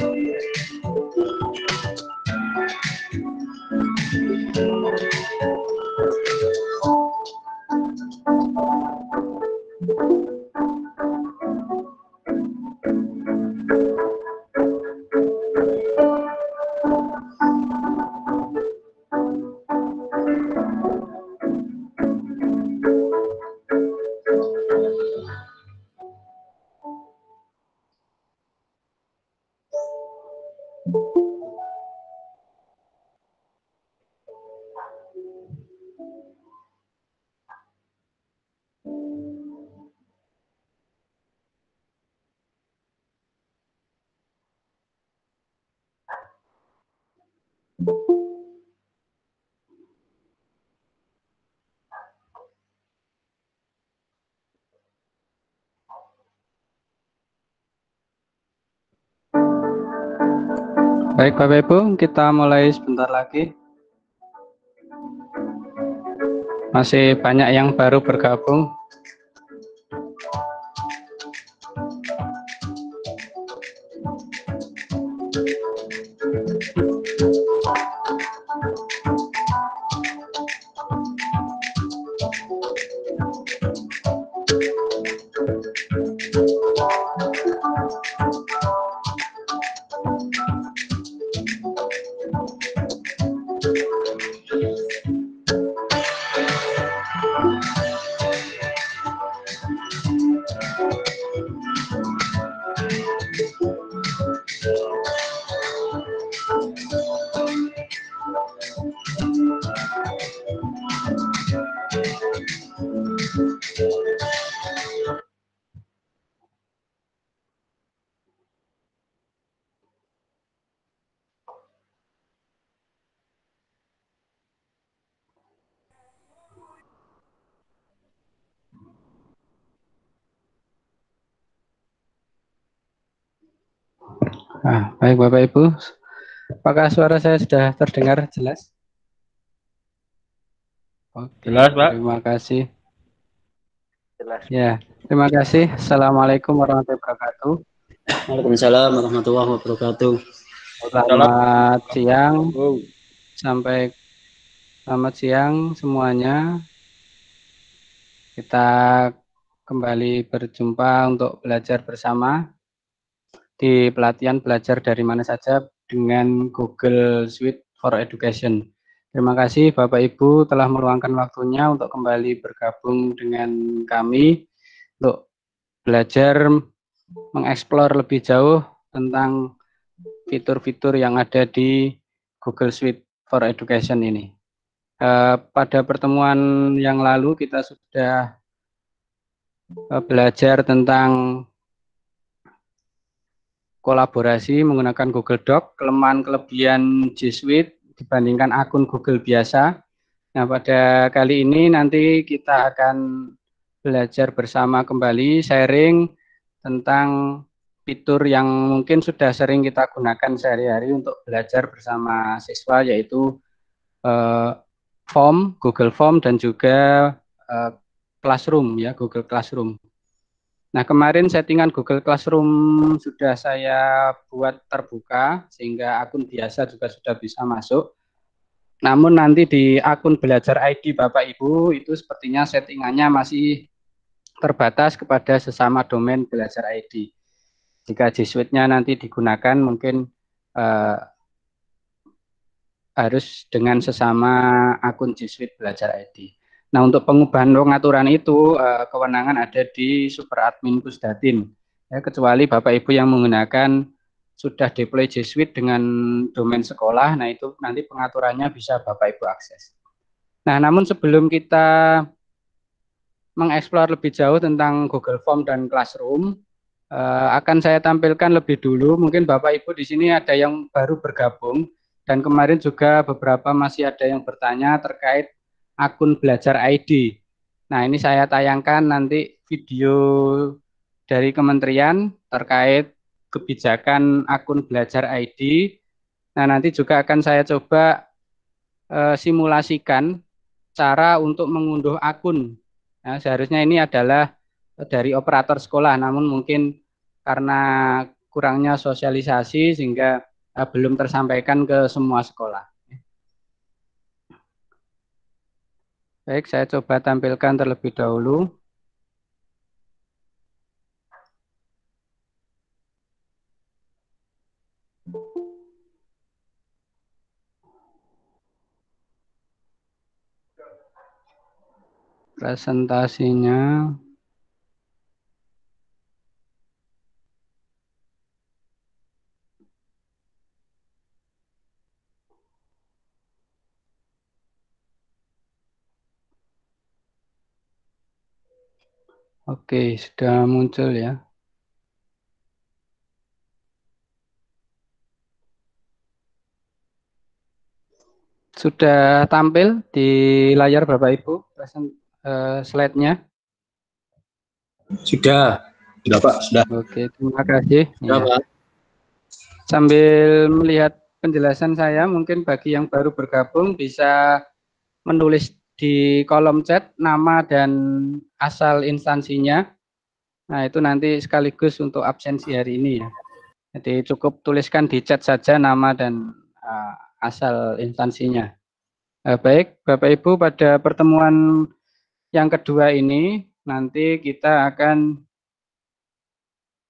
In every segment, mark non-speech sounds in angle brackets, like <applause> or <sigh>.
Thank you. Baik Bapak Ibu, kita mulai sebentar lagi. Masih banyak yang baru bergabung. Baik Bapak Ibu, apakah suara saya sudah terdengar jelas? Oke, jelas Pak. Terima kasih. Jelas. Ya, terima kasih. Assalamualaikum warahmatullahi wabarakatuh. Waalaikumsalam warahmatullahi wabarakatuh. Selamat siang. Sampai selamat siang semuanya. Kita kembali berjumpa untuk belajar bersama di pelatihan belajar dari mana saja dengan Google Suite for Education. Terima kasih Bapak Ibu telah meluangkan waktunya untuk kembali bergabung dengan kami untuk belajar mengeksplor lebih jauh tentang fitur-fitur yang ada di Google Suite for Education ini. Eh, pada pertemuan yang lalu kita sudah eh, belajar tentang kolaborasi menggunakan Google Doc, kelemahan kelebihan G Suite dibandingkan akun Google biasa. Nah, pada kali ini nanti kita akan belajar bersama kembali sharing tentang fitur yang mungkin sudah sering kita gunakan sehari-hari untuk belajar bersama siswa yaitu eh, form, Google Form dan juga eh, Classroom ya, Google Classroom. Nah, kemarin settingan Google Classroom sudah saya buat terbuka sehingga akun biasa juga sudah bisa masuk. Namun nanti di akun belajar ID Bapak Ibu itu sepertinya settingannya masih terbatas kepada sesama domain belajar ID. Jika G Suite-nya nanti digunakan mungkin eh, harus dengan sesama akun G Suite belajar ID. Nah, untuk pengubahan pengaturan itu uh, kewenangan ada di super admin Pusdatin. Ya, kecuali Bapak Ibu yang menggunakan sudah deploy G Suite dengan domain sekolah, nah itu nanti pengaturannya bisa Bapak Ibu akses. Nah, namun sebelum kita mengeksplor lebih jauh tentang Google Form dan Classroom, uh, akan saya tampilkan lebih dulu. Mungkin Bapak Ibu di sini ada yang baru bergabung dan kemarin juga beberapa masih ada yang bertanya terkait akun belajar ID. Nah, ini saya tayangkan nanti video dari kementerian terkait kebijakan akun belajar ID. Nah, nanti juga akan saya coba e, simulasikan cara untuk mengunduh akun. Nah, seharusnya ini adalah dari operator sekolah, namun mungkin karena kurangnya sosialisasi sehingga eh, belum tersampaikan ke semua sekolah. Baik, saya coba tampilkan terlebih dahulu. Presentasinya. Oke, sudah muncul ya. Sudah tampil di layar Bapak Ibu present uh, slide-nya? Sudah. Sudah, Pak. Sudah. Oke, terima kasih. Sudah, ya. Pak. Sambil melihat penjelasan saya, mungkin bagi yang baru bergabung bisa menulis di kolom chat nama dan asal instansinya. Nah, itu nanti sekaligus untuk absensi hari ini ya. Jadi cukup tuliskan di chat saja nama dan uh, asal instansinya. Uh, baik, Bapak Ibu pada pertemuan yang kedua ini nanti kita akan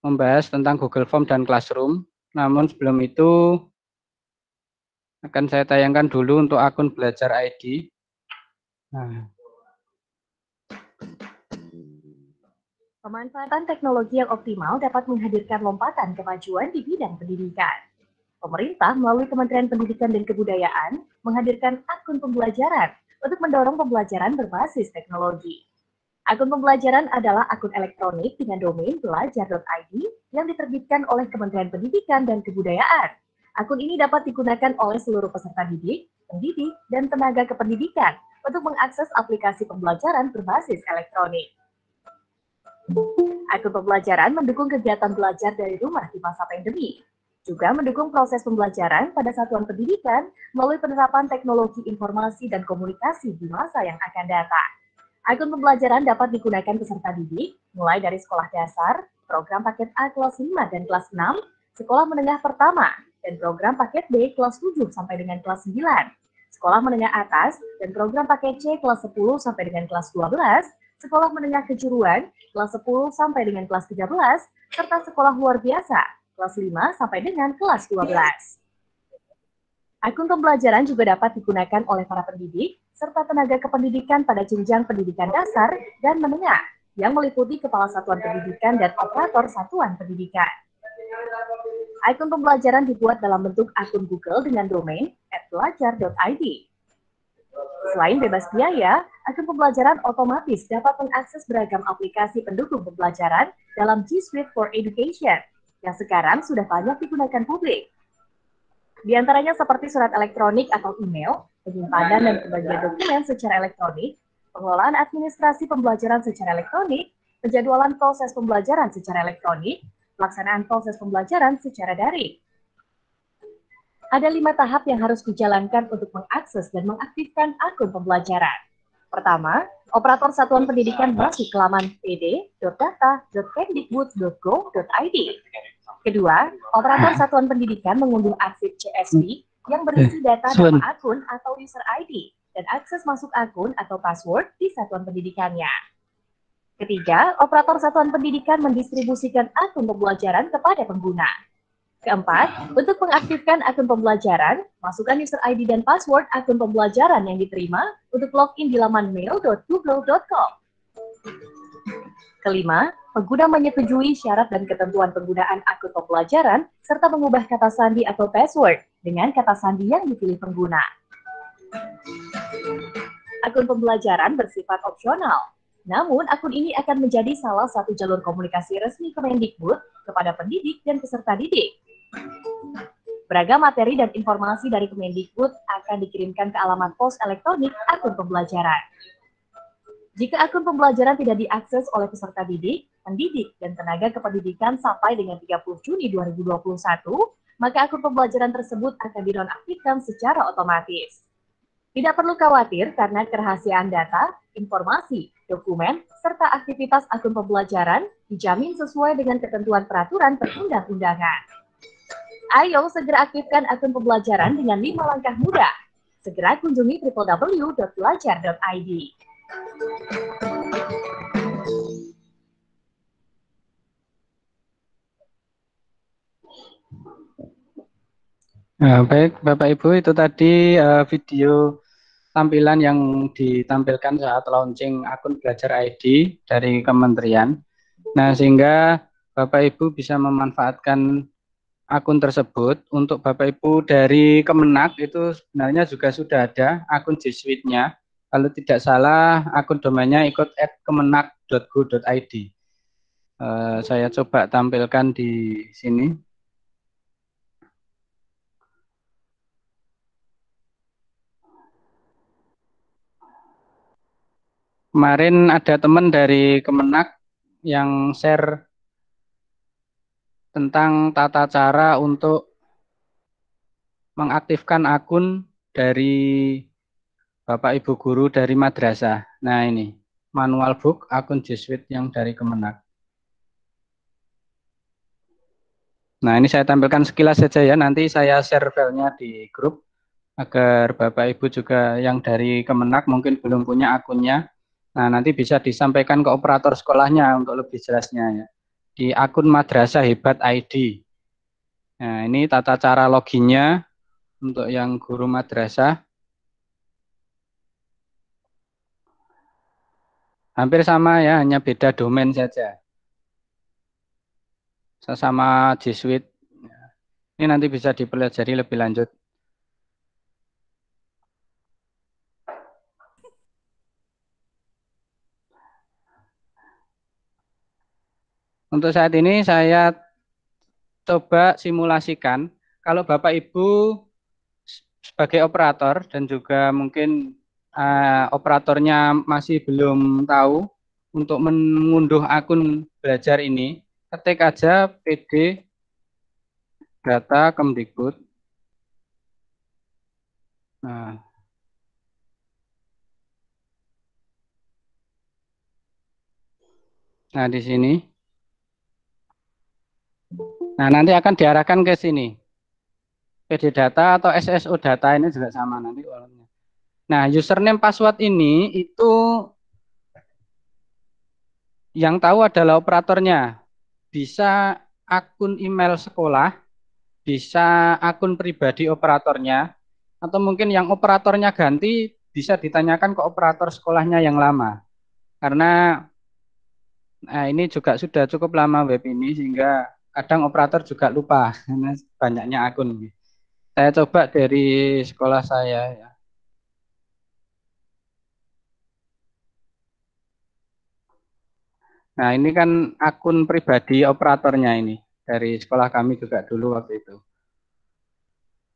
membahas tentang Google Form dan Classroom. Namun sebelum itu akan saya tayangkan dulu untuk akun Belajar ID Nah. Pemanfaatan teknologi yang optimal dapat menghadirkan lompatan kemajuan di bidang pendidikan. Pemerintah melalui Kementerian Pendidikan dan Kebudayaan menghadirkan akun pembelajaran untuk mendorong pembelajaran berbasis teknologi. Akun pembelajaran adalah akun elektronik dengan domain belajar.id yang diterbitkan oleh Kementerian Pendidikan dan Kebudayaan. Akun ini dapat digunakan oleh seluruh peserta didik pendidik dan tenaga kependidikan untuk mengakses aplikasi pembelajaran berbasis elektronik. Akun pembelajaran mendukung kegiatan belajar dari rumah di masa pandemi, juga mendukung proses pembelajaran pada satuan pendidikan melalui penerapan teknologi informasi dan komunikasi di masa yang akan datang. Akun pembelajaran dapat digunakan peserta didik, mulai dari sekolah dasar, program paket A kelas 5 dan kelas 6, sekolah menengah pertama, dan program paket B kelas 7 sampai dengan kelas 9, sekolah menengah atas dan program paket C kelas 10 sampai dengan kelas 12, sekolah menengah kejuruan kelas 10 sampai dengan kelas 13, serta sekolah luar biasa kelas 5 sampai dengan kelas 12. Akun pembelajaran juga dapat digunakan oleh para pendidik serta tenaga kependidikan pada jenjang pendidikan dasar dan menengah yang meliputi Kepala Satuan Pendidikan dan Operator Satuan Pendidikan. Ikon pembelajaran dibuat dalam bentuk akun Google dengan domain @belajar.id. Selain bebas biaya, akun pembelajaran otomatis dapat mengakses beragam aplikasi pendukung pembelajaran dalam G Suite for Education yang sekarang sudah banyak digunakan publik. Di antaranya seperti surat elektronik atau email, penyimpanan dan pembagian iya. dokumen secara elektronik, pengelolaan administrasi pembelajaran secara elektronik, penjadwalan proses pembelajaran secara elektronik, pelaksanaan proses pembelajaran secara daring. Ada lima tahap yang harus dijalankan untuk mengakses dan mengaktifkan akun pembelajaran. Pertama, operator satuan pendidikan masuk ke laman pd.data.kemdikbud.go.id. Kedua, operator satuan pendidikan mengunduh arsip CSV yang berisi eh, data nama akun atau user ID dan akses masuk akun atau password di satuan pendidikannya. Ketiga, operator satuan pendidikan mendistribusikan akun pembelajaran kepada pengguna. Keempat, untuk mengaktifkan akun pembelajaran, masukkan user ID dan password akun pembelajaran yang diterima untuk login di laman mail.google.com. Kelima, pengguna menyetujui syarat dan ketentuan penggunaan akun pembelajaran serta mengubah kata sandi atau password dengan kata sandi yang dipilih pengguna. Akun pembelajaran bersifat opsional. Namun, akun ini akan menjadi salah satu jalur komunikasi resmi Kemendikbud kepada pendidik dan peserta didik. Beragam materi dan informasi dari Kemendikbud akan dikirimkan ke alamat pos elektronik akun pembelajaran. Jika akun pembelajaran tidak diakses oleh peserta didik, pendidik, dan tenaga kependidikan sampai dengan 30 Juni 2021, maka akun pembelajaran tersebut akan dinonaktifkan secara otomatis. Tidak perlu khawatir karena kerahasiaan data, informasi, dokumen, serta aktivitas akun pembelajaran dijamin sesuai dengan ketentuan peraturan perundang-undangan. Ayo segera aktifkan akun pembelajaran dengan lima langkah mudah. Segera kunjungi www.belajar.id. Nah, baik, Bapak Ibu, itu tadi uh, video tampilan yang ditampilkan saat launching akun Belajar ID dari kementerian. Nah, sehingga Bapak Ibu bisa memanfaatkan akun tersebut untuk Bapak Ibu dari Kemenak itu sebenarnya juga sudah ada akun G Suite-nya. Kalau tidak salah akun domainnya ikut at kemenak.go.id. Uh, eh, saya coba tampilkan di sini. Kemarin ada teman dari Kemenak yang share tentang tata cara untuk mengaktifkan akun dari Bapak Ibu guru dari madrasah. Nah, ini manual book akun Jesuit yang dari Kemenak. Nah, ini saya tampilkan sekilas saja ya. Nanti saya share filenya di grup agar Bapak Ibu juga yang dari Kemenak mungkin belum punya akunnya Nah, nanti bisa disampaikan ke operator sekolahnya untuk lebih jelasnya ya. Di akun Madrasah Hebat ID. Nah, ini tata cara loginnya untuk yang guru madrasah. Hampir sama ya, hanya beda domain saja. Sesama G Suite. Ini nanti bisa dipelajari lebih lanjut. Untuk saat ini saya coba simulasikan kalau Bapak Ibu sebagai operator dan juga mungkin uh, operatornya masih belum tahu untuk mengunduh akun belajar ini, ketik aja pd data kemdikbud. Nah, nah di sini Nah, nanti akan diarahkan ke sini. PD data atau SSO data ini juga sama nanti ulangnya. Nah, username password ini itu yang tahu adalah operatornya. Bisa akun email sekolah, bisa akun pribadi operatornya, atau mungkin yang operatornya ganti bisa ditanyakan ke operator sekolahnya yang lama. Karena nah ini juga sudah cukup lama web ini sehingga kadang operator juga lupa karena banyaknya akun. Saya coba dari sekolah saya ya. Nah, ini kan akun pribadi operatornya ini dari sekolah kami juga dulu waktu itu.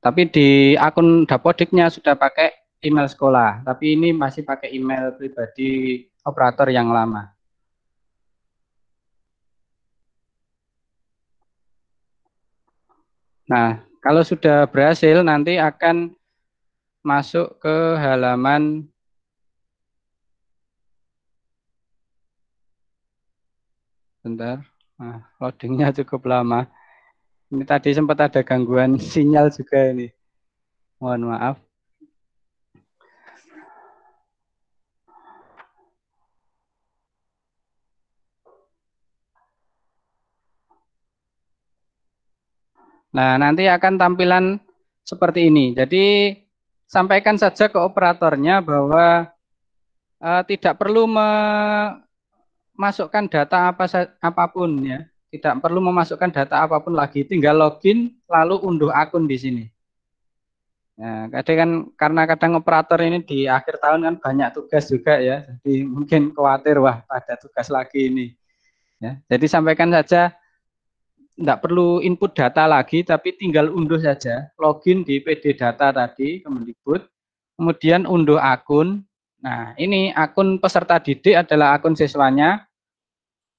Tapi di akun Dapodiknya sudah pakai email sekolah, tapi ini masih pakai email pribadi operator yang lama. Nah, kalau sudah berhasil nanti akan masuk ke halaman bentar. Nah, loadingnya cukup lama. Ini tadi sempat ada gangguan <laughs> sinyal juga ini. Mohon maaf. Nah, nanti akan tampilan seperti ini. Jadi, sampaikan saja ke operatornya bahwa uh, tidak perlu memasukkan data apa apapun ya. Tidak perlu memasukkan data apapun lagi, tinggal login lalu unduh akun di sini. Nah, kadang kan karena kadang operator ini di akhir tahun kan banyak tugas juga ya. Jadi mungkin khawatir wah ada tugas lagi ini. Ya, jadi sampaikan saja nggak perlu input data lagi, tapi tinggal unduh saja. Login di PD Data tadi, Kemendikbud. Kemudian unduh akun. Nah, ini akun peserta didik adalah akun siswanya.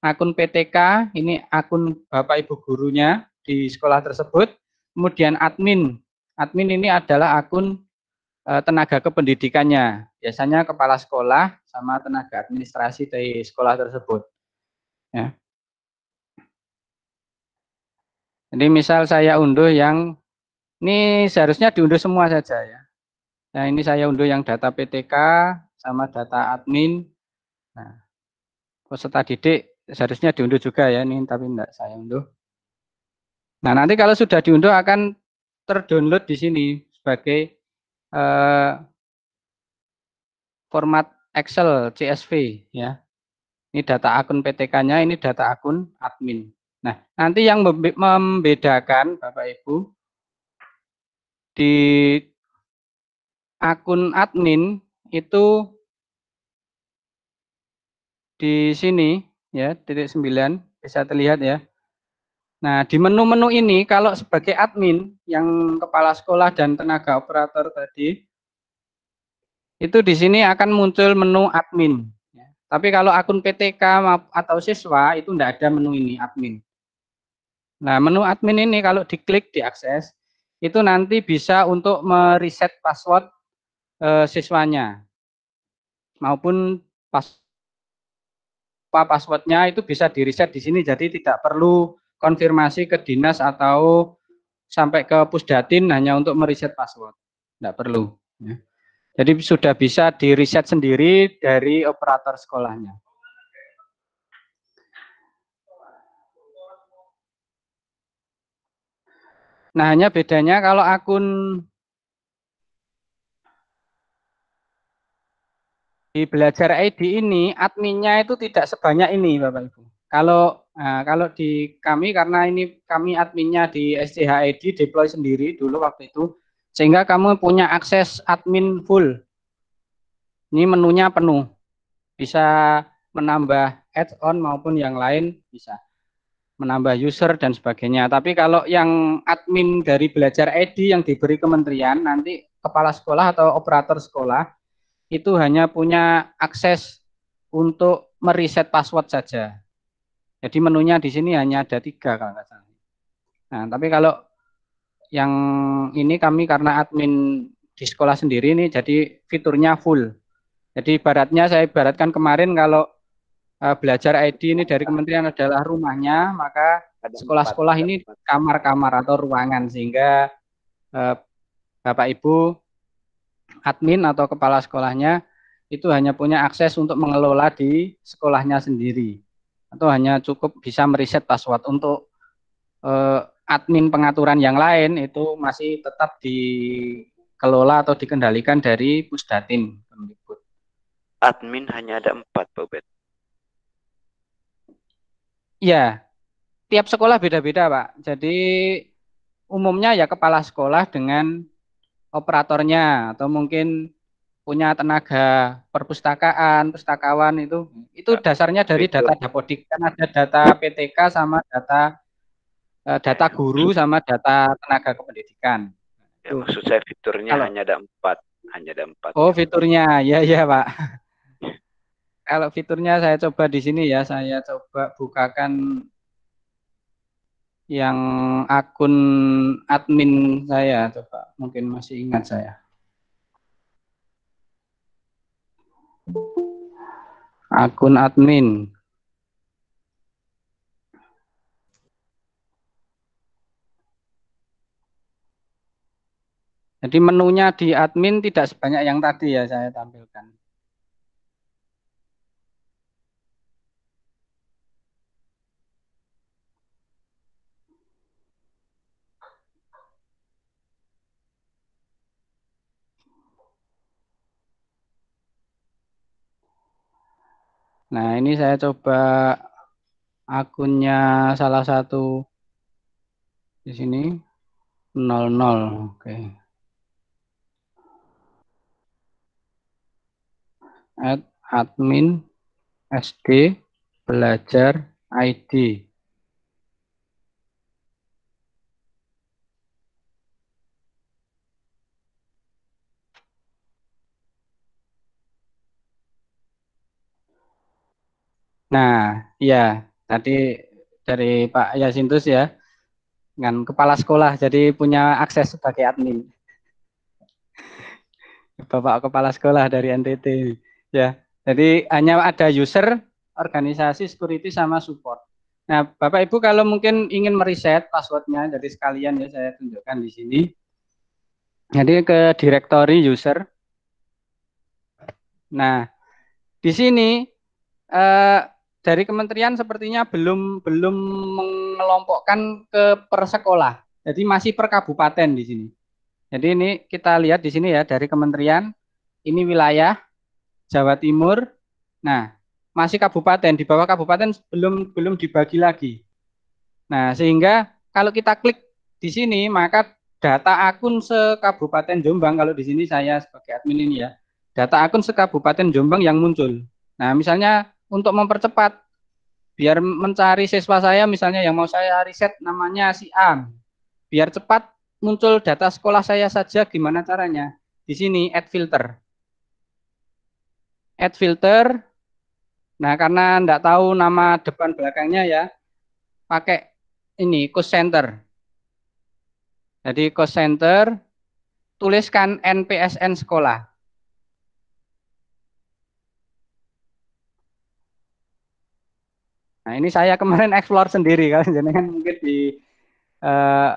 Akun PTK, ini akun Bapak Ibu gurunya di sekolah tersebut. Kemudian admin. Admin ini adalah akun eh, tenaga kependidikannya. Biasanya kepala sekolah sama tenaga administrasi dari sekolah tersebut. Ya. Jadi misal saya unduh yang ini seharusnya diunduh semua saja ya. Nah ini saya unduh yang data PTK sama data admin. Nah peserta didik seharusnya diunduh juga ya ini tapi enggak saya unduh. Nah nanti kalau sudah diunduh akan terdownload di sini sebagai eh, format Excel CSV ya. Ini data akun PTK-nya, ini data akun admin. Nah, nanti yang membedakan Bapak Ibu di akun admin itu di sini ya, titik 9 bisa terlihat ya. Nah, di menu-menu ini kalau sebagai admin yang kepala sekolah dan tenaga operator tadi itu di sini akan muncul menu admin. Ya. Tapi kalau akun PTK atau siswa itu tidak ada menu ini admin. Nah, menu admin ini kalau diklik diakses, itu nanti bisa untuk mereset password e, siswanya maupun pas passwordnya itu bisa direset di sini jadi tidak perlu konfirmasi ke dinas atau sampai ke pusdatin hanya untuk mereset password tidak perlu ya. jadi sudah bisa direset sendiri dari operator sekolahnya Nah, hanya bedanya kalau akun di Belajar ID ini adminnya itu tidak sebanyak ini, Bapak Ibu. Kalau nah, kalau di kami karena ini kami adminnya di SCH ID deploy sendiri dulu waktu itu sehingga kamu punya akses admin full. Ini menunya penuh. Bisa menambah add-on maupun yang lain bisa menambah user dan sebagainya. Tapi kalau yang admin dari belajar ID yang diberi kementerian nanti kepala sekolah atau operator sekolah itu hanya punya akses untuk mereset password saja. Jadi menunya di sini hanya ada tiga kalau nggak salah. Nah, tapi kalau yang ini kami karena admin di sekolah sendiri ini jadi fiturnya full. Jadi baratnya saya ibaratkan kemarin kalau uh, belajar ID ini dari kementerian adalah rumahnya, maka sekolah-sekolah ini kamar-kamar atau ruangan sehingga uh, Bapak Ibu admin atau kepala sekolahnya itu hanya punya akses untuk mengelola di sekolahnya sendiri atau hanya cukup bisa meriset password untuk uh, admin pengaturan yang lain itu masih tetap dikelola atau dikendalikan dari pusdatin admin hanya ada empat Pak Ubed Ya, tiap sekolah beda-beda, Pak. Jadi umumnya ya kepala sekolah dengan operatornya atau mungkin punya tenaga perpustakaan, pustakawan itu itu dasarnya dari data Dapodik kan ada data PTK sama data eh, data guru sama data tenaga kependidikan. Ya, maksud saya fiturnya Halo. hanya ada empat, hanya ada empat. Oh fiturnya, ya ya pak. <laughs> kalau fiturnya saya coba di sini ya, saya coba bukakan yang akun admin saya coba mungkin masih ingat saya. Akun admin. Jadi menunya di admin tidak sebanyak yang tadi ya saya tampilkan. Nah, ini saya coba akunnya salah satu di sini 00. Oke. At admin SD belajar ID. Nah, iya tadi dari Pak Yasintus ya dengan kepala sekolah jadi punya akses sebagai admin. <laughs> Bapak kepala sekolah dari NTT ya. Jadi hanya ada user, organisasi, security sama support. Nah, Bapak Ibu kalau mungkin ingin mereset passwordnya, jadi sekalian ya saya tunjukkan di sini. Jadi ke directory user. Nah, di sini eh, dari kementerian sepertinya belum belum mengelompokkan ke persekolah, Jadi masih per kabupaten di sini. Jadi ini kita lihat di sini ya dari kementerian ini wilayah Jawa Timur. Nah, masih kabupaten di bawah kabupaten belum belum dibagi lagi. Nah, sehingga kalau kita klik di sini maka data akun sekabupaten Jombang kalau di sini saya sebagai admin ini ya. Data akun sekabupaten Jombang yang muncul. Nah, misalnya untuk mempercepat biar mencari siswa saya misalnya yang mau saya riset namanya si A. Biar cepat muncul data sekolah saya saja gimana caranya? Di sini add filter. Add filter. Nah, karena enggak tahu nama depan belakangnya ya, pakai ini cost center. Jadi cost center tuliskan NPSN sekolah. Nah ini saya kemarin <laughs> explore sendiri jadi kan mungkin di uh,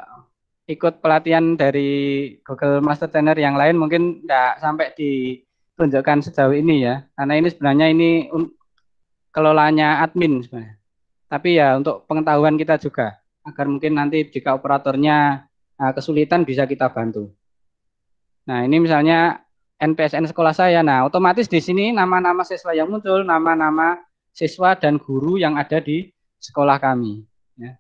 ikut pelatihan dari Google Master Trainer yang lain mungkin nggak sampai ditunjukkan sejauh ini ya. Karena ini sebenarnya ini kelolanya admin sebenarnya. Tapi ya untuk pengetahuan kita juga agar mungkin nanti jika operatornya uh, kesulitan bisa kita bantu. Nah ini misalnya NPSN sekolah saya. Nah otomatis di sini nama-nama siswa yang muncul, nama-nama siswa dan guru yang ada di sekolah kami. Ya.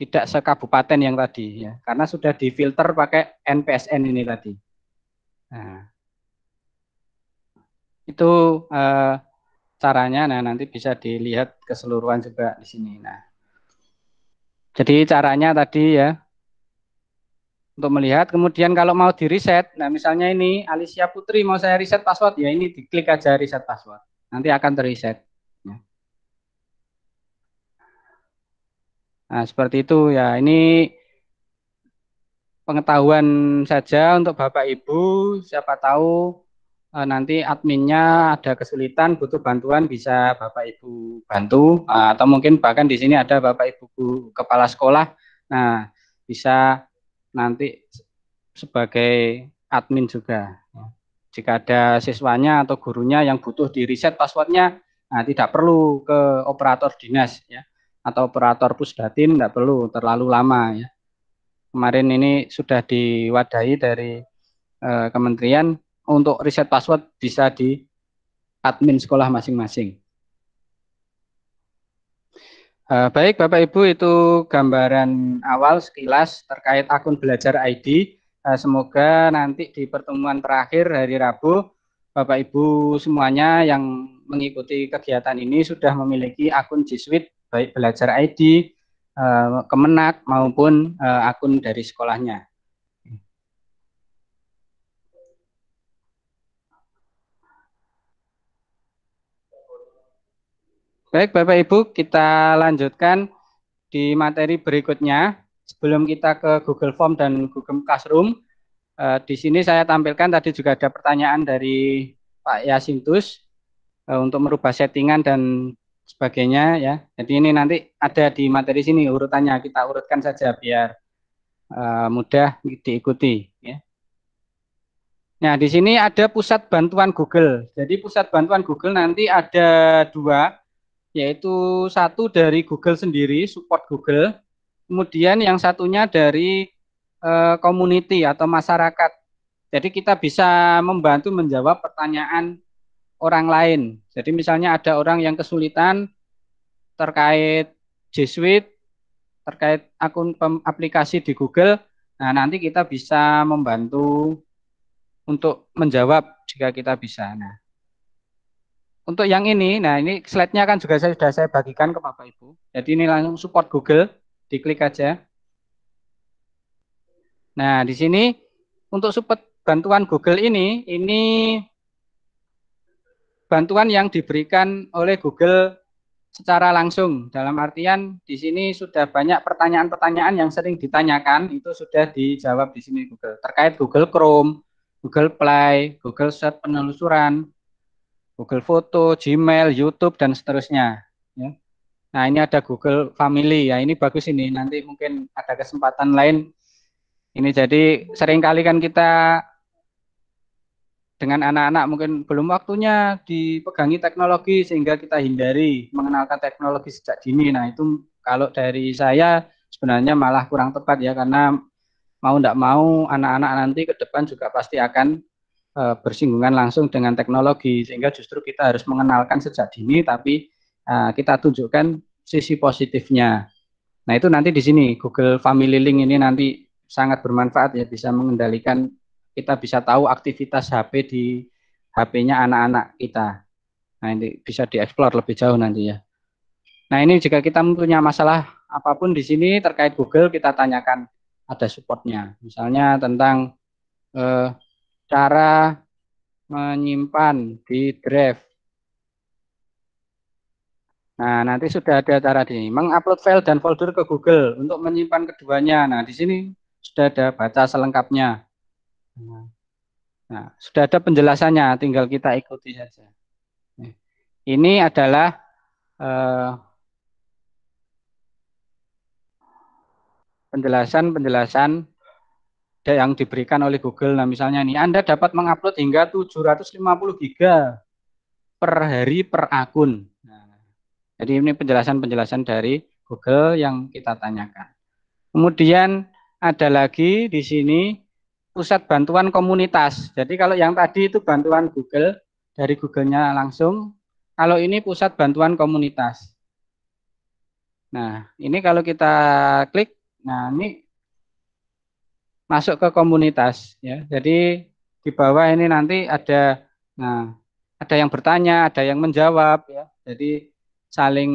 Tidak sekabupaten yang tadi, ya. karena sudah difilter pakai NPSN ini tadi. Nah, itu eh, caranya. Nah, nanti bisa dilihat keseluruhan juga di sini. Nah, jadi caranya tadi ya untuk melihat. Kemudian kalau mau di reset, nah misalnya ini Alicia Putri mau saya reset password, ya ini diklik aja reset password. Nanti akan terreset. Nah, seperti itu ya. Ini pengetahuan saja untuk Bapak Ibu, siapa tahu eh, nanti adminnya ada kesulitan butuh bantuan bisa Bapak Ibu bantu eh, atau mungkin bahkan di sini ada Bapak Ibu kepala sekolah. Nah, bisa nanti sebagai admin juga. Ya, jika ada siswanya atau gurunya yang butuh di reset passwordnya, nah, tidak perlu ke operator dinas ya atau operator pusdatin tidak perlu terlalu lama ya. Kemarin ini sudah diwadahi dari e, kementerian untuk riset password bisa di admin sekolah masing-masing. E, baik Bapak Ibu itu gambaran awal sekilas terkait akun belajar ID. E, eh, semoga nanti di pertemuan terakhir hari Rabu Bapak Ibu semuanya yang mengikuti kegiatan ini sudah memiliki akun G Suite baik belajar ID, uh, eh, Kemenak maupun uh, akun dari sekolahnya. Baik, Bapak Ibu, kita lanjutkan di materi berikutnya. Sebelum kita ke Google Form dan Google Classroom, eh, di sini saya tampilkan tadi juga ada pertanyaan dari Pak Yasintus eh, untuk merubah settingan dan sebagainya ya. Jadi ini nanti ada di materi sini urutannya kita urutkan saja biar uh, mudah diikuti ya. Nah, di sini ada pusat bantuan Google. Jadi pusat bantuan Google nanti ada dua, yaitu satu dari Google sendiri, support Google. Kemudian yang satunya dari uh, community atau masyarakat. Jadi kita bisa membantu menjawab pertanyaan orang lain. Jadi misalnya ada orang yang kesulitan terkait G Suite, terkait akun aplikasi di Google, nah nanti kita bisa membantu untuk menjawab jika kita bisa. Nah, untuk yang ini, nah ini slide-nya kan juga saya sudah saya bagikan ke Bapak Ibu. Jadi ini langsung support Google, diklik aja. Nah, di sini untuk support bantuan Google ini, ini bantuan yang diberikan oleh Google secara langsung. Dalam artian di sini sudah banyak pertanyaan-pertanyaan yang sering ditanyakan itu sudah dijawab di sini Google. Terkait Google Chrome, Google Play, Google Search penelusuran, Google Foto, Gmail, YouTube dan seterusnya. Ya. Nah ini ada Google Family ya ini bagus ini nanti mungkin ada kesempatan lain. Ini jadi sering kali kan kita dengan anak-anak mungkin belum waktunya dipegangi teknologi sehingga kita hindari mengenalkan teknologi sejak dini. Nah itu kalau dari saya sebenarnya malah kurang tepat ya karena mau tidak mau anak-anak nanti ke depan juga pasti akan e, bersinggungan langsung dengan teknologi sehingga justru kita harus mengenalkan sejak dini tapi e, kita tunjukkan sisi positifnya. Nah itu nanti di sini Google Family Link ini nanti sangat bermanfaat ya bisa mengendalikan kita bisa tahu aktivitas HP di HP-nya anak-anak kita. Nah, ini bisa dieksplor lebih jauh nanti ya. Nah, ini jika kita mempunyai masalah apapun di sini terkait Google, kita tanyakan ada supportnya. Misalnya tentang eh, cara menyimpan di drive. Nah, nanti sudah ada cara di mengupload file dan folder ke Google untuk menyimpan keduanya. Nah, di sini sudah ada baca selengkapnya. Nah, nah, sudah ada penjelasannya, tinggal kita ikuti saja. Ini adalah eh, penjelasan-penjelasan yang diberikan oleh Google. Nah, misalnya ini Anda dapat mengupload hingga 750 giga per hari per akun. Nah, jadi ini penjelasan-penjelasan dari Google yang kita tanyakan. Kemudian ada lagi di sini pusat bantuan komunitas. Jadi kalau yang tadi itu bantuan Google dari Google-nya langsung, kalau ini pusat bantuan komunitas. Nah, ini kalau kita klik, nah ini masuk ke komunitas ya. Jadi di bawah ini nanti ada nah ada yang bertanya, ada yang menjawab ya. Jadi saling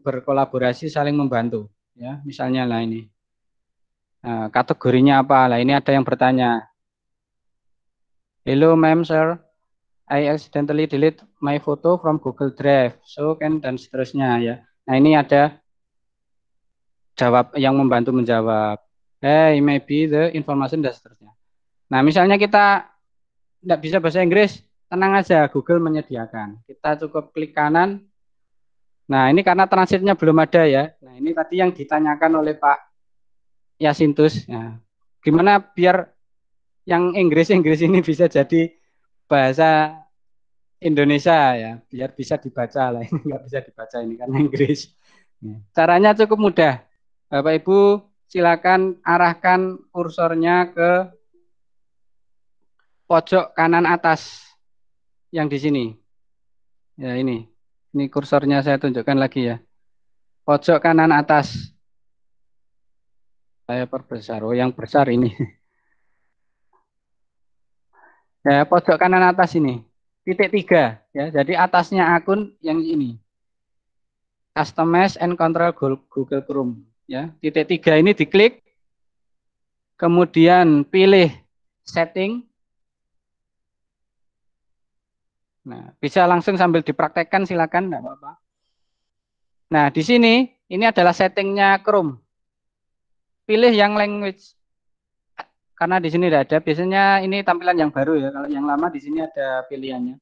berkolaborasi, saling membantu ya. Misalnya lah ini. Nah, kategorinya apa? Nah, ini ada yang bertanya. Hello, ma'am, sir. I accidentally delete my photo from Google Drive. So can dan seterusnya ya. Nah, ini ada jawab yang membantu menjawab. Hey, maybe the information dan seterusnya. Nah, misalnya kita tidak bisa bahasa Inggris, tenang aja, Google menyediakan. Kita cukup klik kanan. Nah, ini karena transitnya belum ada ya. Nah, ini tadi yang ditanyakan oleh Pak Yasintus. Ya. Nah, gimana biar yang Inggris-Inggris ini bisa jadi bahasa Indonesia ya, biar bisa dibaca lah. Ini <laughs> nggak bisa dibaca ini kan Inggris. Ya, caranya cukup mudah. Bapak Ibu silakan arahkan kursornya ke pojok kanan atas yang di sini. Ya ini. Ini kursornya saya tunjukkan lagi ya. Pojok kanan atas. Saya perbesar. Oh, yang besar ini. <laughs> Ya, pojok kanan atas ini. Titik tiga. Ya, jadi atasnya akun yang ini. Customize and control Google Chrome. Ya, titik tiga ini diklik. Kemudian pilih setting. Nah, bisa langsung sambil dipraktekkan silakan, apa-apa. Nah, di sini ini adalah settingnya Chrome pilih yang language karena di sini tidak ada. Biasanya ini tampilan yang baru ya. Kalau yang lama di sini ada pilihannya.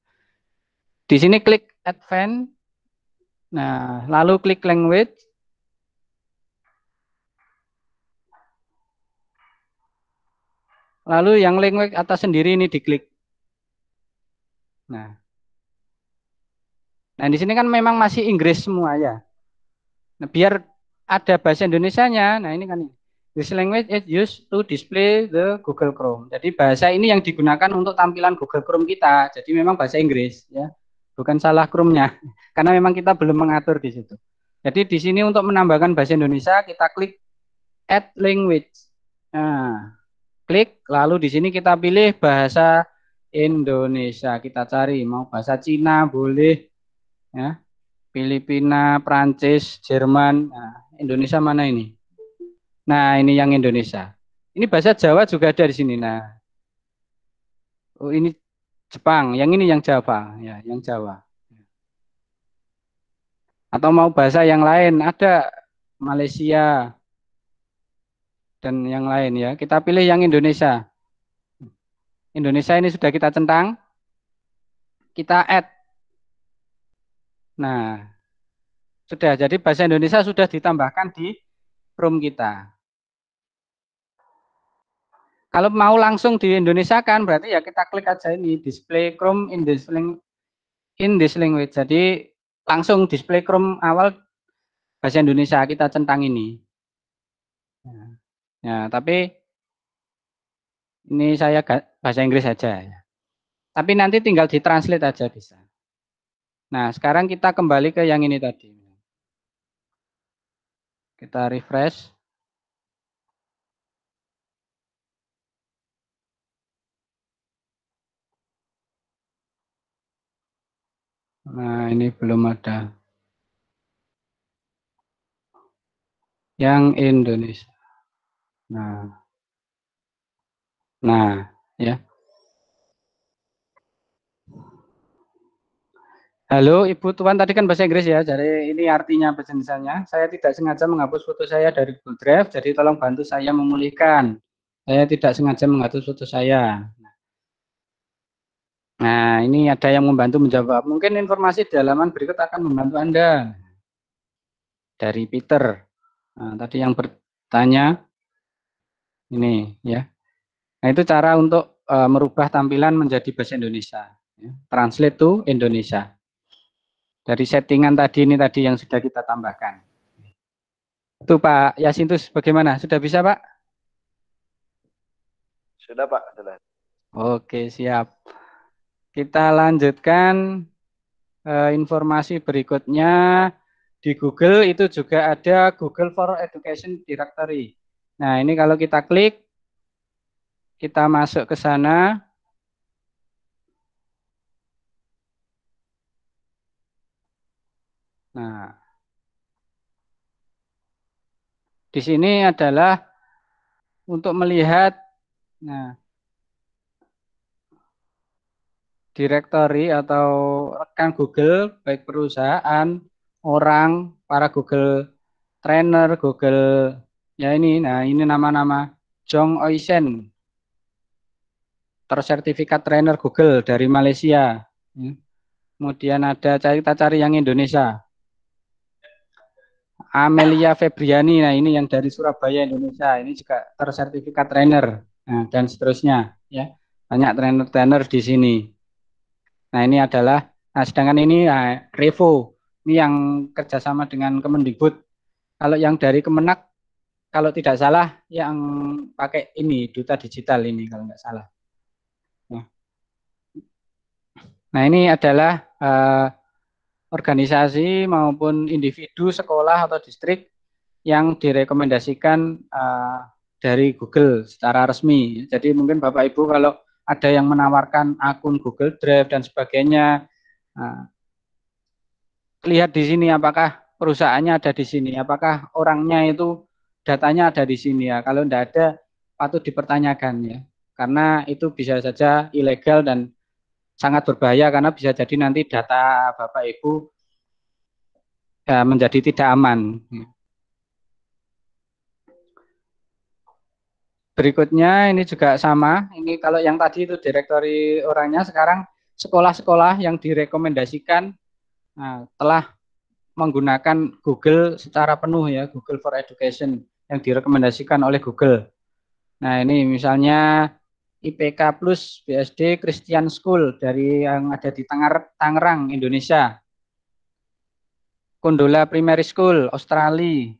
Di sini klik advance. Nah, lalu klik language. Lalu yang language atas sendiri ini diklik. Nah. Nah, di sini kan memang masih Inggris semua ya. Nah, biar ada bahasa Indonesia nya Nah, ini kan ini. This language is used to display the Google Chrome. Jadi bahasa ini yang digunakan untuk tampilan Google Chrome kita. Jadi memang bahasa Inggris ya. Bukan salah Chrome-nya. <laughs> Karena memang kita belum mengatur di situ. Jadi di sini untuk menambahkan bahasa Indonesia kita klik add language. Nah, klik lalu di sini kita pilih bahasa Indonesia. Kita cari mau bahasa Cina boleh ya. Filipina, Prancis, Jerman. Nah, Indonesia mana ini? Nah, ini yang Indonesia. Ini bahasa Jawa juga ada di sini. Nah, oh, ini Jepang. Yang ini yang Jawa, ya, yang Jawa. Atau mau bahasa yang lain ada Malaysia dan yang lain ya. Kita pilih yang Indonesia. Indonesia ini sudah kita centang. Kita add. Nah, sudah jadi bahasa Indonesia sudah ditambahkan di room kita. Kalau mau langsung di Indonesia kan berarti ya kita klik aja ini display Chrome in this link in this language. Jadi langsung display Chrome awal bahasa Indonesia kita centang ini. ya, ya tapi ini saya bahasa Inggris aja. Ya. Tapi nanti tinggal ditranslate aja bisa. Nah, sekarang kita kembali ke yang ini tadi. Kita refresh. Nah, ini belum ada. Yang Indonesia. Nah. Nah, ya. Halo Ibu Tuan, tadi kan bahasa Inggris ya, jadi ini artinya bahasa Indonesia. Saya tidak sengaja menghapus foto saya dari Google Drive, jadi tolong bantu saya memulihkan. Saya tidak sengaja menghapus foto saya. Nah, ini ada yang membantu menjawab. Mungkin informasi di halaman berikut akan membantu Anda. Dari Peter. Nah, tadi yang bertanya, ini ya. Nah, itu cara untuk uh, merubah tampilan menjadi bahasa Indonesia. Ya. Translate to Indonesia. Dari settingan tadi, ini tadi yang sudah kita tambahkan. Itu Pak Yasintus, bagaimana? Sudah bisa Pak? Sudah Pak, sudah. Oke, siap. Kita lanjutkan eh, informasi berikutnya di Google itu juga ada Google for Education Directory. Nah, ini kalau kita klik kita masuk ke sana. Nah, di sini adalah untuk melihat nah direktori atau rekan Google, baik perusahaan, orang, para Google trainer, Google ya ini. Nah, ini nama-nama Jong Oisen tersertifikat trainer Google dari Malaysia. Ya. Kemudian ada cari kita cari yang Indonesia. Amelia Febriani, nah ini yang dari Surabaya Indonesia, ini juga tersertifikat trainer, nah, dan seterusnya, ya banyak trainer-trainer di sini. Nah ini adalah nah sedangkan ini nah, Revo ini yang kerjasama dengan Kemendikbud. Kalau yang dari Kemenak kalau tidak salah yang pakai ini duta digital ini kalau nggak salah. Ya. Nah ini adalah eh, organisasi maupun individu sekolah atau distrik yang direkomendasikan eh, dari Google secara resmi. Jadi mungkin Bapak Ibu kalau ada yang menawarkan akun Google Drive dan sebagainya. Nah, lihat di sini apakah perusahaannya ada di sini, apakah orangnya itu datanya ada di sini ya. Kalau tidak ada patut dipertanyakan ya. Karena itu bisa saja ilegal dan sangat berbahaya karena bisa jadi nanti data Bapak Ibu ya, menjadi tidak aman. Ya. Berikutnya ini juga sama. Ini kalau yang tadi itu direktori orangnya sekarang sekolah-sekolah yang direkomendasikan nah, telah menggunakan Google secara penuh ya, Google for Education yang direkomendasikan oleh Google. Nah, ini misalnya IPK Plus BSD Christian School dari yang ada di Tangerang, Indonesia. Kondola Primary School, Australia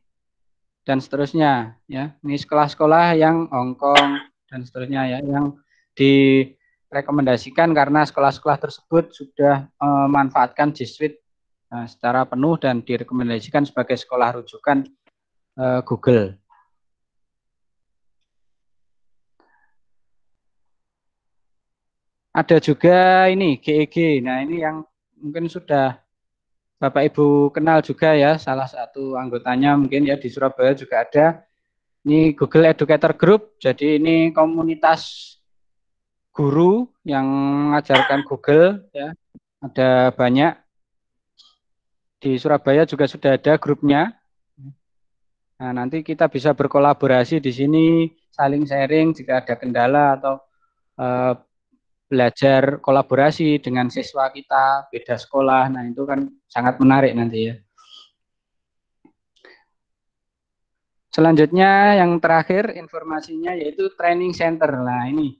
dan seterusnya ya ini sekolah-sekolah yang Hongkong dan seterusnya ya yang direkomendasikan karena sekolah-sekolah tersebut sudah eh, memanfaatkan G Suite eh, secara penuh dan direkomendasikan sebagai sekolah rujukan eh, Google. Ada juga ini GEG. E nah, ini yang mungkin sudah Bapak Ibu kenal juga ya salah satu anggotanya mungkin ya di Surabaya juga ada. Ini Google Educator Group. Jadi ini komunitas guru yang mengajarkan Google ya. Ada banyak di Surabaya juga sudah ada grupnya. Nah, nanti kita bisa berkolaborasi di sini, saling sharing jika ada kendala atau uh, belajar kolaborasi dengan siswa kita, beda sekolah. Nah, itu kan sangat menarik nanti ya. Selanjutnya yang terakhir informasinya yaitu training center. Nah, ini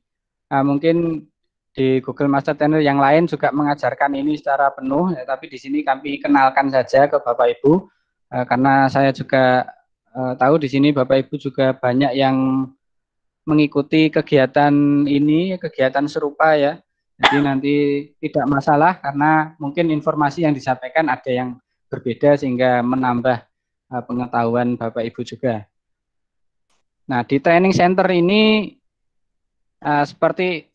nah, mungkin di Google Master Trainer yang lain juga mengajarkan ini secara penuh, ya, tapi di sini kami kenalkan saja ke Bapak Ibu eh, karena saya juga eh, tahu di sini Bapak Ibu juga banyak yang mengikuti kegiatan ini, kegiatan serupa ya. Jadi nanti tidak masalah karena mungkin informasi yang disampaikan ada yang berbeda sehingga menambah eh, pengetahuan Bapak Ibu juga. Nah, di training center ini eh, seperti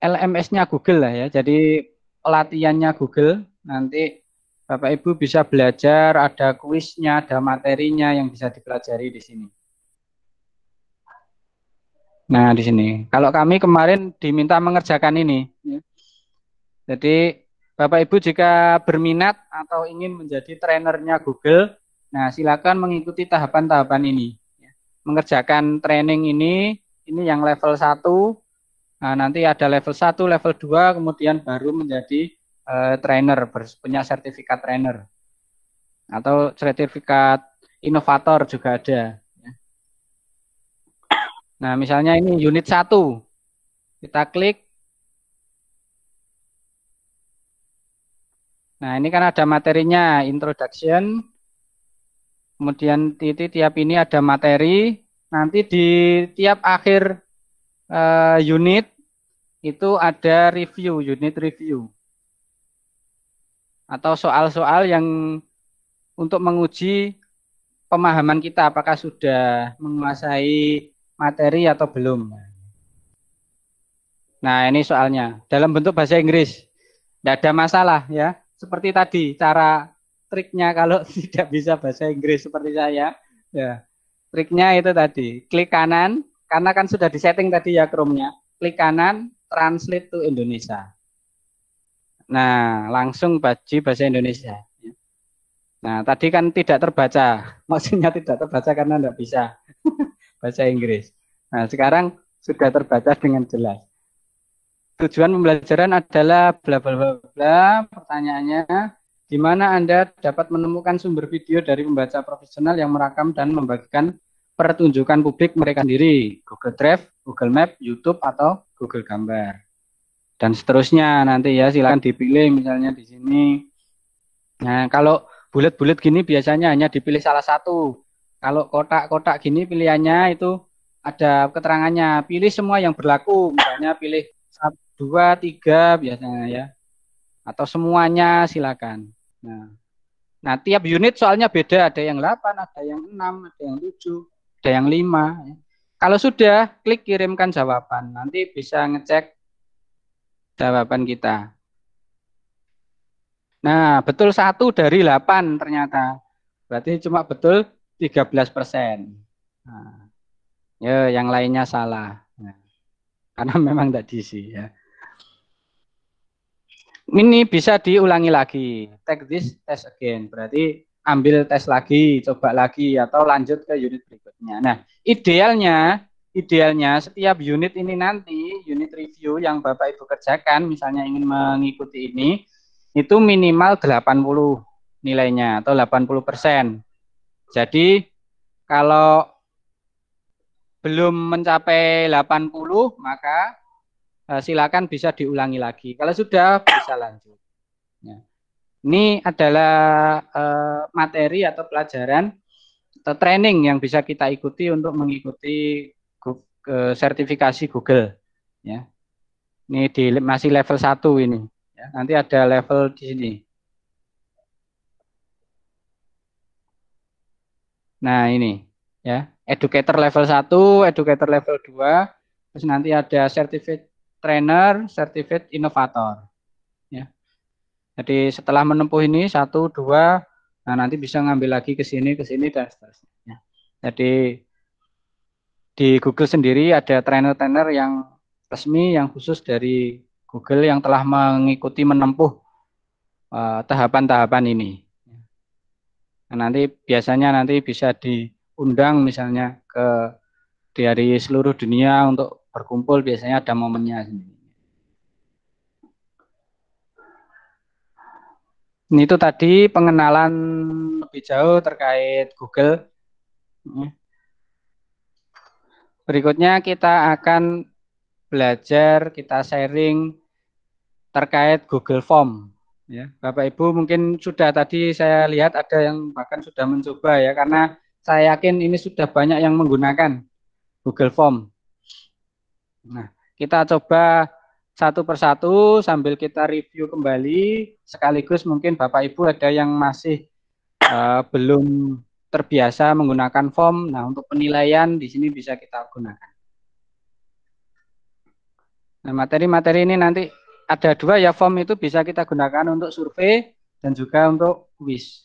LMS-nya Google lah ya. Jadi pelatihannya Google nanti Bapak Ibu bisa belajar, ada kuisnya, ada materinya yang bisa dipelajari di sini. Nah, di sini. Kalau kami kemarin diminta mengerjakan ini. Ya. Jadi, Bapak Ibu jika berminat atau ingin menjadi trainernya Google, nah silakan mengikuti tahapan-tahapan ini. Ya. Mengerjakan training ini, ini yang level 1. Nah, nanti ada level 1, level 2, kemudian baru menjadi uh, trainer, punya sertifikat trainer. Atau sertifikat inovator juga ada. Nah, misalnya ini unit 1. Kita klik. Nah, ini kan ada materinya, introduction. Kemudian di tiap ini ada materi. Nanti di tiap akhir uh, unit itu ada review, unit review. Atau soal-soal yang untuk menguji pemahaman kita apakah sudah menguasai materi atau belum. Nah, ini soalnya. Dalam bentuk bahasa Inggris. Tidak ada masalah ya. Seperti tadi, cara triknya kalau <laughs> tidak bisa bahasa Inggris seperti saya. Ya. Triknya itu tadi, klik kanan, karena kan sudah disetting tadi ya Chrome-nya. Klik kanan, translate to Indonesia. Nah, langsung baji bahasa Indonesia. Nah, tadi kan tidak terbaca. <laughs> Maksudnya tidak terbaca karena tidak bisa. <laughs> bahasa Inggris. Nah, sekarang sudah terbaca dengan jelas. Tujuan pembelajaran adalah bla bla bla bla. Pertanyaannya, di mana Anda dapat menemukan sumber video dari pembaca profesional yang merekam dan membagikan pertunjukan publik mereka sendiri, Google Drive, Google Map, YouTube atau Google Gambar. Dan seterusnya nanti ya silakan dipilih misalnya di sini. Nah, kalau bulat-bulat gini biasanya hanya dipilih salah satu. Kalau kotak-kotak gini pilihannya itu ada keterangannya. Pilih semua yang berlaku, misalnya pilih satu, dua, tiga biasanya ya, atau semuanya silakan. Nah, nah tiap unit soalnya beda. Ada yang 8, ada yang 6, ada yang 7, ada yang 5. Kalau sudah, klik kirimkan jawaban. Nanti bisa ngecek jawaban kita. Nah, betul satu dari 8 ternyata. Berarti cuma betul 13 persen. Nah, ya, yang lainnya salah. Nah, karena <laughs> memang tidak diisi ya. Ini bisa diulangi lagi. Take this test again. Berarti ambil tes lagi, coba lagi atau lanjut ke unit berikutnya. Nah, idealnya idealnya setiap unit ini nanti unit review yang Bapak Ibu kerjakan misalnya ingin mengikuti ini itu minimal 80 nilainya atau 80 persen jadi kalau belum mencapai 80 maka eh, silakan bisa diulangi lagi. Kalau sudah bisa lanjut. Ya. Ini adalah eh, materi atau pelajaran atau training yang bisa kita ikuti untuk mengikuti Google, eh, sertifikasi Google. Ya. Ini di masih level 1 ini. Ya. Nanti ada level di sini. Nah, ini ya, educator level 1, educator level 2, terus nanti ada certificate trainer, certificate innovator Ya. Jadi setelah menempuh ini satu, dua, nah nanti bisa ngambil lagi ke sini, ke sini dan seterusnya. Ya. Jadi di Google sendiri ada trainer-trainer yang resmi yang khusus dari Google yang telah mengikuti menempuh eh, tahapan-tahapan uh, tahapan -tahapan ini nanti biasanya nanti bisa diundang misalnya ke dari seluruh dunia untuk berkumpul biasanya ada momennya Ini Itu tadi pengenalan lebih jauh terkait Google. Berikutnya kita akan belajar, kita sharing terkait Google Form. Ya, Bapak Ibu mungkin sudah tadi saya lihat ada yang bahkan sudah mencoba ya karena saya yakin ini sudah banyak yang menggunakan Google Form. Nah, kita coba satu persatu sambil kita review kembali sekaligus mungkin Bapak Ibu ada yang masih uh, belum terbiasa menggunakan form. Nah, untuk penilaian di sini bisa kita gunakan. Nah, materi-materi ini nanti ada dua ya form itu bisa kita gunakan untuk survei dan juga untuk quiz.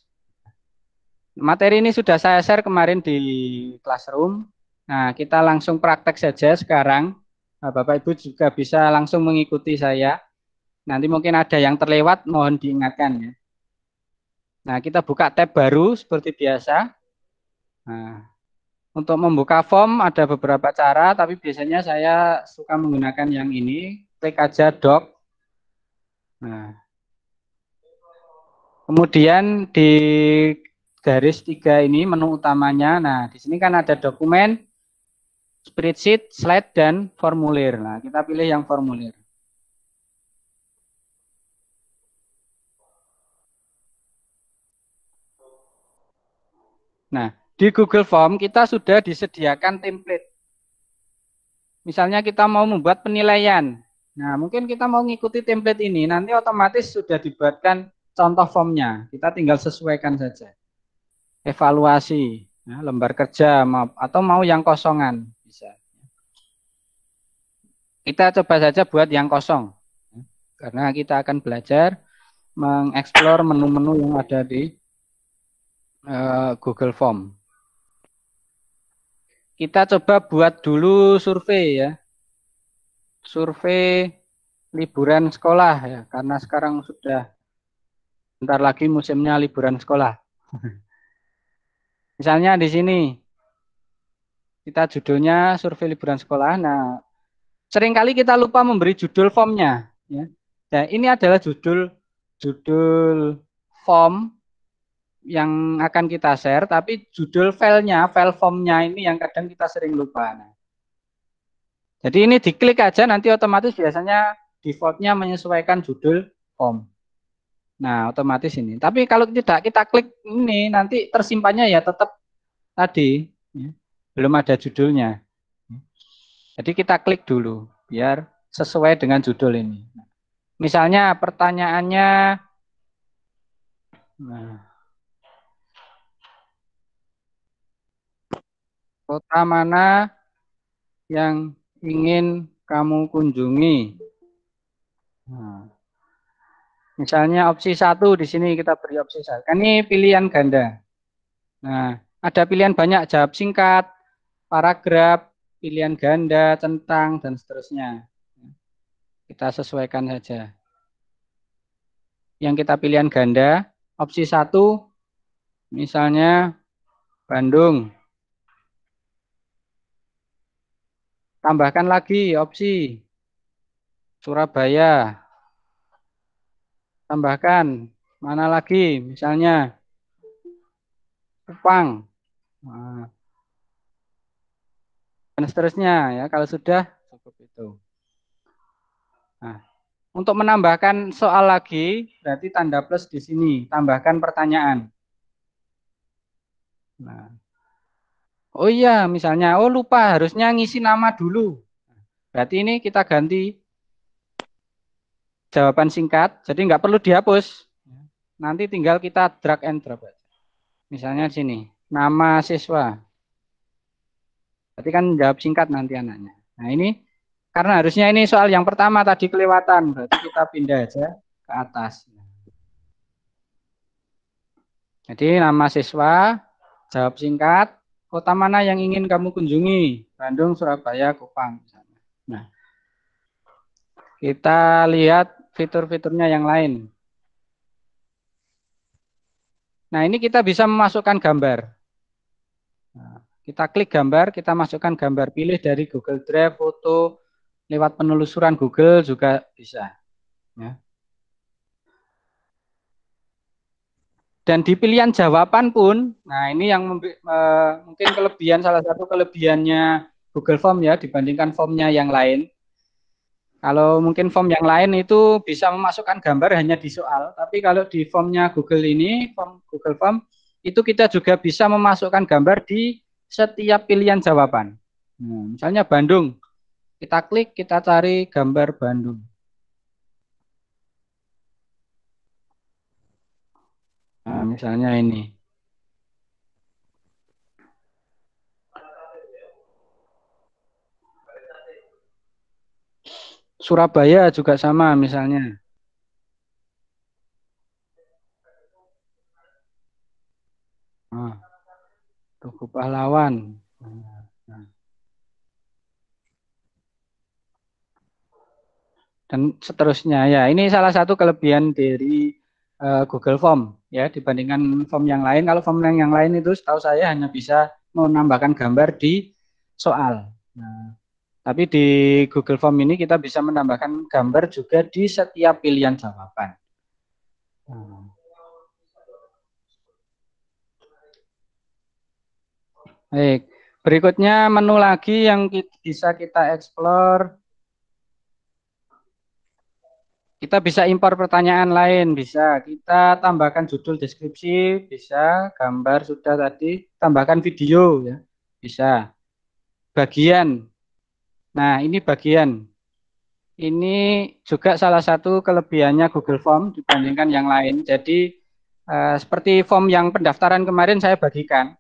Materi ini sudah saya share kemarin di classroom. Nah, kita langsung praktek saja sekarang. Nah, Bapak Ibu juga bisa langsung mengikuti saya. Nanti mungkin ada yang terlewat, mohon diingatkan ya. Nah, kita buka tab baru seperti biasa. Nah, untuk membuka form ada beberapa cara, tapi biasanya saya suka menggunakan yang ini. Klik aja doc. Nah. Kemudian di garis tiga ini menu utamanya. Nah, di sini kan ada dokumen, spreadsheet, slide, dan formulir. Nah, kita pilih yang formulir. Nah, di Google Form kita sudah disediakan template. Misalnya kita mau membuat penilaian. Nah, mungkin kita mau ngikuti template ini, nanti otomatis sudah dibuatkan contoh formnya. Kita tinggal sesuaikan saja. Evaluasi, ya, lembar kerja, atau mau yang kosongan bisa. Kita coba saja buat yang kosong, ya. karena kita akan belajar mengeksplor menu-menu yang ada di uh, Google Form. Kita coba buat dulu survei ya survei liburan sekolah ya karena sekarang sudah ntar lagi musimnya liburan sekolah. <laughs> Misalnya di sini kita judulnya survei liburan sekolah. Nah, seringkali kita lupa memberi judul formnya. Ya. Nah, ini adalah judul judul form yang akan kita share, tapi judul filenya, file formnya ini yang kadang kita sering lupa. Nah, jadi ini diklik aja nanti otomatis biasanya defaultnya menyesuaikan judul om. Nah, otomatis ini. Tapi kalau tidak kita klik ini nanti tersimpannya ya tetap tadi ya, belum ada judulnya. Jadi kita klik dulu biar sesuai dengan judul ini. Misalnya pertanyaannya nah, kota mana yang ingin kamu kunjungi. Nah, misalnya opsi satu di sini kita beri opsi satu. Kan ini pilihan ganda. Nah, ada pilihan banyak jawab singkat, paragraf, pilihan ganda, centang dan seterusnya. Kita sesuaikan saja. Yang kita pilihan ganda, opsi satu misalnya Bandung. Tambahkan lagi opsi Surabaya. Tambahkan mana lagi misalnya Kupang. Nah. Dan seterusnya ya kalau sudah cukup itu. Nah, untuk menambahkan soal lagi berarti tanda plus di sini, tambahkan pertanyaan. Nah, Oh iya, misalnya, oh lupa harusnya ngisi nama dulu. Berarti ini kita ganti jawaban singkat, jadi nggak perlu dihapus. Nanti tinggal kita drag and drop. Misalnya sini, nama siswa. Berarti kan jawab singkat nanti anaknya. Nah ini, karena harusnya ini soal yang pertama tadi kelewatan, berarti kita pindah aja ke atas. Jadi nama siswa, jawab singkat, kota mana yang ingin kamu kunjungi? Bandung, Surabaya, Kupang. Nah, kita lihat fitur-fiturnya yang lain. Nah, ini kita bisa memasukkan gambar. Nah, kita klik gambar, kita masukkan gambar pilih dari Google Drive, foto, lewat penelusuran Google juga bisa. Ya. Dan di pilihan jawaban pun, nah ini yang uh, mungkin kelebihan salah satu kelebihannya Google Form ya dibandingkan formnya yang lain. Kalau mungkin form yang lain itu bisa memasukkan gambar hanya di soal, tapi kalau di formnya Google ini, form Google Form itu kita juga bisa memasukkan gambar di setiap pilihan jawaban. Nah, misalnya Bandung, kita klik, kita cari gambar Bandung. Nah, misalnya ini. Surabaya juga sama misalnya. Nah, Tugu Pahlawan. Dan seterusnya ya. Ini salah satu kelebihan dari uh, Google Form ya dibandingkan form yang lain. Kalau form yang, yang lain itu setahu saya hanya bisa menambahkan gambar di soal. Nah, tapi di Google Form ini kita bisa menambahkan gambar juga di setiap pilihan jawaban. Nah. Baik, berikutnya menu lagi yang bisa kita explore kita bisa impor pertanyaan lain, bisa. Kita tambahkan judul deskripsi, bisa. Gambar sudah tadi, tambahkan video ya. Bisa. Bagian. Nah, ini bagian. Ini juga salah satu kelebihannya Google Form dibandingkan yang lain. Jadi eh, seperti form yang pendaftaran kemarin saya bagikan,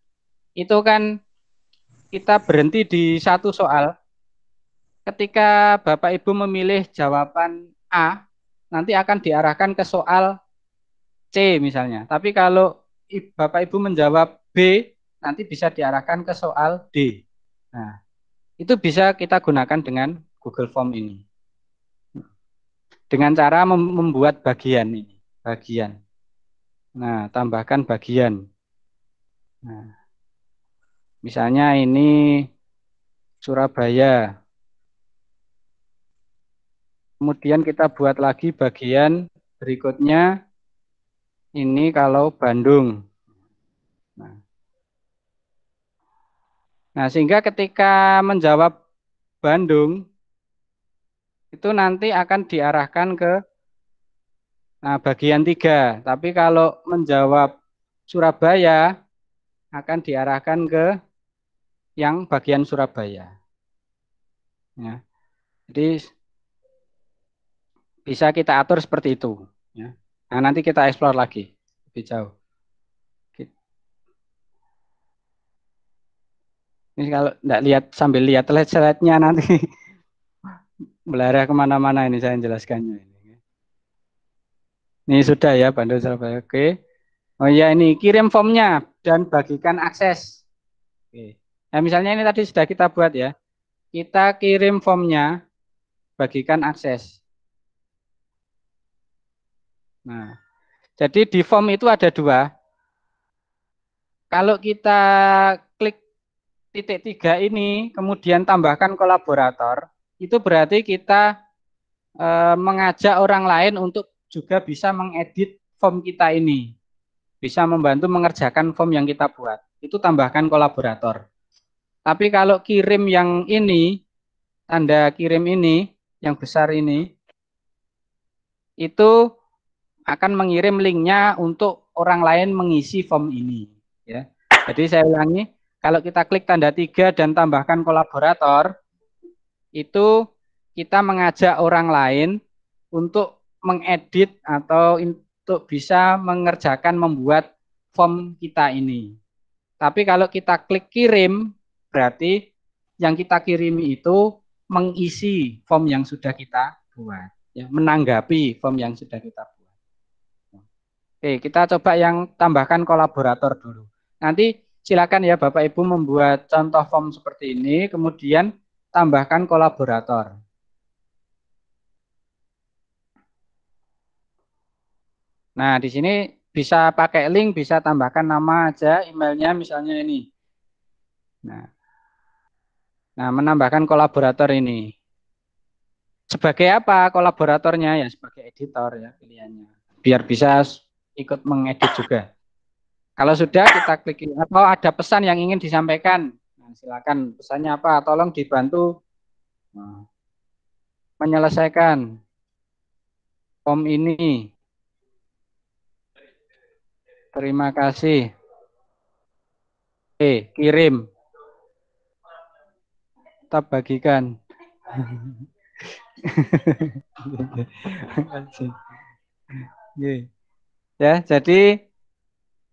itu kan kita berhenti di satu soal. Ketika Bapak Ibu memilih jawaban A, nanti akan diarahkan ke soal C misalnya. Tapi kalau Bapak Ibu menjawab B, nanti bisa diarahkan ke soal D. Nah, itu bisa kita gunakan dengan Google Form ini. Dengan cara membuat bagian ini, bagian. Nah, tambahkan bagian. Nah, misalnya ini Surabaya. Kemudian kita buat lagi bagian berikutnya. Ini kalau Bandung. Nah. nah, sehingga ketika menjawab Bandung, itu nanti akan diarahkan ke nah, bagian tiga. Tapi kalau menjawab Surabaya, akan diarahkan ke yang bagian Surabaya. Ya. Jadi bisa kita atur seperti itu. Ya. Nah, nanti kita explore lagi lebih jauh. Ini kalau tidak lihat sambil lihat slide-nya nanti belarah <laughs> kemana-mana ini saya jelaskannya. Ya. Ini sudah ya Bandung Surabaya. Oke. Oh ya ini kirim formnya dan bagikan akses. Oke. Nah misalnya ini tadi sudah kita buat ya. Kita kirim formnya, bagikan akses. Nah, jadi di form itu ada dua. Kalau kita klik titik tiga ini, kemudian tambahkan kolaborator, itu berarti kita e, mengajak orang lain untuk juga bisa mengedit form kita ini. Bisa membantu mengerjakan form yang kita buat. Itu tambahkan kolaborator. Tapi kalau kirim yang ini, tanda kirim ini, yang besar ini, itu akan mengirim linknya untuk orang lain mengisi form ini. Ya. Jadi saya ulangi, kalau kita klik tanda tiga dan tambahkan kolaborator, itu kita mengajak orang lain untuk mengedit atau untuk bisa mengerjakan membuat form kita ini. Tapi kalau kita klik kirim, berarti yang kita kirim itu mengisi form yang sudah kita buat, ya, menanggapi form yang sudah kita buat. Oke, kita coba yang tambahkan kolaborator dulu. Nanti silakan ya Bapak Ibu membuat contoh form seperti ini, kemudian tambahkan kolaborator. Nah, di sini bisa pakai link, bisa tambahkan nama aja, emailnya misalnya ini. Nah, nah menambahkan kolaborator ini. Sebagai apa kolaboratornya? Ya, sebagai editor ya pilihannya. Biar bisa ikut mengedit juga. Kalau sudah kita klik atau ada pesan yang ingin disampaikan, nah, silakan pesannya apa? Tolong dibantu nah, menyelesaikan form ini. Terima kasih. Oke, kirim. Kita bagikan. Terima kasih. Yeah. Ya, jadi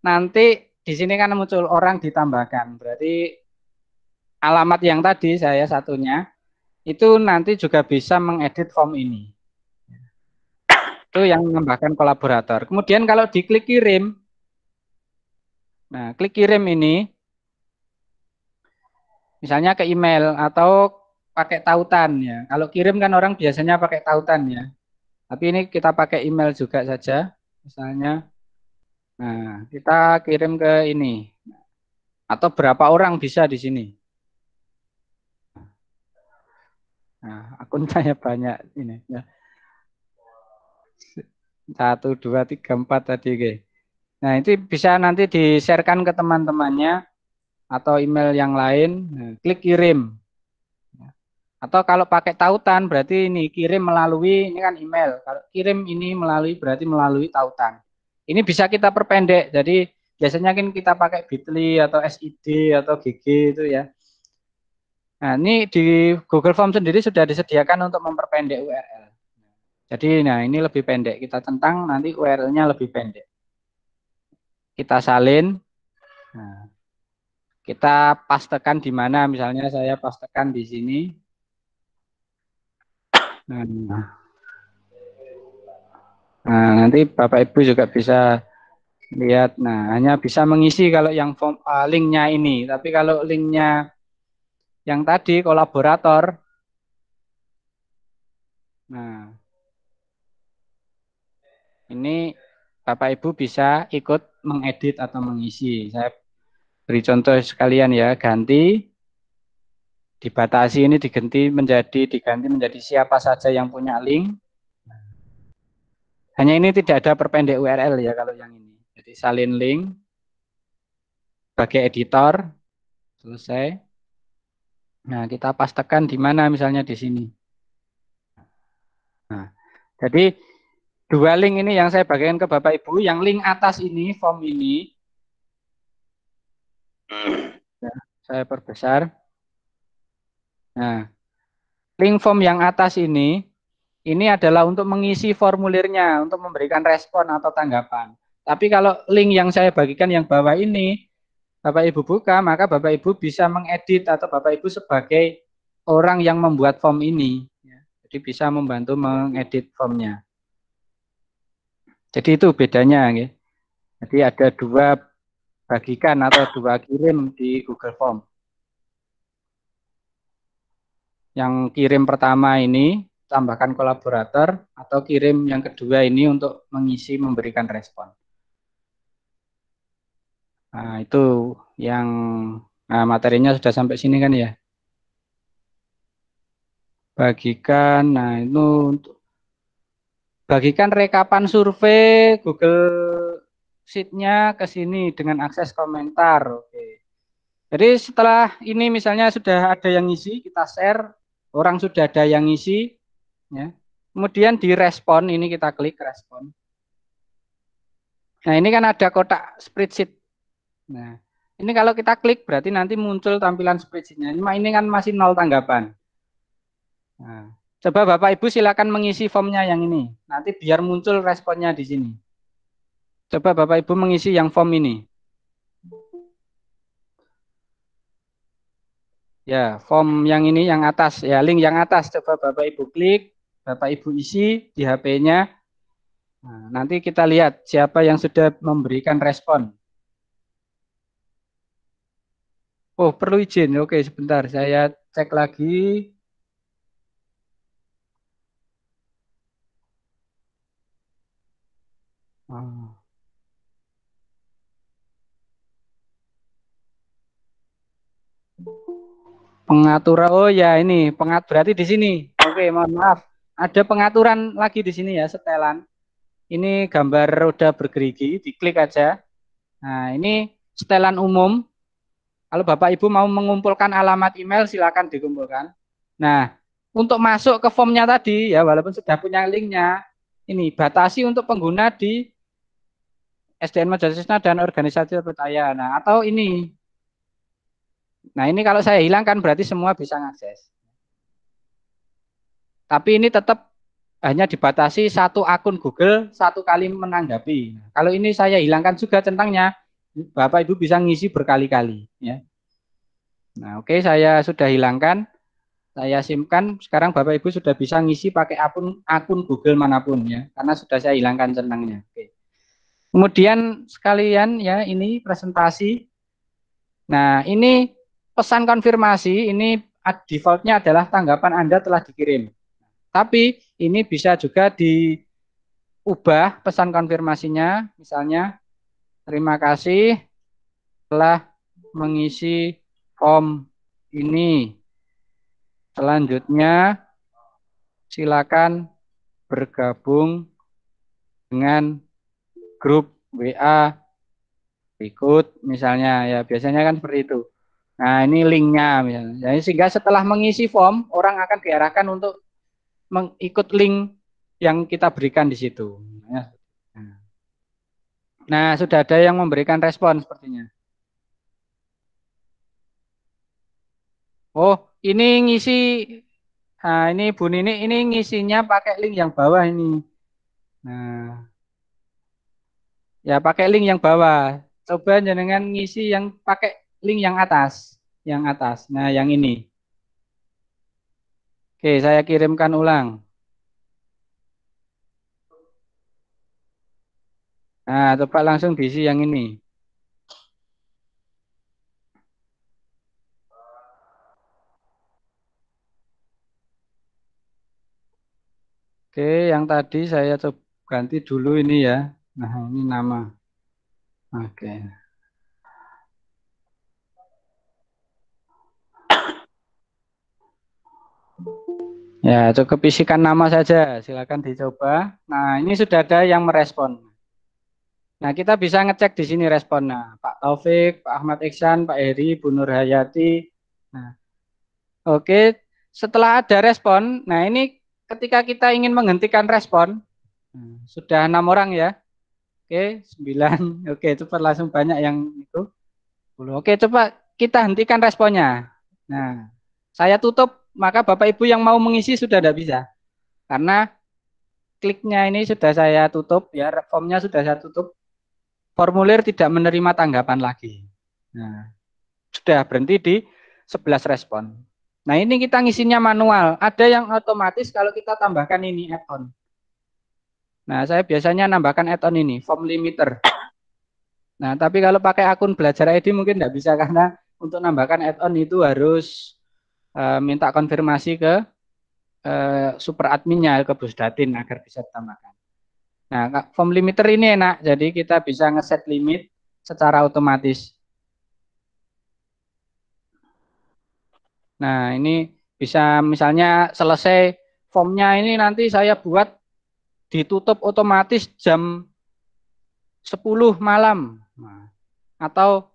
nanti di sini kan muncul orang ditambahkan. Berarti alamat yang tadi saya satunya itu nanti juga bisa mengedit form ini. Itu yang menambahkan kolaborator. Kemudian kalau diklik kirim, nah klik kirim ini, misalnya ke email atau pakai tautan ya. Kalau kirim kan orang biasanya pakai tautan ya. Tapi ini kita pakai email juga saja misalnya. Nah, kita kirim ke ini. Atau berapa orang bisa di sini? Nah, akun <laughs> saya banyak ini. Ya. Satu, dua, tiga, empat tadi. Oke. Nah, itu bisa nanti di-sharekan ke teman-temannya atau email yang lain. Nah, klik kirim. Atau kalau pakai tautan berarti ini kirim melalui ini kan email. Kalau kirim ini melalui berarti melalui tautan. Ini bisa kita perpendek. Jadi biasanya kan kita pakai Bitly atau SID atau GG itu ya. Nah, ini di Google Form sendiri sudah disediakan untuk memperpendek URL. Jadi, nah ini lebih pendek. Kita tentang nanti URL-nya lebih pendek. Kita salin. Nah, kita pastekan di mana, misalnya saya pastekan di sini. Nah, nah, nanti Bapak Ibu juga bisa lihat. Nah, hanya bisa mengisi kalau yang form, uh, linknya ini. Tapi kalau linknya yang tadi kolaborator, nah ini Bapak Ibu bisa ikut mengedit atau mengisi. Saya beri contoh sekalian ya, ganti dibatasi ini diganti menjadi diganti menjadi siapa saja yang punya link. Hanya ini tidak ada perpendek URL ya kalau yang ini. Jadi salin link sebagai editor selesai. Nah, kita pastikan di mana misalnya di sini. Nah, jadi dua link ini yang saya bagikan ke Bapak Ibu, yang link atas ini form ini. Hmm. Ya, saya perbesar. Nah, link form yang atas ini ini adalah untuk mengisi formulirnya untuk memberikan respon atau tanggapan. Tapi kalau link yang saya bagikan yang bawah ini Bapak Ibu buka, maka Bapak Ibu bisa mengedit atau Bapak Ibu sebagai orang yang membuat form ini. Ya, jadi bisa membantu mengedit formnya. Jadi itu bedanya. Ya. Jadi ada dua bagikan atau dua kirim di Google Form. yang kirim pertama ini tambahkan kolaborator atau kirim yang kedua ini untuk mengisi memberikan respon. Nah, itu yang nah, materinya sudah sampai sini kan ya. Bagikan, nah itu untuk bagikan rekapan survei Google Sheet-nya ke sini dengan akses komentar. Oke. Jadi setelah ini misalnya sudah ada yang ngisi, kita share Orang sudah ada yang ngisi, ya. Kemudian direspon. ini kita klik respon. Nah, ini kan ada kotak spreadsheet. Nah, ini kalau kita klik berarti nanti muncul tampilan spreadsheet spreadsheetnya. Ini kan masih nol tanggapan. Nah, coba Bapak Ibu silakan mengisi formnya yang ini. Nanti biar muncul responnya di sini. Coba Bapak Ibu mengisi yang form ini. Ya, form yang ini yang atas ya, link yang atas coba Bapak Ibu klik, Bapak Ibu isi di HP-nya. Nah, nanti kita lihat siapa yang sudah memberikan respon. Oh, perlu izin. Oke, sebentar saya cek lagi. Oh. Pengaturan. Oh ya, ini pengat berarti di sini. Oke, mohon maaf. Ada pengaturan lagi di sini ya, setelan. Ini gambar roda bergerigi, diklik aja. Nah, ini setelan umum. Kalau Bapak Ibu mau mengumpulkan alamat email silakan dikumpulkan. Nah, untuk masuk ke formnya tadi ya walaupun sudah punya linknya, ini batasi untuk pengguna di SDN Madrasah dan organisasi pertanyaan Nah, atau ini Nah ini kalau saya hilangkan berarti semua bisa mengakses. Tapi ini tetap hanya dibatasi satu akun Google satu kali menanggapi. Kalau ini saya hilangkan juga centangnya, Bapak Ibu bisa ngisi berkali-kali. Ya. Nah oke okay, saya sudah hilangkan, saya simkan. Sekarang Bapak Ibu sudah bisa ngisi pakai akun akun Google manapun ya, karena sudah saya hilangkan centangnya. Okay. Kemudian sekalian ya ini presentasi. Nah ini pesan konfirmasi ini defaultnya adalah tanggapan Anda telah dikirim. Tapi ini bisa juga diubah pesan konfirmasinya, misalnya terima kasih telah mengisi form ini. Selanjutnya silakan bergabung dengan grup WA berikut misalnya ya biasanya kan seperti itu. Nah, ini linknya misalnya. Jadi nah, sehingga setelah mengisi form, orang akan diarahkan untuk mengikut link yang kita berikan di situ. Nah. nah, sudah ada yang memberikan respon sepertinya. Oh, ini ngisi nah ini Bu Nini ini ngisinya pakai link yang bawah ini. Nah. Ya, pakai link yang bawah. Coba jenengan ngisi yang pakai link yang atas, yang atas. Nah, yang ini. Oke, saya kirimkan ulang. Nah, coba langsung diisi yang ini. Oke, yang tadi saya coba ganti dulu ini ya. Nah, ini nama. Oke. Ya, cukup isikan nama saja. Silakan dicoba. Nah, ini sudah ada yang merespon. Nah, kita bisa ngecek di sini responnya. Pak Taufik, Pak Ahmad Iksan, Pak Eri, Bu Nur Hayati. Nah, oke. Setelah ada respon, nah ini ketika kita ingin menghentikan respon, nah, sudah enam orang ya. Oke, sembilan. <laughs> Oke, cepat langsung banyak yang itu. Oke, coba kita hentikan responnya. Nah, saya tutup maka Bapak Ibu yang mau mengisi sudah tidak bisa. Karena kliknya ini sudah saya tutup, ya formnya sudah saya tutup. Formulir tidak menerima tanggapan lagi. Nah, sudah berhenti di 11 respon. Nah, ini kita ngisinya manual. Ada yang otomatis kalau kita tambahkan ini add-on. Nah, saya biasanya nambahkan add-on ini, form limiter. Nah, tapi kalau pakai akun belajar ID mungkin tidak bisa karena untuk nambahkan add-on itu harus Eh, minta konfirmasi ke uh, super adminnya ke Datin agar bisa ditambahkan. Nah, form limiter ini enak, jadi kita bisa ngeset limit secara otomatis. Nah, ini bisa misalnya selesai formnya ini nanti saya buat ditutup otomatis jam 10 malam. Nah, atau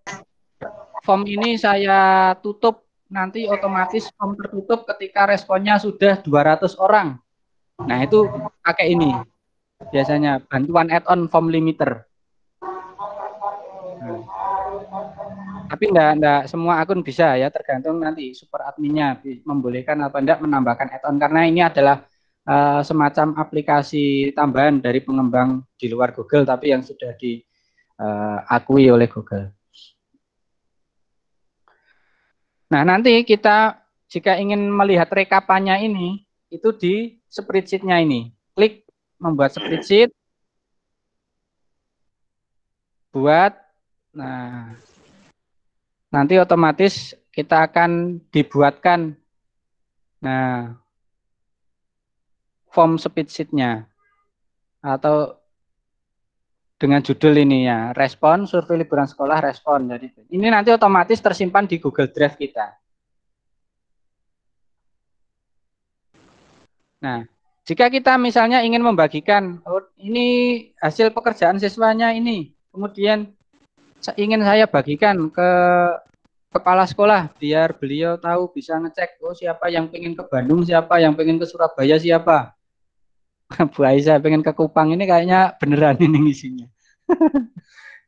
form ini saya tutup nanti otomatis form tertutup ketika responnya sudah 200 orang. Nah, itu pakai ini. Biasanya bantuan add-on form limiter. Nah. Tapi enggak, enggak semua akun bisa ya, tergantung nanti super adminnya membolehkan atau enggak menambahkan add-on karena ini adalah uh, semacam aplikasi tambahan dari pengembang di luar Google tapi yang sudah diakui eh, uh, oleh Google. Nah, nanti kita jika ingin melihat rekapannya ini, itu di spreadsheet-nya ini. Klik membuat spreadsheet. Buat. Nah, nanti otomatis kita akan dibuatkan nah form spreadsheet-nya atau dengan judul ini ya, respon survei liburan sekolah respon. Jadi ini nanti otomatis tersimpan di Google Drive kita. Nah, jika kita misalnya ingin membagikan oh, ini hasil pekerjaan siswanya ini, kemudian ingin saya bagikan ke kepala sekolah biar beliau tahu bisa ngecek oh siapa yang pengen ke Bandung siapa yang pengen ke Surabaya siapa <laughs> Bu Aisyah pengen ke Kupang ini kayaknya beneran ini isinya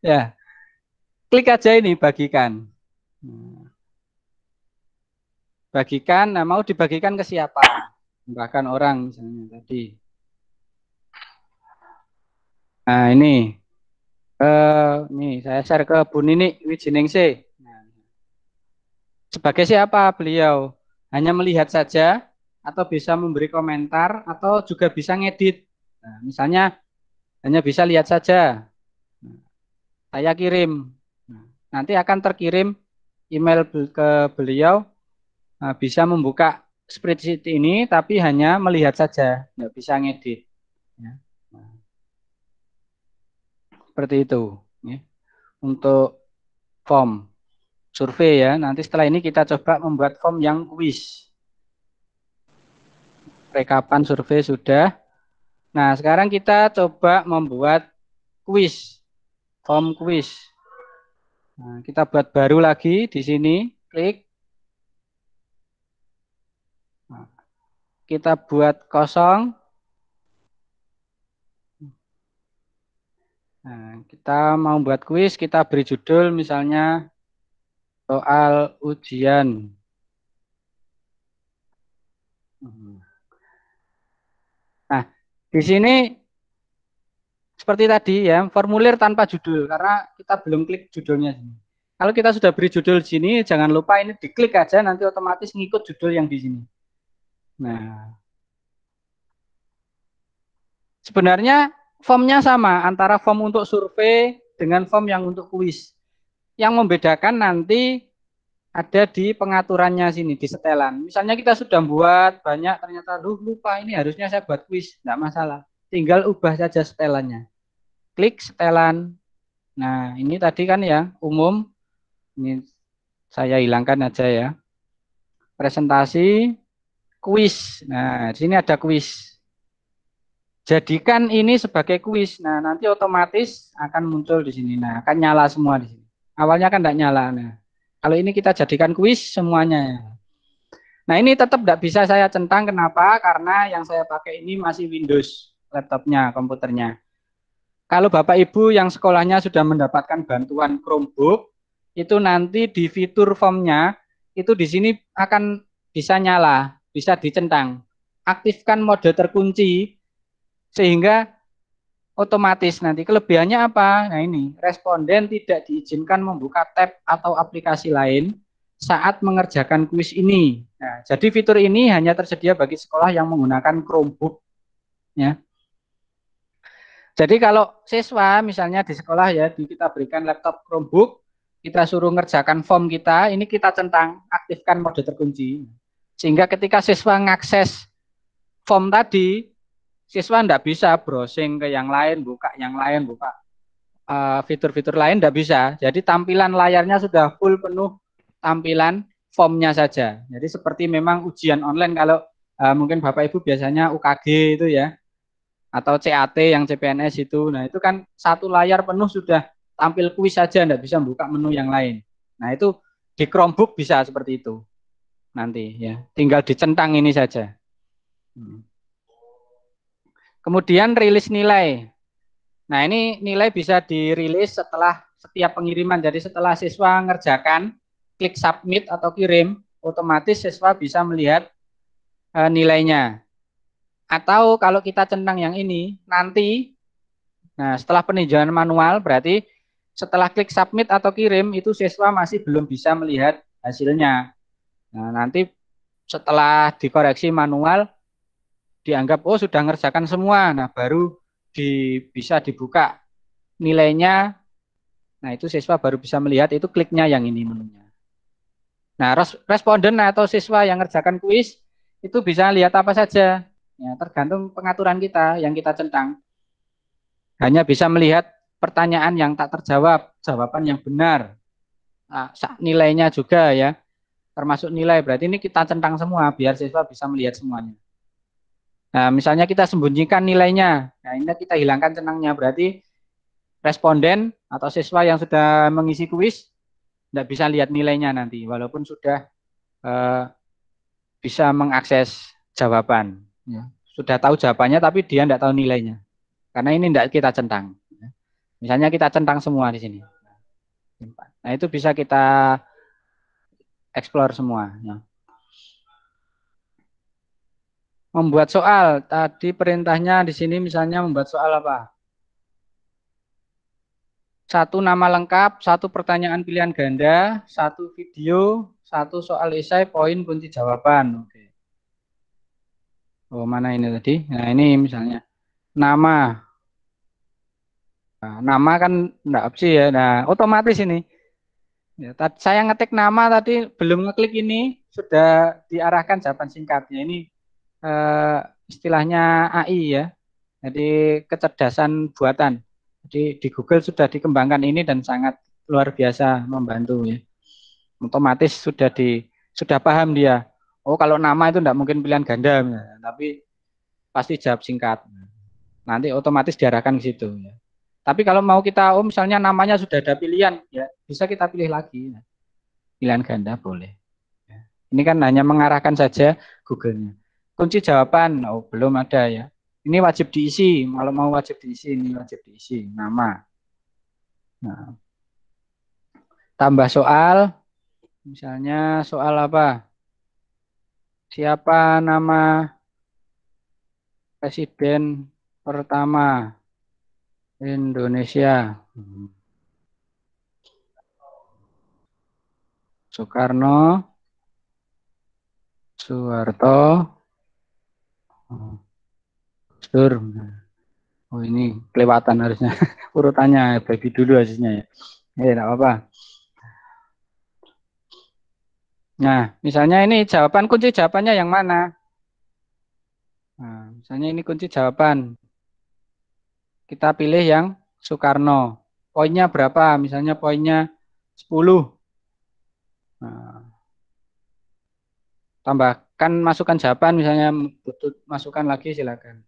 ya, klik aja ini bagikan. Bagikan, nah mau dibagikan ke siapa? Bahkan orang misalnya tadi. Nah ini, eh nih saya share ke Bu Nini Wijiningse. Nah, sebagai siapa beliau? Hanya melihat saja atau bisa memberi komentar atau juga bisa ngedit. Nah, misalnya hanya bisa lihat saja saya kirim. Nah, nanti akan terkirim email ke beliau nah, bisa membuka spreadsheet ini tapi hanya melihat saja, nggak bisa ngedit. Ya. Nah. Seperti itu. Ya. Untuk form survei ya, nanti setelah ini kita coba membuat form yang quiz. Rekapan survei sudah. Nah, sekarang kita coba membuat quiz form quiz. Nah, kita buat baru lagi di sini, klik. Nah, kita buat kosong. Nah, kita mau buat kuis, kita beri judul misalnya soal ujian. Nah, di sini seperti tadi ya, formulir tanpa judul karena kita belum klik judulnya. Kalau kita sudah beri judul di sini, jangan lupa ini diklik aja nanti otomatis ngikut judul yang di sini. Nah, sebenarnya formnya sama antara form untuk survei dengan form yang untuk kuis. Yang membedakan nanti ada di pengaturannya sini di setelan. Misalnya kita sudah buat banyak ternyata lupa ini harusnya saya buat kuis, tidak masalah tinggal ubah saja setelannya klik setelan. Nah, ini tadi kan ya umum. Ini saya hilangkan aja ya. Presentasi kuis. Nah, di sini ada kuis. Jadikan ini sebagai kuis. Nah, nanti otomatis akan muncul di sini. Nah, akan nyala semua di sini. Awalnya kan tidak nyala. Nah, kalau ini kita jadikan kuis semuanya Nah, ini tetap tidak bisa saya centang. Kenapa? Karena yang saya pakai ini masih Windows laptopnya, komputernya. Kalau Bapak Ibu yang sekolahnya sudah mendapatkan bantuan Chromebook, itu nanti di fitur formnya itu di sini akan bisa nyala, bisa dicentang. Aktifkan mode terkunci sehingga otomatis nanti kelebihannya apa? Nah ini, responden tidak diizinkan membuka tab atau aplikasi lain saat mengerjakan kuis ini. Nah, jadi fitur ini hanya tersedia bagi sekolah yang menggunakan Chromebook. Ya. Jadi kalau siswa misalnya di sekolah ya, di kita berikan laptop Chromebook, kita suruh ngerjakan form kita, ini kita centang aktifkan mode terkunci. Sehingga ketika siswa mengakses form tadi, siswa tidak bisa browsing ke yang lain, buka yang lain, buka eh, fitur-fitur uh, lain tidak bisa. Jadi tampilan layarnya sudah full penuh tampilan formnya saja. Jadi seperti memang ujian online kalau uh, mungkin Bapak Ibu biasanya UKG itu ya, atau CAT yang CPNS itu. Nah, itu kan satu layar penuh sudah tampil kuis saja, tidak bisa buka menu yang lain. Nah, itu di Chromebook bisa seperti itu nanti ya. Tinggal dicentang ini saja. Hmm. Kemudian rilis nilai. Nah, ini nilai bisa dirilis setelah setiap pengiriman. Jadi setelah siswa ngerjakan, klik submit atau kirim, otomatis siswa bisa melihat eh, nilainya. Atau kalau kita centang yang ini, nanti, nah setelah peninjauan manual berarti setelah klik submit atau kirim itu siswa masih belum bisa melihat hasilnya. Nah, nanti setelah dikoreksi manual dianggap oh sudah ngerjakan semua. Nah, baru di, bisa dibuka nilainya. Nah, itu siswa baru bisa melihat itu kliknya yang ini menunya. Nah, responden atau siswa yang ngerjakan kuis itu bisa lihat apa saja. Ya, tergantung pengaturan kita yang kita centang. Hanya bisa melihat pertanyaan yang tak terjawab, jawaban yang benar. Nah, nilainya juga ya, termasuk nilai. Berarti ini kita centang semua biar siswa bisa melihat semuanya. Nah, misalnya kita sembunyikan nilainya, nah ini kita hilangkan centangnya. Berarti responden atau siswa yang sudah mengisi kuis tidak bisa lihat nilainya nanti, walaupun sudah eh, bisa mengakses jawaban. Ya. Sudah tahu jawabannya tapi dia tidak tahu nilainya. Karena ini tidak kita centang. Ya. Misalnya kita centang semua di sini. Nah itu bisa kita explore semua. Ya. Membuat soal. Tadi perintahnya di sini misalnya membuat soal apa? Satu nama lengkap, satu pertanyaan pilihan ganda, satu video, satu soal esai, poin kunci jawaban. Oke. Oh, mana ini tadi? Nah, ini misalnya nama. Nah, nama kan enggak opsi ya. Nah, otomatis ini. Ya, saya ngetik nama tadi belum ngeklik ini sudah diarahkan jawaban singkatnya ini eh, istilahnya AI ya. Jadi kecerdasan buatan. Jadi di Google sudah dikembangkan ini dan sangat luar biasa membantu ya. Otomatis sudah di sudah paham dia oh kalau nama itu tidak mungkin pilihan ganda ya. tapi pasti jawab singkat nanti otomatis diarahkan ke situ ya. tapi kalau mau kita oh misalnya namanya sudah ada pilihan ya bisa kita pilih lagi pilihan ganda boleh ya. ini kan hanya mengarahkan saja Google-nya kunci jawaban oh belum ada ya ini wajib diisi kalau mau wajib diisi ini wajib diisi nama nah tambah soal misalnya soal apa Siapa nama presiden pertama Indonesia? Soekarno, Soeharto, Dur. Oh ini kelewatan harusnya <laughs> urutannya baby dulu hasilnya ya. Ya eh, tidak apa-apa. Nah, misalnya ini jawaban kunci jawabannya yang mana? Nah, misalnya ini kunci jawaban. Kita pilih yang Soekarno. Poinnya berapa? Misalnya poinnya 10. Nah, tambahkan masukan jawaban misalnya butuh masukan lagi silakan.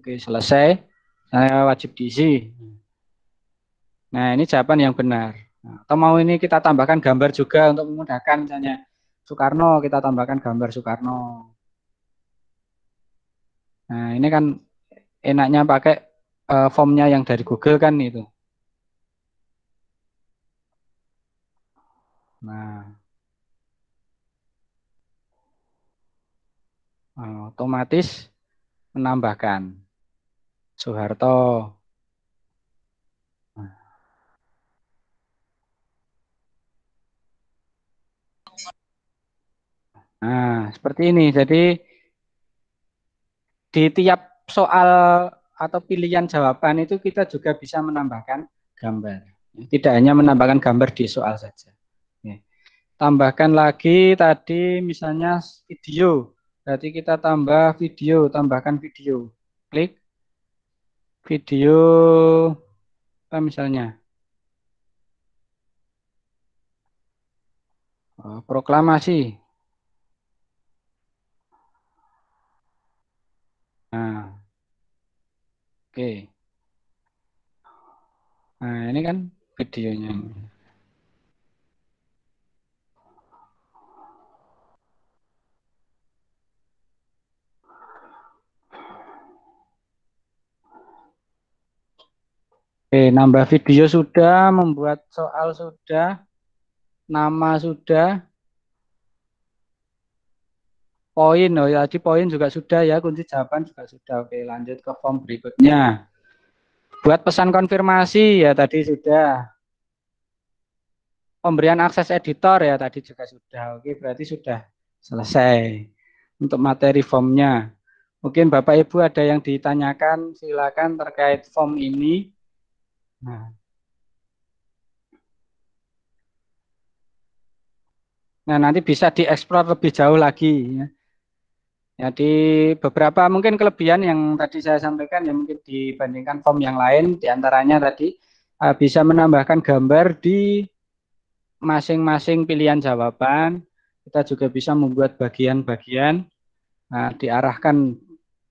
Oke, selesai. Saya wajib diisi. Nah, ini jawaban yang benar. Nah, atau mau ini kita tambahkan gambar juga untuk memudahkan misalnya Soekarno kita tambahkan gambar Soekarno nah ini kan enaknya pakai uh, formnya yang dari Google kan itu nah, nah otomatis menambahkan Soeharto Nah, seperti ini. Jadi di tiap soal atau pilihan jawaban itu kita juga bisa menambahkan gambar. Tidak hanya menambahkan gambar di soal saja. Ya. Tambahkan lagi tadi misalnya video. Berarti kita tambah video, tambahkan video. Klik video apa misalnya? Oh, proklamasi. Ah. oke. Okay. Nah, ini kan videonya. Oke, nambah video sudah, membuat soal sudah, nama sudah, poin oh ya, di poin juga sudah ya, kunci jawaban juga sudah. Oke, lanjut ke form berikutnya. Buat pesan konfirmasi ya tadi sudah. Pemberian akses editor ya tadi juga sudah. Oke, berarti sudah selesai untuk materi formnya. Mungkin Bapak Ibu ada yang ditanyakan, silakan terkait form ini. Nah, Nah, nanti bisa dieksplor lebih jauh lagi. Ya. Jadi ya, beberapa mungkin kelebihan yang tadi saya sampaikan yang mungkin dibandingkan form yang lain diantaranya tadi uh, bisa menambahkan gambar di masing-masing pilihan jawaban. Kita juga bisa membuat bagian-bagian nah, diarahkan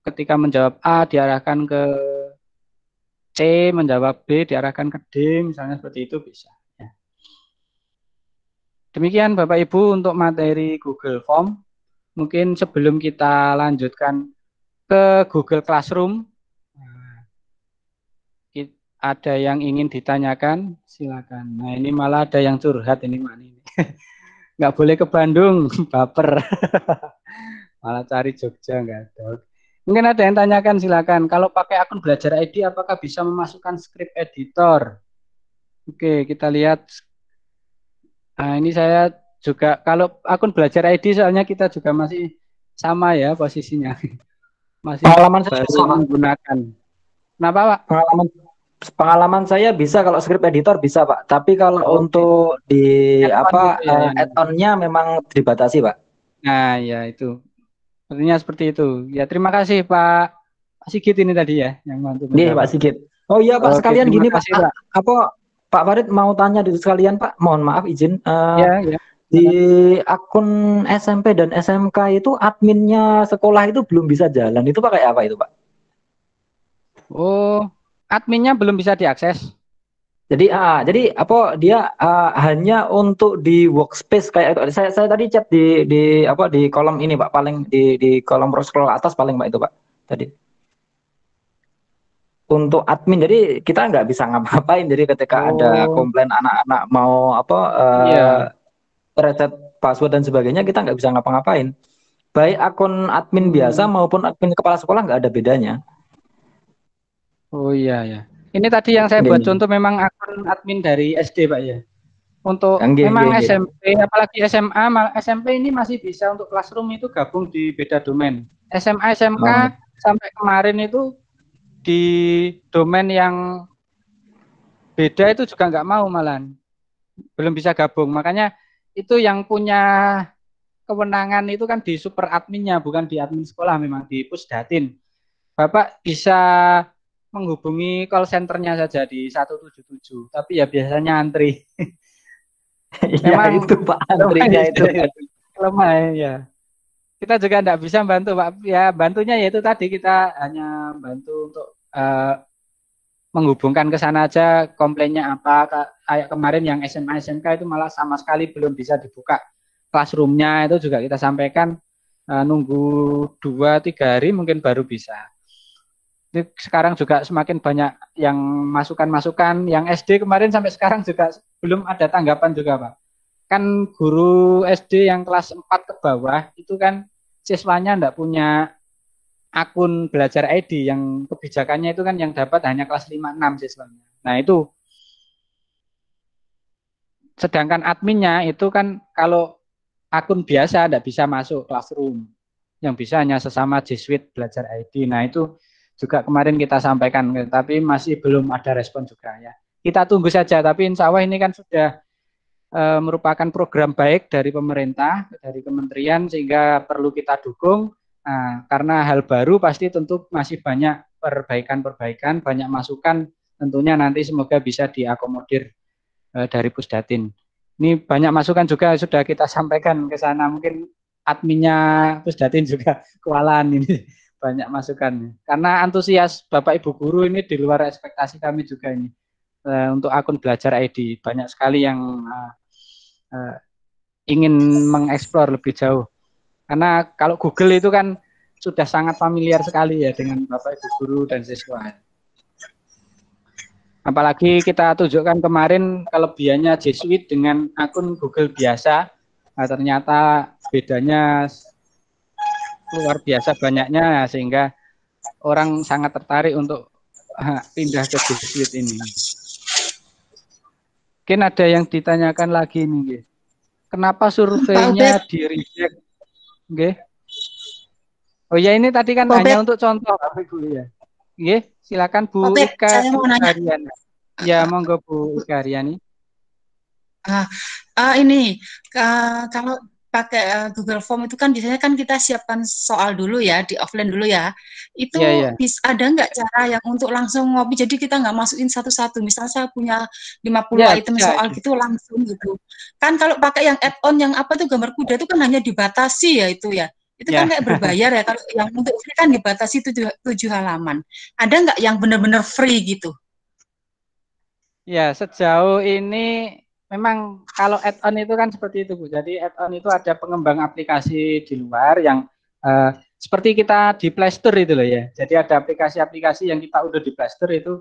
ketika menjawab A diarahkan ke C, menjawab B diarahkan ke D, misalnya seperti itu bisa. Ya. Demikian Bapak Ibu untuk materi Google Form mungkin sebelum kita lanjutkan ke Google Classroom, ada yang ingin ditanyakan? Silakan. Nah ini malah ada yang curhat ini mana ini. <laughs> Nggak boleh ke Bandung, <laughs> baper. <laughs> malah cari Jogja nggak ada. Mungkin ada yang tanyakan silakan. Kalau pakai akun belajar ID apakah bisa memasukkan script editor? Oke, kita lihat. Nah, ini saya juga kalau akun belajar ID soalnya kita juga masih sama ya posisinya. <laughs> Masih pengalaman saya menggunakan. Kenapa, Pak? Pengalaman pengalaman saya bisa kalau script editor bisa, Pak. Tapi kalau oh, untuk di add apa gitu ya. Eh, add-on-nya memang dibatasi, Pak. Nah, ya itu. Sepertinya seperti itu. Ya, terima kasih, Pak Sigit ini tadi ya yang bantu. Iya, Pak Sigit. Oh iya, Pak, oh, sekalian gini, Pak. Pak. Apa Pak Farid mau tanya dulu sekalian, Pak. Mohon maaf izin. Uh, ya, ya di akun SMP dan SMK itu adminnya sekolah itu belum bisa jalan itu pakai apa itu pak? Oh adminnya belum bisa diakses. Jadi ah jadi apa dia ah, hanya untuk di workspace kayak saya saya tadi chat di di apa di kolom ini Pak paling di di kolom scroll atas paling Pak itu Pak tadi. Untuk admin jadi kita nggak bisa ngapain jadi ketika oh. ada komplain anak-anak mau apa uh, yeah. Iya reset password dan sebagainya kita nggak bisa ngapa-ngapain baik akun admin hmm. biasa maupun admin kepala sekolah nggak ada bedanya oh iya ya ini tadi yang saya Gini. buat contoh memang akun admin dari SD pak ya untuk Gini. memang Gini. SMP apalagi SMA SMP ini masih bisa untuk classroom itu gabung di beda domain SMA SMK oh. sampai kemarin itu di domain yang beda itu juga nggak mau malan belum bisa gabung makanya itu yang punya kewenangan itu kan di super adminnya, bukan di admin sekolah memang di pusdatin. Bapak bisa menghubungi call centernya saja di 177, tapi ya biasanya antri. <laughs> Iya, memang ya, itu Pak antri ya itu. Lemah ya. Kita juga tidak bisa bantu Pak. Ya bantunya yaitu tadi kita hanya bantu untuk uh, menghubungkan ke sana aja komplainnya apa kayak kemarin yang SMA SMK itu malah sama sekali belum bisa dibuka classroomnya itu juga kita sampaikan eh, nunggu dua tiga hari mungkin baru bisa ini sekarang juga semakin banyak yang masukan-masukan yang SD kemarin sampai sekarang juga belum ada tanggapan juga Pak kan guru SD yang kelas 4 ke bawah itu kan siswanya enggak punya akun belajar ID yang kebijakannya itu kan yang dapat hanya kelas 5 6 siswanya. Nah, itu sedangkan adminnya itu kan kalau akun biasa tidak bisa masuk classroom. Yang bisa hanya sesama Jesuit belajar ID. Nah, itu juga kemarin kita sampaikan tapi masih belum ada respon juga ya. Kita tunggu saja tapi insya Allah ini kan sudah e, merupakan program baik dari pemerintah, dari kementerian sehingga perlu kita dukung Nah, karena hal baru pasti tentu masih banyak perbaikan-perbaikan, banyak masukan tentunya nanti semoga bisa diakomodir eh, dari Pusdatin. Ini banyak masukan juga sudah kita sampaikan ke sana. Mungkin adminnya Pusdatin juga <laughs> kewalahan ini <laughs> banyak masukan. Karena antusias Bapak Ibu guru ini di luar ekspektasi kami juga ini. Eh, untuk akun belajar ID banyak sekali yang eh, eh, ingin mengeksplor lebih jauh. Karena kalau Google itu kan sudah sangat familiar sekali ya dengan Bapak Ibu guru dan siswa. Apalagi kita tunjukkan kemarin kelebihannya Jesuit dengan akun Google biasa. Nah, ternyata bedanya luar biasa banyaknya sehingga orang sangat tertarik untuk pindah ke Jesuit ini. Mungkin ada yang ditanyakan lagi nih. Kenapa surveinya di reject Oke. Oh ya ini tadi kan Bobek. hanya untuk contoh Oke Ibu iya. silakan Bu Ika Ya, iya, monggo Bu Ika Hariani. Uh, ah, uh, ah, ini uh, kalau pakai eh, Google Form itu kan biasanya kan kita siapkan soal dulu ya di offline dulu ya. Itu yeah, yeah. bisa ada nggak cara yang untuk langsung ngopi? Jadi kita nggak masukin satu-satu. Misal saya punya 50 yeah, item yeah. soal gitu langsung gitu. Kan kalau pakai yang add-on yang apa tuh gambar kuda itu kan hanya dibatasi ya itu ya itu yeah. kan ya. kayak berbayar ya kalau yang untuk free kan dibatasi tujuh, tujuh halaman ada nggak yang benar-benar free gitu ya sejauh ini memang kalau add-on itu kan seperti itu Bu. Jadi add-on itu ada pengembang aplikasi di luar yang uh, seperti kita di Play Store itu loh ya. Jadi ada aplikasi-aplikasi yang kita udah di Play Store itu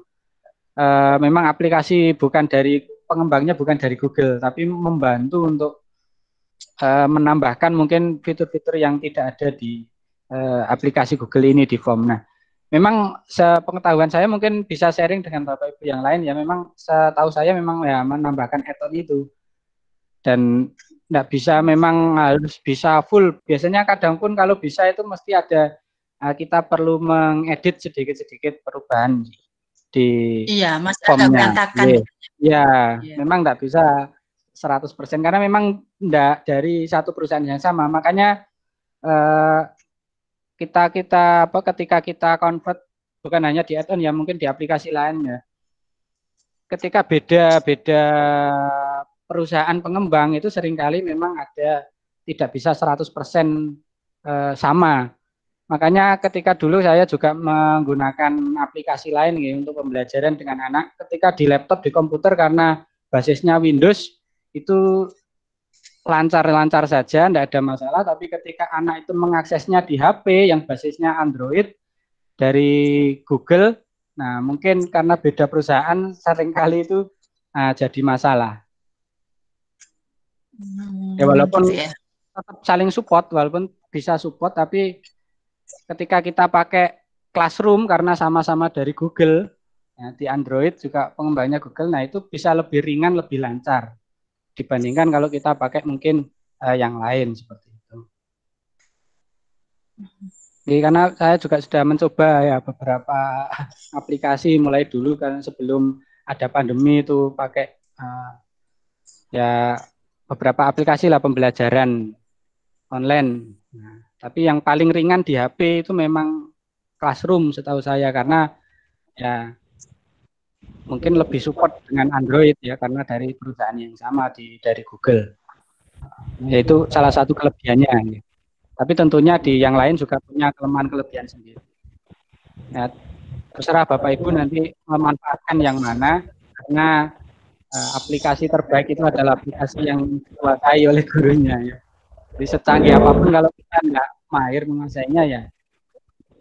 uh, memang aplikasi bukan dari pengembangnya bukan dari Google, tapi membantu untuk uh, menambahkan mungkin fitur-fitur yang tidak ada di uh, aplikasi Google ini di form. Nah, memang sepengetahuan saya mungkin bisa sharing dengan Bapak Ibu yang lain ya memang setahu saya memang ya menambahkan eton itu dan tidak bisa memang harus bisa full biasanya kadang pun kalau bisa itu mesti ada eh, kita perlu mengedit sedikit-sedikit perubahan di iya mas formnya ya yeah. yeah, yeah. memang tidak bisa 100% karena memang tidak dari satu perusahaan yang sama makanya eh, kita kita apa ketika kita convert bukan hanya di add-on ya mungkin di aplikasi lainnya ketika beda beda perusahaan pengembang itu seringkali memang ada tidak bisa 100% persen eh, sama. Makanya ketika dulu saya juga menggunakan aplikasi lain ya, untuk pembelajaran dengan anak ketika di laptop di komputer karena basisnya Windows itu lancar-lancar saja, tidak ada masalah. Tapi ketika anak itu mengaksesnya di HP yang basisnya Android dari Google, nah mungkin karena beda perusahaan seringkali itu uh, jadi masalah. Hmm, ya walaupun gitu ya. tetap saling support, walaupun bisa support, tapi ketika kita pakai Classroom karena sama-sama dari Google, ya, di Android juga pengembangnya Google, nah itu bisa lebih ringan, lebih lancar dibandingkan kalau kita pakai mungkin uh, yang lain seperti itu. Jadi karena saya juga sudah mencoba ya beberapa <laughs> aplikasi mulai dulu kan sebelum ada pandemi itu pakai uh, ya beberapa aplikasi lah pembelajaran online. Nah, tapi yang paling ringan di HP itu memang Classroom setahu saya karena ya mungkin lebih support dengan Android ya karena dari perusahaan yang sama di dari Google. Yaitu salah satu kelebihannya. Gitu. Tapi tentunya di yang lain juga punya kelemahan kelebihan sendiri. Ya, terserah Bapak Ibu nanti memanfaatkan yang mana karena uh, aplikasi terbaik itu adalah aplikasi yang dikuasai oleh gurunya ya. di secanggih apapun kalau kita nggak mahir menguasainya ya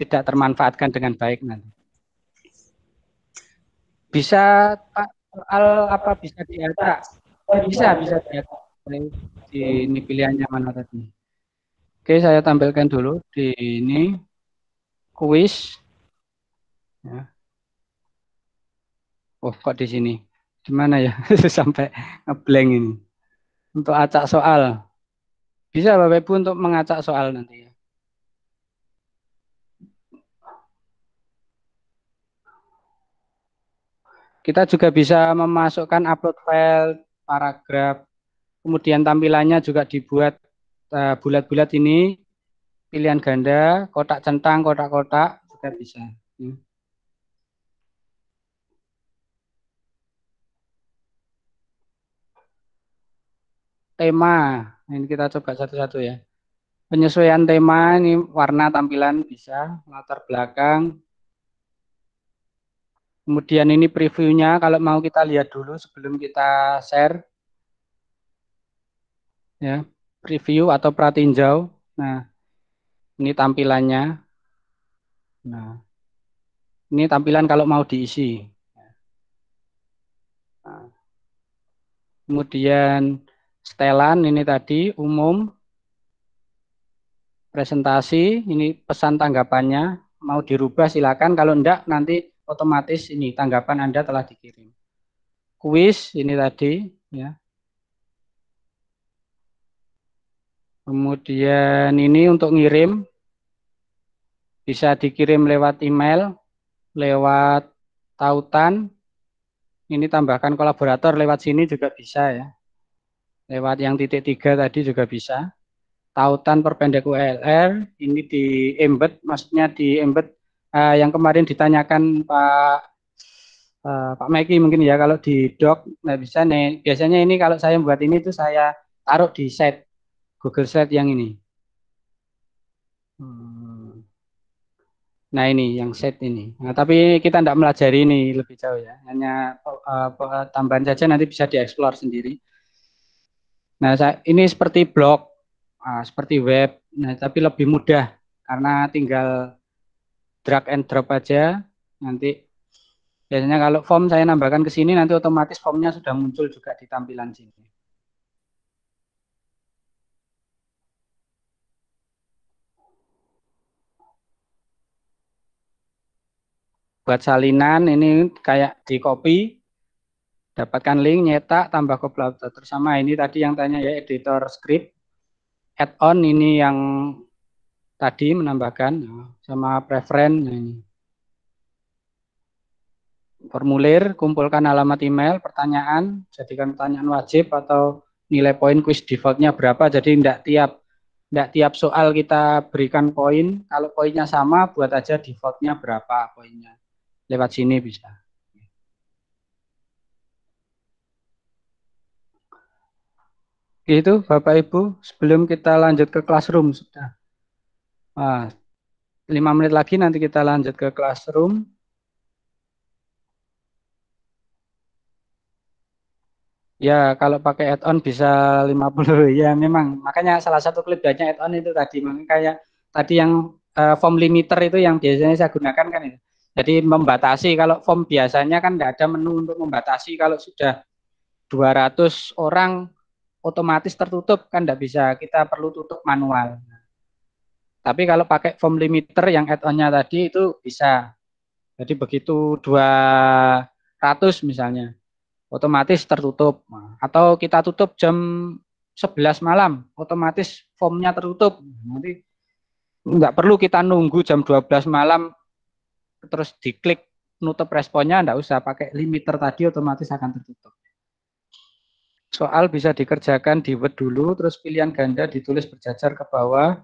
tidak termanfaatkan dengan baik nanti. Bisa Pak soal apa bisa diata Bisa, bisa diata Di, ini pilihannya mana tadi? Oke, saya tampilkan dulu di ini kuis. Ya. Oh, kok di sini? Di mana ya? <laughs> Sampai ngeblank ini. Untuk acak soal. Bisa Bapak Ibu untuk mengacak soal nanti ya. Kita juga bisa memasukkan upload file, paragraf, kemudian tampilannya juga dibuat eh, bulat-bulat uh, ini, pilihan ganda, kotak centang, kotak-kotak juga bisa. Ya. Tema, ini kita coba satu-satu ya penyesuaian tema ini warna tampilan bisa latar belakang Kemudian ini previewnya, kalau mau kita lihat dulu sebelum kita share. Ya, preview atau pratinjau. Nah, ini tampilannya. Nah, ini tampilan kalau mau diisi. Nah, kemudian setelan ini tadi umum presentasi ini pesan tanggapannya mau dirubah silakan kalau enggak nanti otomatis ini tanggapan Anda telah dikirim. Kuis ini tadi ya. Kemudian ini untuk ngirim bisa dikirim lewat email, lewat tautan. Ini tambahkan kolaborator lewat sini juga bisa ya. Lewat yang titik tiga tadi juga bisa. Tautan perpendek ULR ini di embed, maksudnya di embed uh, yang kemarin ditanyakan Pak uh, Pak Meki mungkin ya kalau di doc nah bisa nih biasanya ini kalau saya buat ini tuh saya taruh di set Google set yang ini. Hmm. Nah ini yang set ini. Nah, tapi kita tidak melajari ini lebih jauh ya, hanya uh, tambahan saja nanti bisa dieksplor sendiri. Nah saya, ini seperti blog, uh, seperti web, nah, tapi lebih mudah karena tinggal drag and drop aja nanti biasanya kalau form saya nambahkan ke sini nanti otomatis formnya sudah muncul juga di tampilan sini. Buat salinan ini kayak di copy, dapatkan link, nyetak, tambah ke Terus sama ini tadi yang tanya ya editor script, add-on ini yang tadi menambahkan ya, sama preferen nah, ini. Formulir, kumpulkan alamat email, pertanyaan, jadikan pertanyaan wajib atau nilai poin quiz defaultnya berapa. Jadi tidak tiap tidak tiap soal kita berikan poin. Kalau poinnya sama, buat aja defaultnya berapa poinnya. Lewat sini bisa. Itu Bapak Ibu, sebelum kita lanjut ke classroom sudah. Ah, lima 5 menit lagi nanti kita lanjut ke classroom. Ya, kalau pakai add-on bisa 50. <laughs> Ya, memang. Makanya salah satu kelebihannya add-on itu tadi. Makanya kayak tadi yang uh, form limiter itu yang biasanya saya gunakan kan itu. Jadi membatasi kalau form biasanya kan tidak ada menu untuk membatasi kalau sudah 200 orang otomatis tertutup kan tidak bisa kita perlu tutup manual. Tapi kalau pakai form limiter yang add-onnya tadi itu bisa. Jadi begitu 200 misalnya, otomatis tertutup. Atau kita tutup jam 11 malam, otomatis formnya tertutup. Nanti nggak perlu kita nunggu jam 12 malam terus diklik nutup responnya, nggak usah pakai limiter tadi otomatis akan tertutup. Soal bisa dikerjakan di Word dulu, terus pilihan ganda ditulis berjajar ke bawah,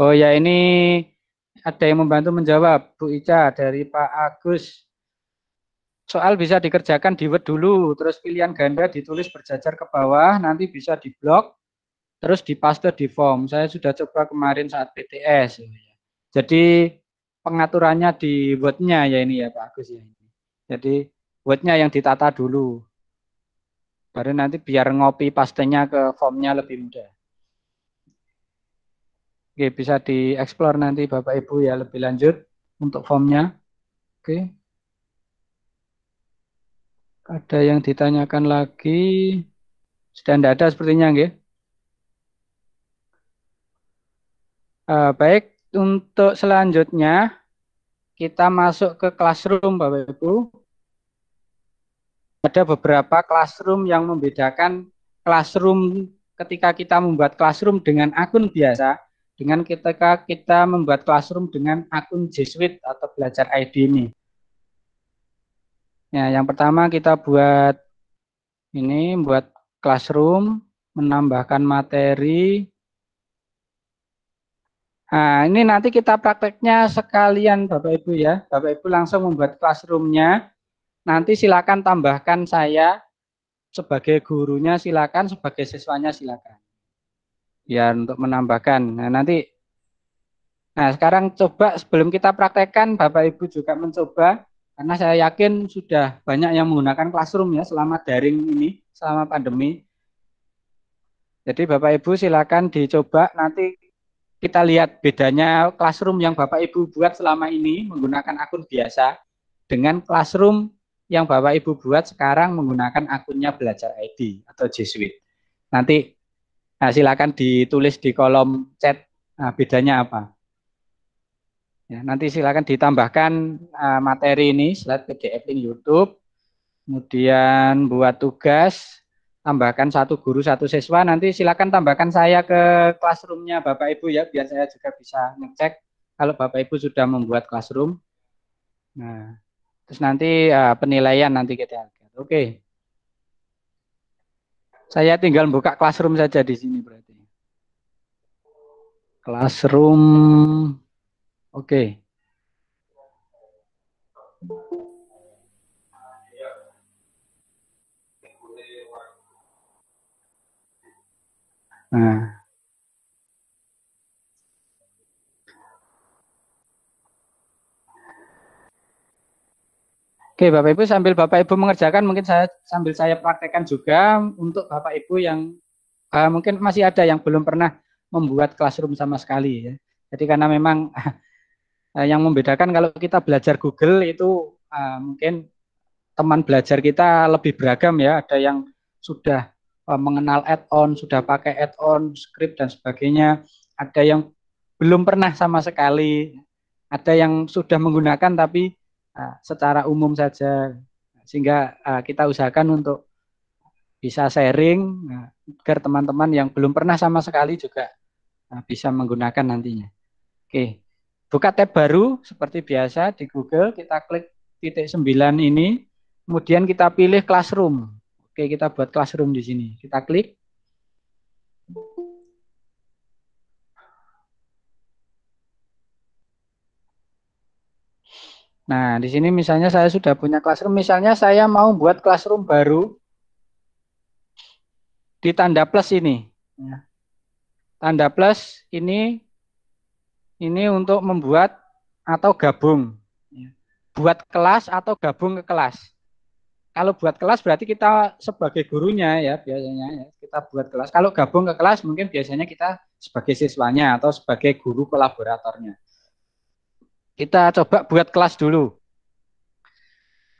Oh ya ini ada yang membantu menjawab Bu Ica dari Pak Agus. Soal bisa dikerjakan di Word dulu, terus pilihan ganda ditulis berjajar ke bawah, nanti bisa di blok, terus di paste di form. Saya sudah coba kemarin saat PTS. Jadi pengaturannya di Word-nya ya ini ya Pak Agus ya. Jadi Word-nya yang ditata dulu. Baru nanti biar ngopi pastenya ke formnya lebih mudah. Oke, bisa dieksplor nanti Bapak Ibu ya lebih lanjut untuk formnya. Oke. Ada yang ditanyakan lagi? Sudah tidak ada sepertinya, nggih? Uh, baik, untuk selanjutnya kita masuk ke classroom Bapak Ibu. Ada beberapa classroom yang membedakan classroom ketika kita membuat classroom dengan akun biasa dengan ketika kita membuat classroom dengan akun G Suite atau belajar ID ini. Ya, yang pertama kita buat ini buat classroom menambahkan materi. Nah, ini nanti kita prakteknya sekalian Bapak Ibu ya. Bapak Ibu langsung membuat classroomnya. Nanti silakan tambahkan saya sebagai gurunya silakan, sebagai siswanya silakan ya untuk menambahkan. Nah, nanti Nah, sekarang coba sebelum kita praktekkan Bapak Ibu juga mencoba karena saya yakin sudah banyak yang menggunakan Classroom ya selama daring ini, selama pandemi. Jadi Bapak Ibu silakan dicoba nanti kita lihat bedanya Classroom yang Bapak Ibu buat selama ini menggunakan akun biasa dengan Classroom yang Bapak Ibu buat sekarang menggunakan akunnya Belajar ID atau G Suite. Nanti Nah, silakan ditulis di kolom chat nah, bedanya apa. Ya, nanti silakan ditambahkan uh, materi ini, slide PDF link YouTube, kemudian buat tugas, tambahkan satu guru satu siswa. Nanti silakan tambahkan saya ke classroomnya Bapak Ibu ya, biar saya juga bisa ngecek kalau Bapak Ibu sudah membuat classroom. Nah, terus nanti uh, penilaian nanti kita lihat. Oke. Okay. Saya tinggal buka classroom saja di sini berarti. Classroom. Oke. Okay. Nah. Oke, Bapak Ibu sambil Bapak Ibu mengerjakan mungkin saya sambil saya praktekkan juga untuk Bapak Ibu yang uh, mungkin masih ada yang belum pernah membuat classroom sama sekali ya. Jadi karena memang uh, <laughs> yang membedakan kalau kita belajar Google itu uh, mungkin teman belajar kita lebih beragam ya, ada yang sudah uh, mengenal add-on, sudah pakai add-on, script dan sebagainya, ada yang belum pernah sama sekali, ada yang sudah menggunakan tapi Ah, secara umum saja sehingga ah, kita usahakan untuk bisa sharing ah, agar teman-teman yang belum pernah sama sekali juga bisa menggunakan nantinya. Oke, buka tab baru seperti biasa di Google kita klik titik 9 ini, kemudian kita pilih classroom. Oke, kita buat classroom di sini. Kita klik. Nah, di sini misalnya saya sudah punya classroom, misalnya saya mau buat classroom baru di tanda plus ini. Ya. Tanda plus ini ini untuk membuat atau gabung. Ya. Buat kelas atau gabung ke kelas. Kalau buat kelas berarti kita sebagai gurunya ya biasanya ya, kita buat kelas. Kalau gabung ke kelas mungkin biasanya kita sebagai siswanya atau sebagai guru kolaboratornya. Kita coba buat kelas dulu.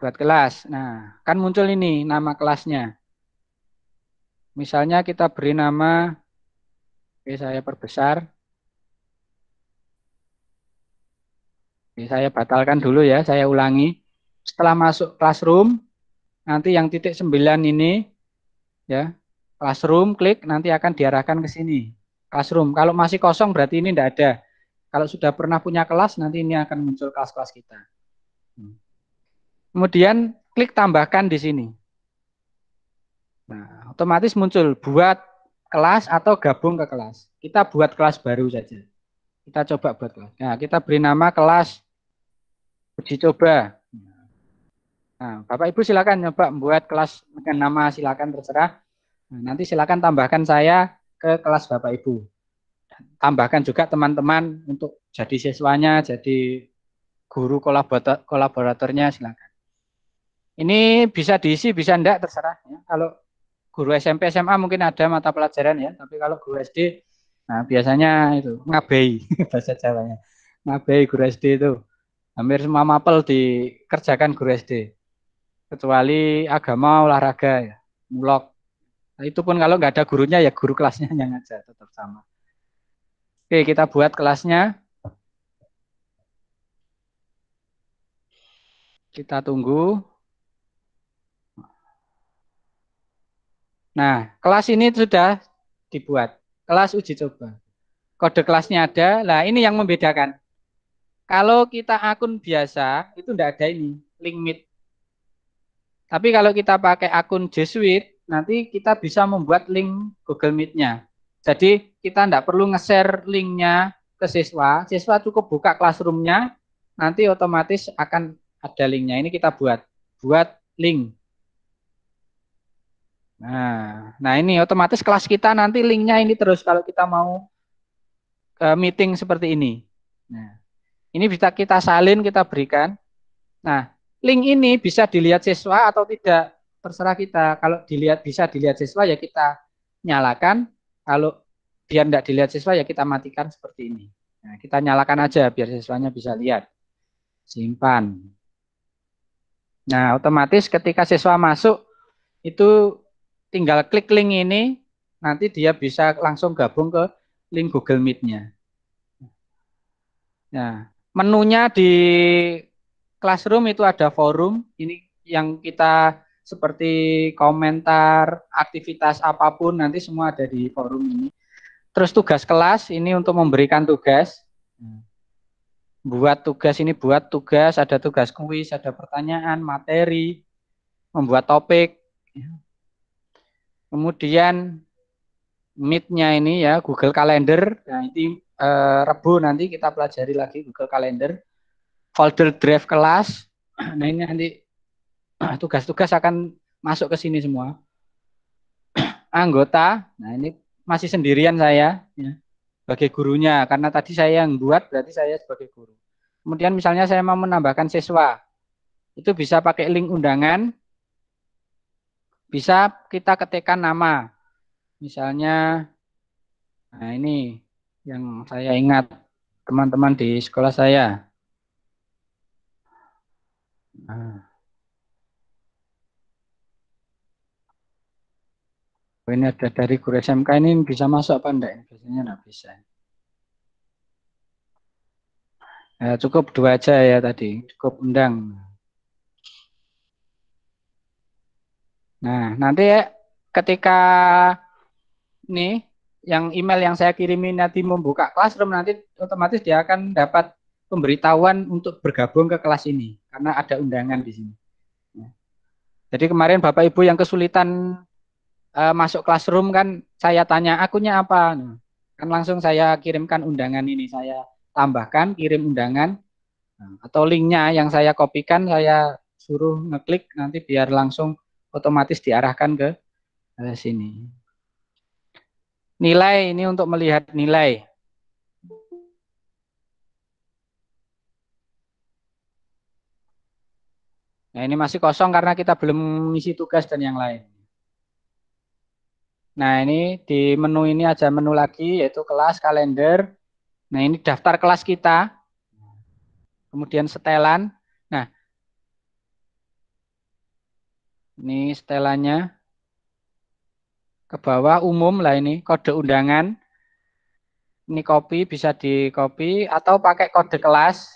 Buat kelas. Nah, kan muncul ini nama kelasnya. Misalnya kita beri nama, oke saya perbesar. Oke, saya batalkan dulu ya, saya ulangi. Setelah masuk classroom, nanti yang titik 9 ini, ya classroom, klik, nanti akan diarahkan ke sini. Classroom, kalau masih kosong berarti ini tidak ada. Kalau sudah pernah punya kelas, nanti ini akan muncul kelas-kelas kita. Hmm. Kemudian klik tambahkan di sini. Nah, otomatis muncul buat kelas atau gabung ke kelas. Kita buat kelas baru saja. Kita coba buat kelas. Nah, kita beri nama kelas uji coba. Nah, Bapak Ibu silakan coba membuat kelas dengan nama silakan terserah. Nah, nanti silakan tambahkan saya ke kelas Bapak Ibu tambahkan juga teman-teman untuk jadi siswanya, jadi guru kolaborator, kolaboratornya silakan. Ini bisa diisi, bisa enggak terserah. Ya. Kalau guru SMP SMA mungkin ada mata pelajaran ya, tapi kalau guru SD, nah biasanya itu ngabei <laughs> bahasa Jawanya, ngabei guru SD itu hampir semua mapel dikerjakan guru SD, kecuali agama, olahraga ya, mulok. Nah, itu pun kalau nggak ada gurunya ya guru kelasnya <laughs> yang ngajar tetap sama. Oke, kita buat kelasnya. Kita tunggu. Nah, kelas ini sudah dibuat. Kelas uji coba. Kode kelasnya ada. Nah, ini yang membedakan. Kalau kita akun biasa, itu tidak ada ini, link meet. Tapi kalau kita pakai akun Jesuit, nanti kita bisa membuat link Google Meet-nya. Jadi kita tidak perlu nge-share linknya ke siswa, siswa cukup buka classroomnya, nanti otomatis akan ada linknya. Ini kita buat, buat link. Nah, nah ini otomatis kelas kita nanti linknya ini terus kalau kita mau ke meeting seperti ini. Nah, ini bisa kita salin, kita berikan. Nah, link ini bisa dilihat siswa atau tidak, terserah kita. Kalau dilihat bisa dilihat siswa ya kita nyalakan, kalau biar tidak dilihat siswa ya kita matikan seperti ini. Nah, kita nyalakan aja biar siswanya bisa lihat. Simpan. Nah, otomatis ketika siswa masuk itu tinggal klik link ini, nanti dia bisa langsung gabung ke link Google Meet-nya. Nah, menunya di Classroom itu ada forum, ini yang kita seperti komentar, aktivitas apapun nanti semua ada di forum ini. Terus tugas kelas ini untuk memberikan tugas. Hmm. Buat tugas ini buat tugas, ada tugas kuis, ada pertanyaan, materi, membuat topik. Ya. Kemudian meet-nya ini ya Google Calendar. Nah, ini e, eh, Rebu nanti kita pelajari lagi Google Calendar. Folder drive kelas. <clears throat> Nah, ini nanti Nah, tugas-tugas akan masuk ke sini semua. <clears throat> Anggota, nah ini masih sendirian saya ya, sebagai gurunya karena tadi saya yang buat berarti saya sebagai guru. Kemudian misalnya saya mau menambahkan siswa, itu bisa pakai link undangan, bisa kita ketikkan nama, misalnya, nah ini yang saya ingat teman-teman di sekolah saya. Nah. ini ada dari guru SMK ini bisa masuk apa enggak? Biasanya enggak bisa. Ya, cukup dua aja ya tadi, cukup undang. Nah, nanti ya ketika nih yang email yang saya kirimin nanti membuka classroom nanti otomatis dia akan dapat pemberitahuan untuk bergabung ke kelas ini karena ada undangan di sini. Ya. Jadi kemarin Bapak Ibu yang kesulitan uh, masuk classroom kan saya tanya akunya apa nah, kan langsung saya kirimkan undangan ini saya tambahkan kirim undangan nah, atau linknya yang saya kopikan saya suruh ngeklik nanti biar langsung otomatis diarahkan ke sini nilai ini untuk melihat nilai Nah, ini masih kosong karena kita belum mengisi tugas dan yang lain. Nah, ini di menu ini ada menu lagi yaitu kelas kalender. Nah, ini daftar kelas kita. Kemudian setelan. Nah, ini setelannya ke bawah umum lah ini kode undangan. Ini copy bisa di copy atau pakai kode kelas.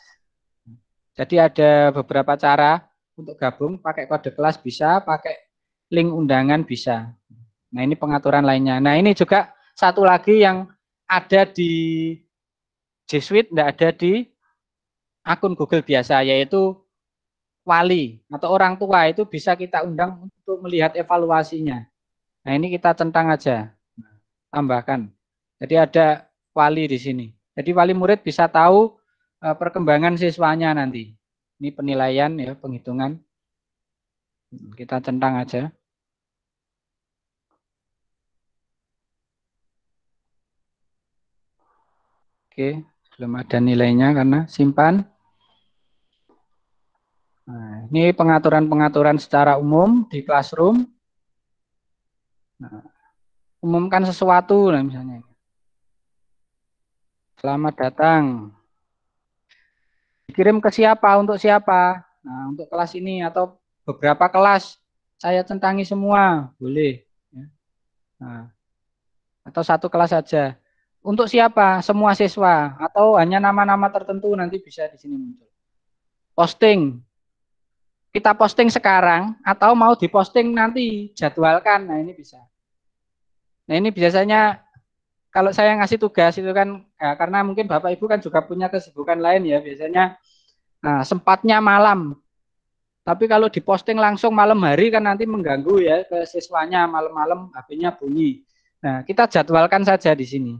Jadi ada beberapa cara untuk gabung pakai kode kelas bisa, pakai link undangan bisa. Nah, ini pengaturan lainnya. Nah, ini juga satu lagi yang ada di G Suite, tidak ada di akun Google biasa, yaitu wali atau orang tua itu bisa kita undang untuk melihat evaluasinya. Nah, ini kita centang aja, tambahkan. Jadi ada wali di sini. Jadi wali murid bisa tahu eh, perkembangan siswanya nanti. Ini penilaian ya, penghitungan. Kita centang aja. Oke, belum ada nilainya karena simpan. Nah, ini pengaturan-pengaturan secara umum di classroom. Nah, umumkan sesuatu lah misalnya. Selamat datang. Dikirim ke siapa? Untuk siapa? Nah, untuk kelas ini atau beberapa kelas saya tentangi semua, boleh. Ya. Nah, atau satu kelas saja. Untuk siapa? Semua siswa atau hanya nama-nama tertentu nanti bisa di sini muncul. Posting. Kita posting sekarang atau mau diposting nanti jadwalkan. Nah, ini bisa. Nah, ini biasanya kalau saya ngasih tugas itu kan ya, karena mungkin Bapak Ibu kan juga punya kesibukan lain ya biasanya nah, sempatnya malam tapi kalau diposting langsung malam hari kan nanti mengganggu ya ke siswanya malam-malam HP-nya bunyi. Nah, kita jadwalkan saja di sini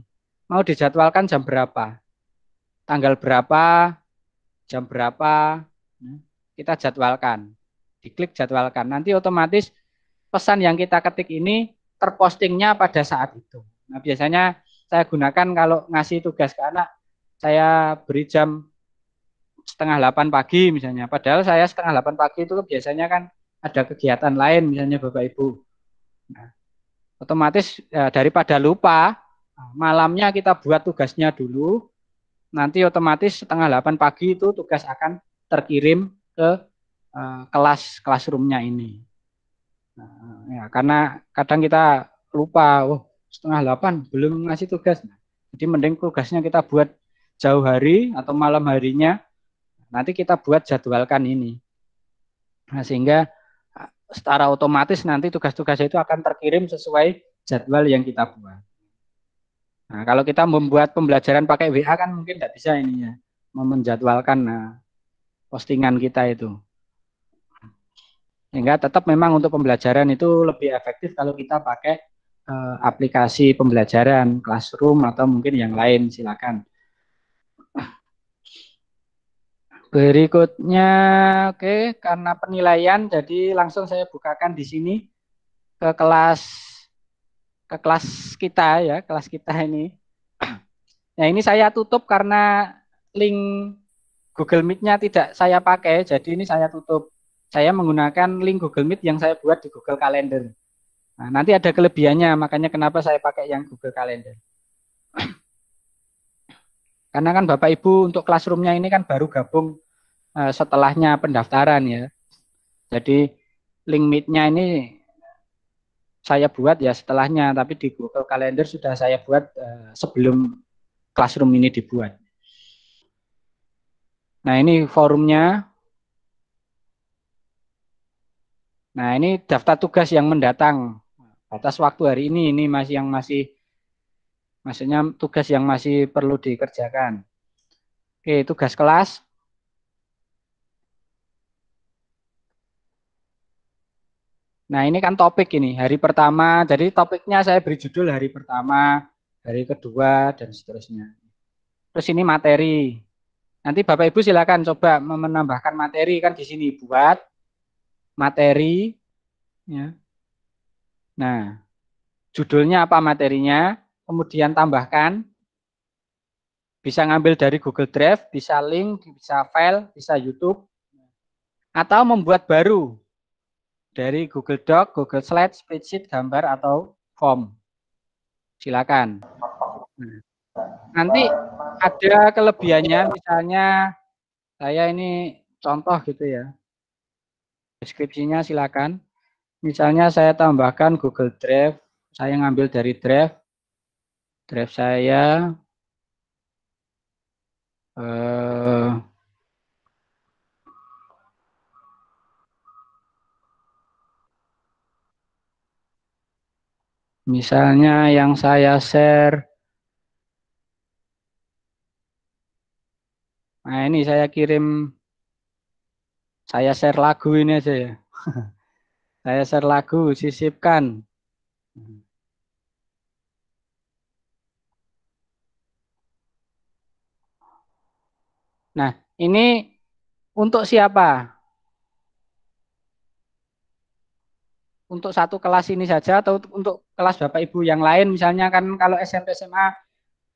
mau dijadwalkan jam berapa, tanggal berapa, jam berapa, hmm, kita jadwalkan. Diklik jadwalkan. Nanti otomatis pesan yang kita ketik ini terpostingnya pada saat itu. Nah, biasanya saya gunakan kalau ngasih tugas ke anak, saya beri jam setengah delapan pagi misalnya. Padahal saya setengah delapan pagi itu biasanya kan ada kegiatan lain misalnya Bapak Ibu. Nah, otomatis ya, daripada lupa Nah, malamnya kita buat tugasnya dulu, nanti otomatis setengah 8 pagi itu tugas akan terkirim ke uh, kelas classroomnya ini. Nah, ya, karena kadang kita lupa, oh setengah 8 belum ngasih tugas. Nah, jadi mending tugasnya kita buat jauh hari atau malam harinya, nanti kita buat jadwalkan ini. Nah, sehingga eh, secara otomatis nanti tugas-tugas itu akan terkirim sesuai jadwal yang kita buat. Nah, kalau kita membuat pembelajaran pakai WA kan mungkin tidak bisa ini ya, menjadwalkan nah, postingan kita itu. Sehingga tetap memang untuk pembelajaran itu lebih efektif kalau kita pakai e, aplikasi pembelajaran, classroom atau mungkin yang lain silakan. Berikutnya, oke, okay, karena penilaian, jadi langsung saya bukakan di sini ke kelas ke kelas kita ya, kelas kita ini. Nah, ini saya tutup karena link Google Meet-nya tidak saya pakai, jadi ini saya tutup. Saya menggunakan link Google Meet yang saya buat di Google Calendar. Nah, nanti ada kelebihannya, makanya kenapa saya pakai yang Google Calendar. <clears throat> Karena kan Bapak Ibu untuk classroomnya ini kan baru gabung eh, setelahnya pendaftaran ya. Jadi link meet-nya ini saya buat ya setelahnya, tapi di Google Calendar sudah saya buat uh, sebelum Classroom ini dibuat. Nah ini forumnya. Nah ini daftar tugas yang mendatang. Batas waktu hari ini ini masih yang masih maksudnya tugas yang masih perlu dikerjakan. Oke, tugas kelas Nah, ini kan topik ini, hari pertama. Jadi topiknya saya beri judul hari pertama, hari kedua, dan seterusnya. Terus ini materi. Nanti Bapak Ibu silakan coba menambahkan materi kan di sini buat materi ya. Nah, judulnya apa materinya, kemudian tambahkan bisa ngambil dari Google Drive, bisa link, bisa file, bisa YouTube atau membuat baru dari Google Doc, Google Slide, spreadsheet, gambar atau form. Silakan. Nanti ada kelebihannya misalnya saya ini contoh gitu ya. Deskripsinya silakan. Misalnya saya tambahkan Google Drive, saya ngambil dari Drive. Drive saya eh Misalnya yang saya share. Nah ini saya kirim, saya share lagu ini aja ya. <laughs> saya share lagu, sisipkan. Nah ini untuk siapa? untuk satu kelas ini saja atau untuk kelas Bapak Ibu yang lain misalnya kan kalau SMP SMA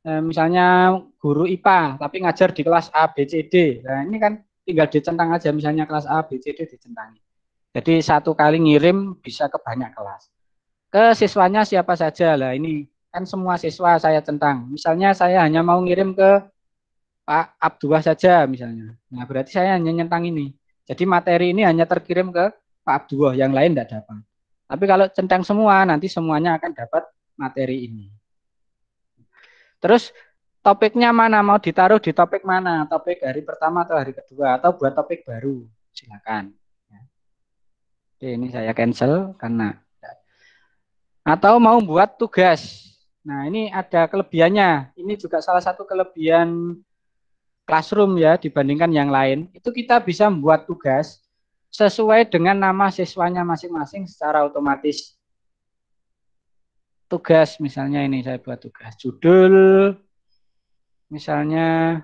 eh, misalnya guru IPA tapi ngajar di kelas A B C D. Nah, ini kan tinggal dicentang aja misalnya kelas A B C D dicentangi. Jadi satu kali ngirim bisa ke banyak kelas. Ke siswanya siapa saja lah ini kan semua siswa saya centang. Misalnya saya hanya mau ngirim ke Pak Abdullah saja misalnya. Nah, berarti saya hanya nyentang ini. Jadi materi ini hanya terkirim ke Pak Abdullah, yang lain tidak dapat. Tapi kalau centang semua, nanti semuanya akan dapat materi ini. Terus topiknya mana? Mau ditaruh di topik mana? Topik hari pertama atau hari kedua? Atau buat topik baru? Silakan. Ya. Oke, ini saya cancel karena atau mau buat tugas. Nah, ini ada kelebihannya. Ini juga salah satu kelebihan classroom ya dibandingkan yang lain. Itu kita bisa membuat tugas sesuai dengan nama siswanya masing-masing secara otomatis. Tugas misalnya ini saya buat tugas judul misalnya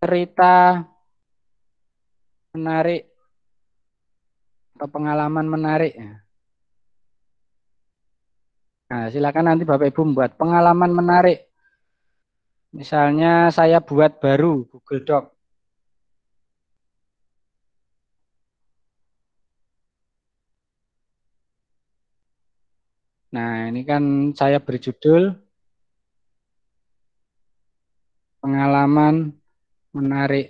cerita menarik atau pengalaman menarik. Nah, silakan nanti Bapak Ibu membuat pengalaman menarik. Misalnya saya buat baru Google Doc. Nah, ini kan saya berjudul pengalaman menarik.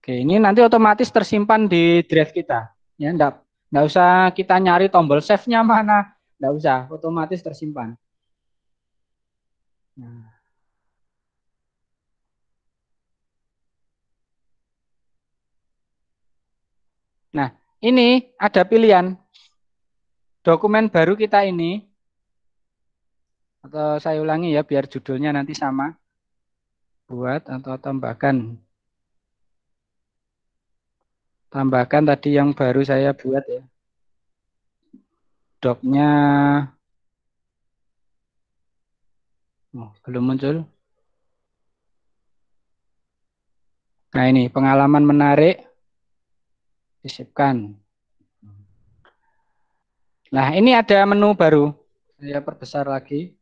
Oke, ini nanti otomatis tersimpan di drive kita. Ya, enggak, enggak usah kita nyari tombol save-nya mana. Enggak usah, otomatis tersimpan. Nah. Nah, ini ada pilihan dokumen baru kita ini atau saya ulangi ya biar judulnya nanti sama buat atau tambahkan tambahkan tadi yang baru saya buat ya doknya oh, belum muncul nah ini pengalaman menarik Sisipkan. Nah, ini ada menu baru. Saya perbesar lagi.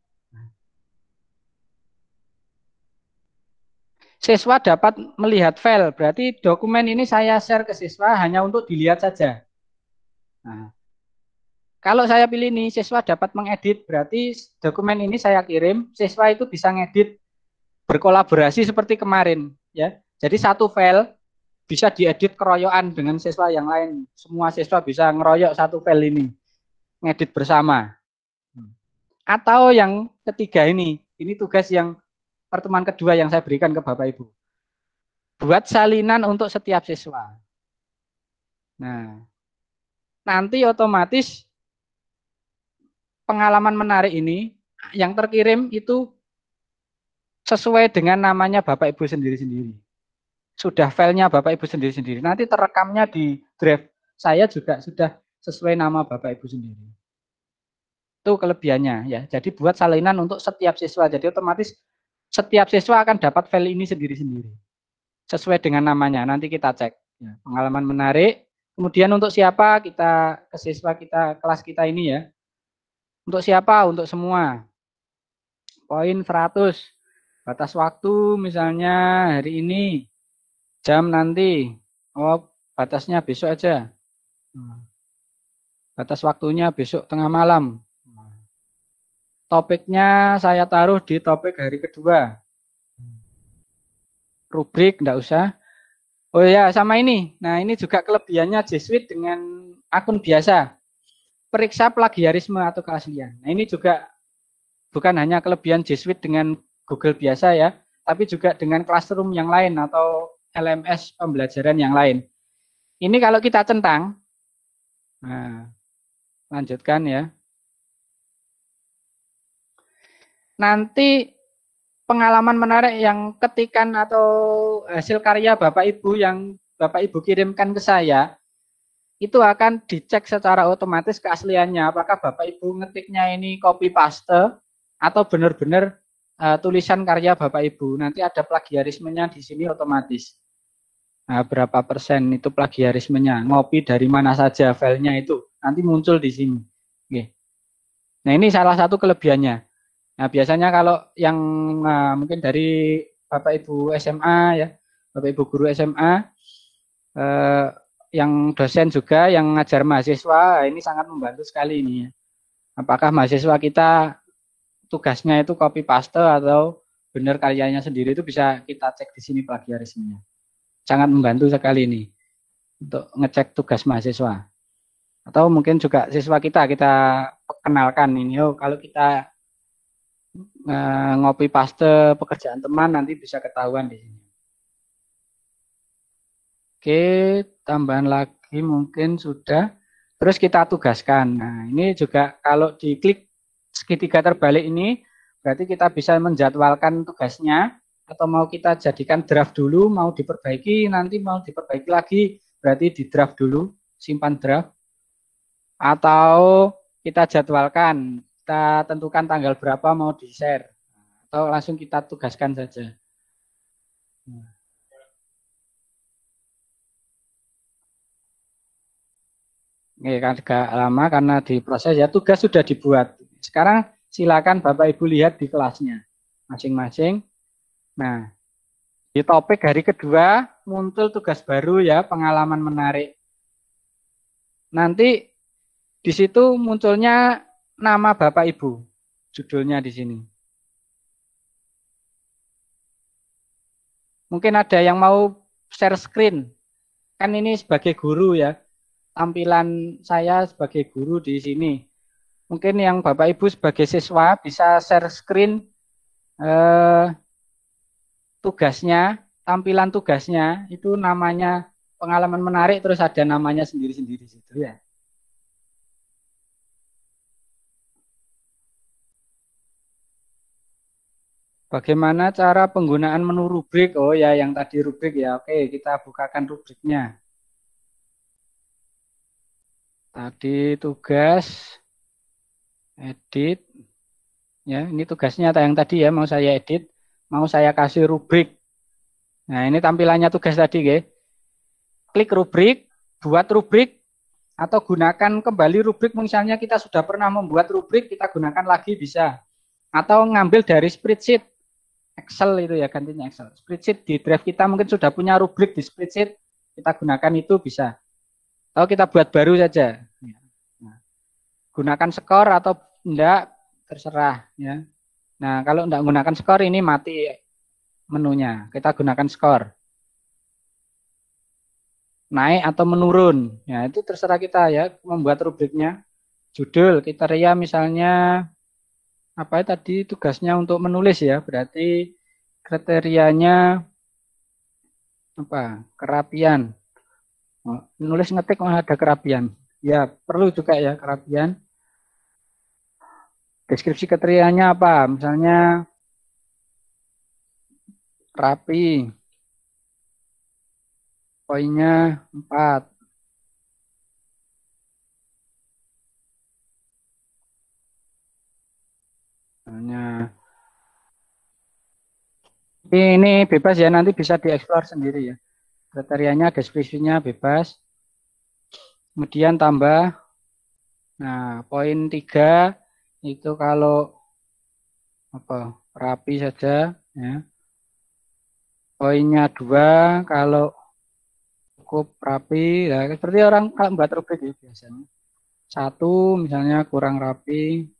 Siswa dapat melihat file. Berarti dokumen ini saya share ke siswa hanya untuk dilihat saja. Nah, kalau saya pilih ini, siswa dapat mengedit. Berarti dokumen ini saya kirim, siswa itu bisa ngedit berkolaborasi seperti kemarin. ya. Jadi satu file bisa diedit keroyokan dengan siswa yang lain. Semua siswa bisa ngeroyok satu file ini, ngedit bersama. Atau yang ketiga ini, ini tugas yang pertemuan kedua yang saya berikan ke Bapak Ibu. Buat salinan untuk setiap siswa. Nah, nanti otomatis pengalaman menarik ini yang terkirim itu sesuai dengan namanya Bapak Ibu sendiri-sendiri sudah filenya Bapak Ibu sendiri-sendiri. Nanti terekamnya di drive saya juga sudah sesuai nama Bapak Ibu sendiri. Itu kelebihannya ya. Jadi buat salinan untuk setiap siswa. Jadi otomatis setiap siswa akan dapat file ini sendiri-sendiri. Sesuai dengan namanya. Nanti kita cek. Ya. pengalaman menarik. Kemudian untuk siapa kita ke siswa kita kelas kita ini ya. Untuk siapa? Untuk semua. Poin 100. Batas waktu misalnya hari ini Jam nanti. Oh, batasnya besok aja. Hmm. Batas waktunya besok tengah malam. Topiknya saya taruh di topik hari kedua. Hmm. Rubrik enggak usah. Oh ya, sama ini. Nah, ini juga kelebihannya Jesuit dengan akun biasa. Periksa plagiarisme atau keaslian. Nah, ini juga bukan hanya kelebihan Jesuit dengan Google biasa ya, tapi juga dengan Classroom yang lain atau LMS pembelajaran yang lain. Ini kalau kita centang, nah, lanjutkan ya. Nanti pengalaman menarik yang ketikan atau hasil karya Bapak Ibu yang Bapak Ibu kirimkan ke saya, itu akan dicek secara otomatis keasliannya. Apakah Bapak Ibu ngetiknya ini copy paste atau benar-benar uh, tulisan karya Bapak Ibu. Nanti ada plagiarismenya di sini otomatis. Nah, berapa persen itu plagiarismenya? Ngopi dari mana saja filenya itu nanti muncul di sini. Oke. Nah ini salah satu kelebihannya. Nah biasanya kalau yang uh, mungkin dari bapak ibu SMA ya, bapak ibu guru SMA, uh, yang dosen juga yang ngajar mahasiswa ini sangat membantu sekali ini. Ya. Apakah mahasiswa kita tugasnya itu copy paste atau benar karyanya sendiri itu bisa kita cek di sini plagiarismenya. Sangat membantu sekali ini untuk ngecek tugas mahasiswa. Atau mungkin juga siswa kita kita kenalkan ini oh kalau kita e, ngopi paste pekerjaan teman nanti bisa ketahuan di sini. Oke, tambahan lagi mungkin sudah. Terus kita tugaskan. Nah, ini juga kalau diklik segitiga terbalik ini berarti kita bisa menjadwalkan tugasnya atau mau kita jadikan draft dulu, mau diperbaiki, nanti mau diperbaiki lagi, berarti di draft dulu, simpan draft. Atau kita jadwalkan, kita tentukan tanggal berapa mau di-share atau langsung kita tugaskan saja. Ini kan agak lama karena diproses ya tugas sudah dibuat. Sekarang silakan Bapak Ibu lihat di kelasnya masing-masing. Nah, di topik hari kedua muncul tugas baru ya, pengalaman menarik. Nanti di situ munculnya nama Bapak Ibu, judulnya di sini. Mungkin ada yang mau share screen. Kan ini sebagai guru ya. Tampilan saya sebagai guru di sini mungkin yang Bapak Ibu sebagai siswa bisa share screen eh, tugasnya, tampilan tugasnya itu namanya pengalaman menarik terus ada namanya sendiri-sendiri situ ya. Bagaimana cara penggunaan menu rubrik? Oh ya, yang tadi rubrik ya. Oke, kita bukakan rubriknya. Tadi tugas edit ya ini tugasnya yang tadi ya mau saya edit mau saya kasih rubrik nah ini tampilannya tugas tadi ya klik rubrik buat rubrik atau gunakan kembali rubrik misalnya kita sudah pernah membuat rubrik kita gunakan lagi bisa atau ngambil dari spreadsheet Excel itu ya gantinya Excel spreadsheet di drive kita mungkin sudah punya rubrik di spreadsheet kita gunakan itu bisa atau kita buat baru saja nah, gunakan skor atau enggak terserah ya. Nah, kalau enggak menggunakan skor ini mati menunya. Kita gunakan skor. Naik atau menurun. Ya, itu terserah kita ya membuat rubriknya. Judul kriteria misalnya apa ya tadi tugasnya untuk menulis ya. Berarti kriterianya apa? Kerapian. Oh, menulis ngetik ada kerapian. Ya, perlu juga ya kerapian Deskripsi kriterianya apa? Misalnya rapi. Poinnya 4. Misalnya ini bebas ya nanti bisa dieksplor sendiri ya. Kriterianya deskripsinya bebas. Kemudian tambah nah poin 3 itu kalau apa rapi saja ya poinnya dua kalau cukup rapi ya seperti orang kalau membuat rubrik ya biasanya satu misalnya kurang rapi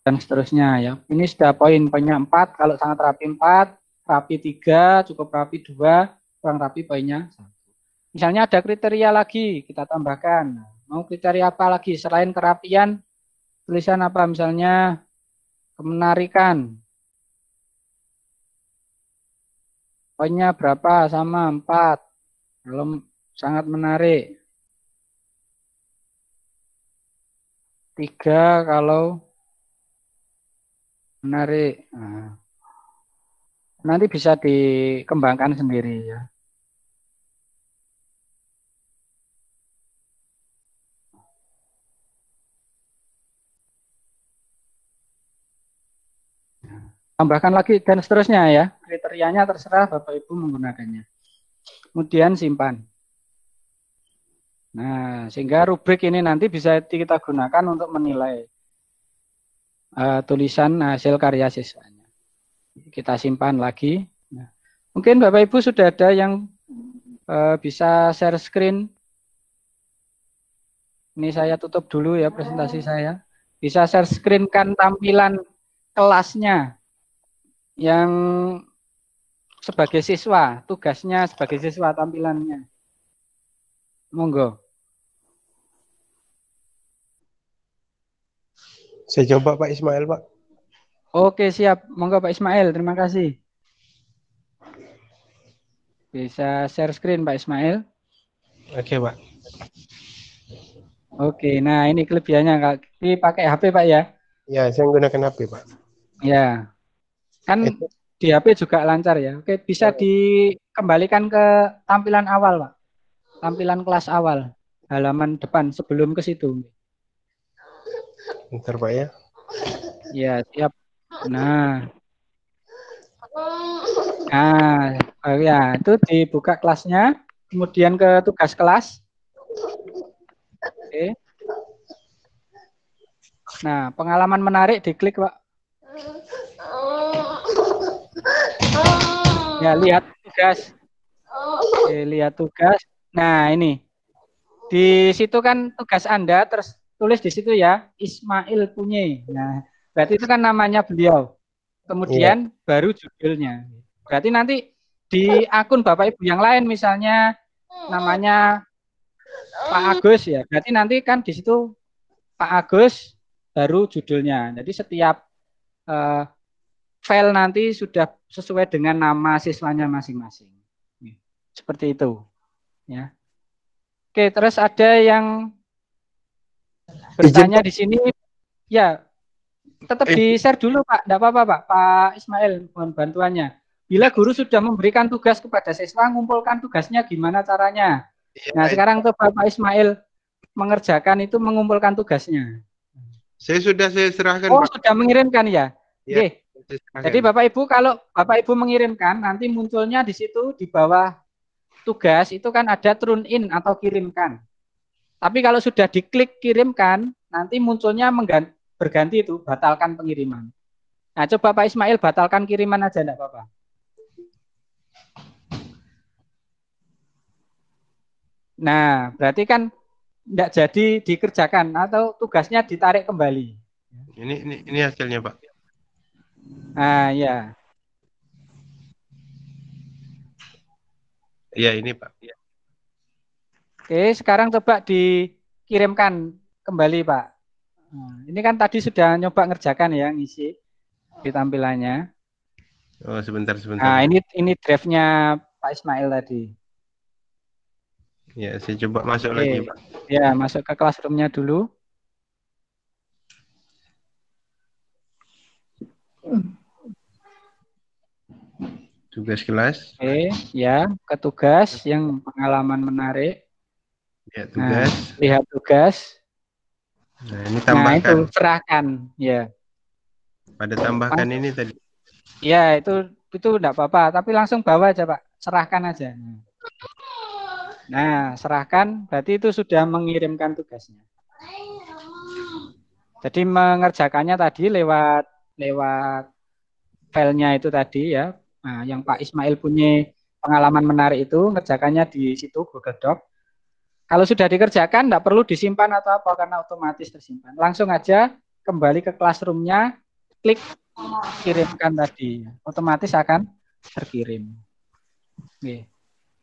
dan seterusnya ya ini sudah poin poinnya empat kalau sangat rapi empat rapi tiga cukup rapi dua kurang rapi poinnya satu misalnya ada kriteria lagi kita tambahkan mau kriteria apa lagi selain kerapian tulisan apa misalnya kemenarikan. Poinnya berapa? Sama empat, belum sangat menarik. tiga kalau menarik. Nah, nanti bisa dikembangkan sendiri ya. tambahkan lagi dan seterusnya ya. Kriterianya terserah Bapak Ibu menggunakannya. Kemudian simpan. Nah, sehingga rubrik ini nanti bisa kita gunakan untuk menilai uh, tulisan hasil karya siswanya. Kita simpan lagi. Nah, mungkin Bapak Ibu sudah ada yang uh, bisa share screen. Ini saya tutup dulu ya presentasi saya. Bisa share screen kan tampilan kelasnya yang sebagai siswa, tugasnya sebagai siswa tampilannya. Monggo. Saya coba Pak Ismail, Pak. Oke, siap. Monggo Pak Ismail, terima kasih. Bisa share screen Pak Ismail. Oke, Pak. Oke, nah ini kelebihannya kalau Ini pakai HP Pak ya? Ya, saya menggunakan HP Pak. Ya, Kan itu. di HP juga lancar ya. Oke, bisa dikembalikan ke tampilan awal, Pak. Tampilan kelas awal, halaman depan sebelum ke situ. Bentar, Pak ya. Ya, siap. Nah. Nah, oh ya, itu dibuka kelasnya, kemudian ke tugas kelas. Oke. Nah, pengalaman menarik diklik, Pak. Ya, lihat tugas. Ya, lihat tugas. Nah, ini. Di situ kan tugas Anda terus tulis di situ ya, Ismail punya Nah, berarti itu kan namanya beliau. Kemudian iya. baru judulnya. Berarti nanti di akun Bapak Ibu yang lain misalnya namanya Pak Agus ya. Berarti nanti kan di situ Pak Agus baru judulnya. Jadi setiap uh, file nanti sudah sesuai dengan nama siswanya masing-masing. Seperti itu. Ya. Oke, terus ada yang bertanya di sini. Ya, tetap eh. di-share dulu Pak. Tidak apa-apa Pak. Pak Ismail, mohon bantuannya. Bila guru sudah memberikan tugas kepada siswa, mengumpulkan tugasnya gimana caranya? Iya, nah, sekarang ke Pak Ismail mengerjakan itu mengumpulkan tugasnya. Saya sudah saya serahkan. Oh, Pak. sudah mengirimkan ya? Iya. Jadi Bapak Ibu kalau Bapak Ibu mengirimkan nanti munculnya di situ di bawah tugas itu kan ada turun in atau kirimkan. Tapi kalau sudah diklik kirimkan nanti munculnya berganti itu batalkan pengiriman. Nah coba Pak Ismail batalkan kiriman aja enggak Bapak? Nah berarti kan enggak jadi dikerjakan atau tugasnya ditarik kembali. Ini ini, ini hasilnya Pak. Ah ya. ya ini Pak. Ya. Oke, sekarang coba dikirimkan kembali Pak. Nah, ini kan tadi sudah nyoba ngerjakan ya ngisi di tampilannya. Oh sebentar sebentar. Nah ini ini draftnya Pak Ismail tadi. Ya saya coba masuk Oke. lagi Pak. Ya masuk ke classroomnya dulu. tugas kelas. Oke, okay, ya, ke tugas yang pengalaman menarik. Ya, tugas. Nah, lihat tugas. Nah, ini tambahkan. Nah, itu serahkan, ya. Pada tambahkan ini tadi. Ya, itu itu enggak apa-apa, tapi langsung bawa aja, Pak. Serahkan aja. Nah, serahkan berarti itu sudah mengirimkan tugasnya. Jadi mengerjakannya tadi lewat lewat filenya itu tadi ya, Nah, yang Pak Ismail punya pengalaman menarik itu ngerjakannya di situ Google Doc. Kalau sudah dikerjakan, tidak perlu disimpan atau apa karena otomatis tersimpan. Langsung aja kembali ke classroomnya, klik kirimkan tadi, otomatis akan terkirim. Oke.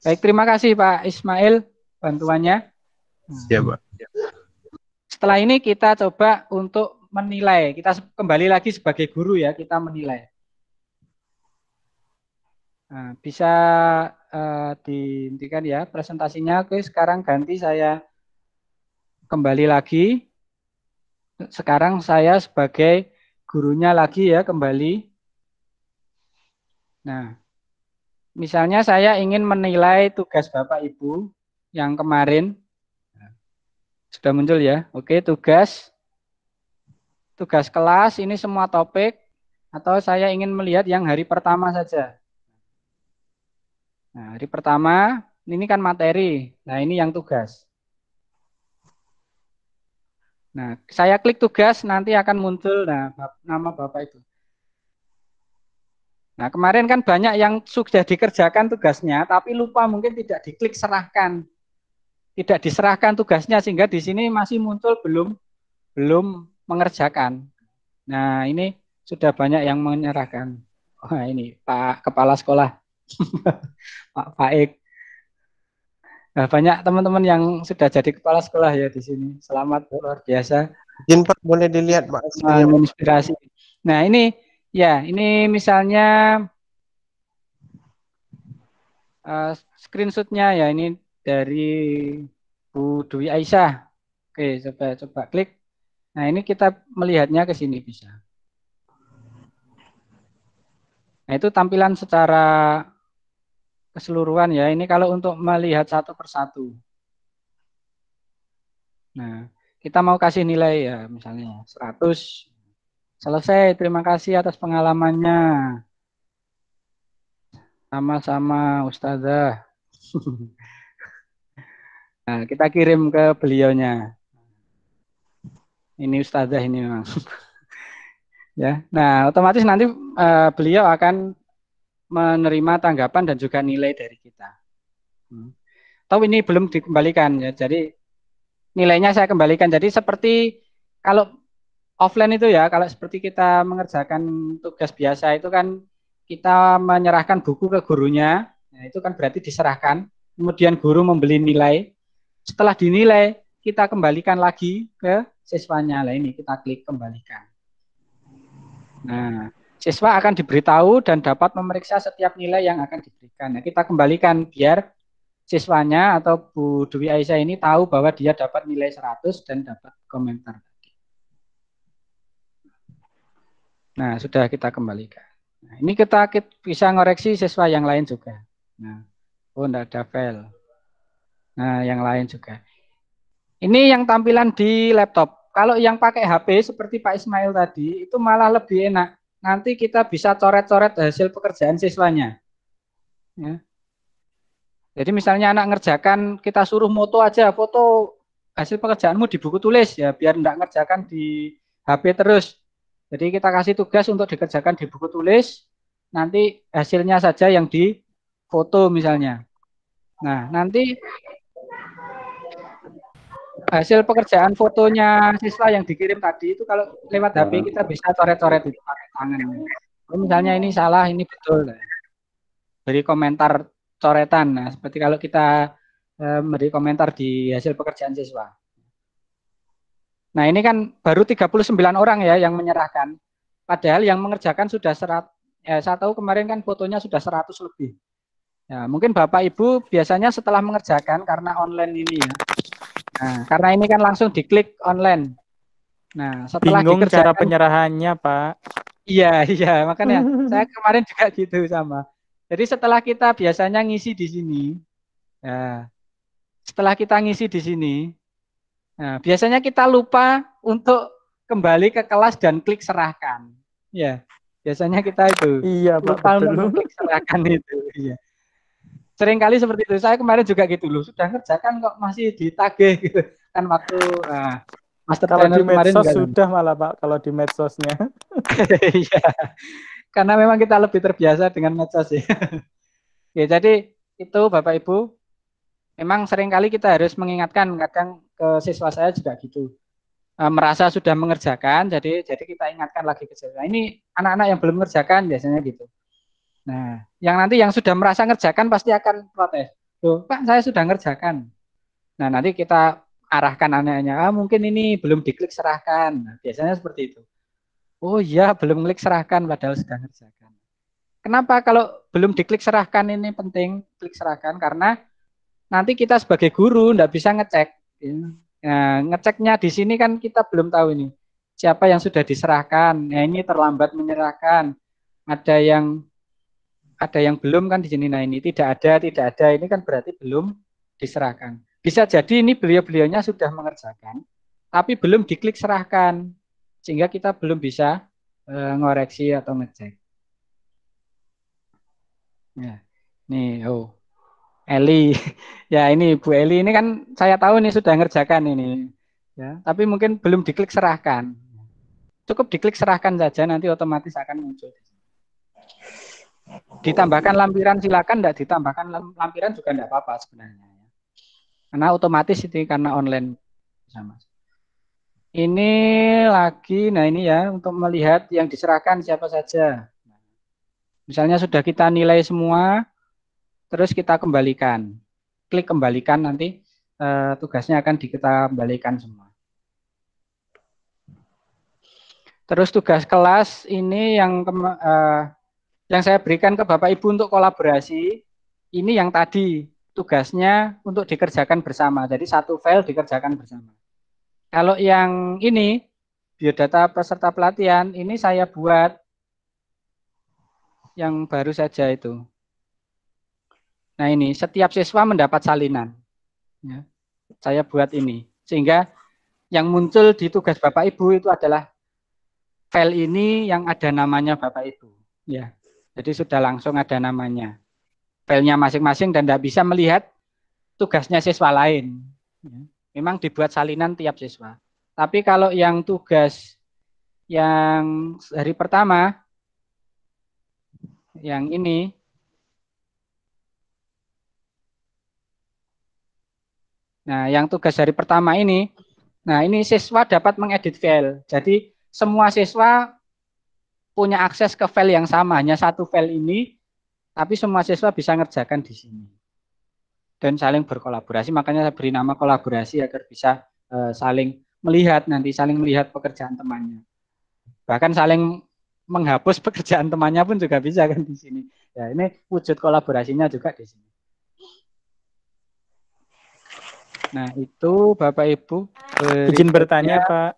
Baik, terima kasih Pak Ismail bantuannya. Ya, Pak. Iya. Setelah ini kita coba untuk menilai. Kita kembali lagi sebagai guru ya, kita menilai. Nah, bisa uh, dihentikan ya presentasinya. Oke, sekarang ganti saya kembali lagi. Sekarang saya sebagai gurunya lagi ya kembali. Nah, misalnya saya ingin menilai tugas Bapak Ibu yang kemarin. Sudah muncul ya. Oke, tugas tugas kelas ini semua topik atau saya ingin melihat yang hari pertama saja. Nah, hari pertama ini kan materi. Nah, ini yang tugas. Nah, saya klik tugas nanti akan muncul nah nama Bapak itu. Nah, kemarin kan banyak yang sudah dikerjakan tugasnya tapi lupa mungkin tidak diklik serahkan. Tidak diserahkan tugasnya sehingga di sini masih muncul belum belum mengerjakan. Nah, ini sudah banyak yang menyerahkan. Wah, ini Pak Kepala Sekolah Pak Faik. Nah, banyak teman-teman yang sudah jadi kepala sekolah ya di sini. Selamat ya. luar biasa. Izin Pak boleh dilihat Pak. Menginspirasi. Nah ini ya ini misalnya uh, screenshotnya ya ini dari Bu Dwi Aisyah. Oke coba coba klik. Nah ini kita melihatnya ke sini bisa. Nah itu tampilan secara keseluruhan ya. Ini kalau untuk melihat satu persatu. Nah, kita mau kasih nilai ya, misalnya 100. Selesai, terima kasih atas pengalamannya. Sama-sama, Ustazah. <laughs> nah, kita kirim ke beliaunya. Ini Ustazah ini memang. <laughs> ya. Nah, otomatis nanti uh, beliau akan menerima tanggapan dan juga nilai dari kita. Hmm. Tahu ini belum dikembalikan ya, jadi nilainya saya kembalikan. Jadi seperti kalau offline itu ya, kalau seperti kita mengerjakan tugas biasa itu kan kita menyerahkan buku ke gurunya, ya itu kan berarti diserahkan. Kemudian guru membeli nilai. Setelah dinilai, kita kembalikan lagi ke siswanya. Lah ini kita klik kembalikan. Nah, siswa akan diberitahu dan dapat memeriksa setiap nilai yang akan diberikan. Nah, kita kembalikan biar siswanya atau Bu Dewi Aisyah ini tahu bahwa dia dapat nilai 100 dan dapat komentar. Nah, sudah kita kembalikan. Nah, ini kita, bisa ngoreksi siswa yang lain juga. Nah, oh enggak ada file. Nah, yang lain juga. Ini yang tampilan di laptop. Kalau yang pakai HP seperti Pak Ismail tadi, itu malah lebih enak nanti kita bisa coret-coret hasil pekerjaan siswanya. Ya. Jadi misalnya anak ngerjakan, kita suruh moto aja, foto hasil pekerjaanmu di buku tulis ya, biar tidak ngerjakan di HP terus. Jadi kita kasih tugas untuk dikerjakan di buku tulis, nanti hasilnya saja yang di foto misalnya. Nah, nanti hasil pekerjaan fotonya siswa yang dikirim tadi itu kalau lewat HP kita bisa coret-coret itu pakai tangan. Jadi misalnya ini salah, ini betul. Beri komentar coretan. Nah, seperti kalau kita eh, beri komentar di hasil pekerjaan siswa. Nah, ini kan baru 39 orang ya yang menyerahkan. Padahal yang mengerjakan sudah serat, ya, saya tahu kemarin kan fotonya sudah 100 lebih. Ya, mungkin Bapak Ibu biasanya setelah mengerjakan karena online ini ya, Nah, karena ini kan langsung diklik online. Nah, setelah bingung cara penyerahannya, Pak. Iya, <laughs> iya, makanya saya kemarin juga gitu sama. Jadi setelah kita biasanya ngisi di sini, ya, setelah kita ngisi di sini, nah, biasanya kita lupa untuk kembali ke kelas dan klik serahkan. Ya, biasanya kita itu iya, Pak, lupa untuk klik serahkan itu. Iya. Sering kali seperti itu. Saya kemarin juga gitu loh, sudah kerjakan kok masih ditagih gitu. Kan waktu nah, master kalau di medsos kemarin sudah malah Pak kalau di medsosnya. <laughs> Ya Karena memang kita lebih terbiasa dengan medsos ya. <laughs> ya jadi itu Bapak Ibu memang sering kali kita harus mengingatkan kadang ke siswa saya juga gitu ah, merasa sudah mengerjakan jadi jadi kita ingatkan lagi ke siswa nah, ini anak-anak yang belum mengerjakan biasanya gitu Nah, yang nanti yang sudah merasa ngerjakan pasti akan protes. Tuh, Pak, saya sudah ngerjakan. Nah, nanti kita arahkan anaknya, ah, mungkin ini belum diklik serahkan. Nah, biasanya seperti itu. Oh iya, belum klik serahkan padahal sudah ngerjakan. Kenapa kalau belum diklik serahkan ini penting klik serahkan karena nanti kita sebagai guru tidak bisa ngecek. Nah, ngeceknya di sini kan kita belum tahu ini siapa yang sudah diserahkan. Nah, ini terlambat menyerahkan. Ada yang ada yang belum kan di sini. Nah ini tidak ada, tidak ada. Ini kan berarti belum diserahkan. Bisa jadi ini beliau-beliaunya sudah mengerjakan, tapi belum diklik serahkan. Sehingga kita belum bisa e, ngoreksi atau ngecek. Ya. Nih, oh. Eli. <laughs> ya ini Bu Eli ini kan saya tahu ini sudah mengerjakan ini. Ya, tapi mungkin belum diklik serahkan. Cukup diklik serahkan saja nanti otomatis akan muncul di Ditambahkan lampiran silakan, tidak ditambahkan lampiran juga tidak apa-apa sebenarnya. Ya. Karena otomatis itu karena online sama. Ini lagi, nah ini ya untuk melihat yang diserahkan siapa saja. Misalnya sudah kita nilai semua, terus kita kembalikan. Klik kembalikan nanti eh, tugasnya akan kita kembalikan semua. Terus tugas kelas ini yang eh, yang saya berikan ke Bapak Ibu untuk kolaborasi ini yang tadi tugasnya untuk dikerjakan bersama. Jadi satu file dikerjakan bersama. Kalau yang ini biodata peserta pelatihan ini saya buat yang baru saja itu. Nah ini setiap siswa mendapat salinan. Ya. Saya buat ini sehingga yang muncul di tugas Bapak Ibu itu adalah file ini yang ada namanya Bapak Ibu. Ya. Jadi sudah langsung ada namanya. Filenya masing-masing dan tidak bisa melihat tugasnya siswa lain. Ya. Memang dibuat salinan tiap siswa. Tapi kalau yang tugas yang hari pertama, yang ini, Nah, yang tugas hari pertama ini, nah ini siswa dapat mengedit file. Jadi semua siswa punya akses ke file yang sama, hanya satu file ini, tapi semua siswa bisa ngerjakan di sini. Dan saling berkolaborasi, makanya saya beri nama kolaborasi agar bisa uh, saling melihat, nanti saling melihat pekerjaan temannya. Bahkan saling menghapus <laughs> pekerjaan temannya pun juga bisa kan di sini. Ya, ini wujud kolaborasinya juga di sini. Nah, itu Bapak Ibu. Izin bertanya, Pak.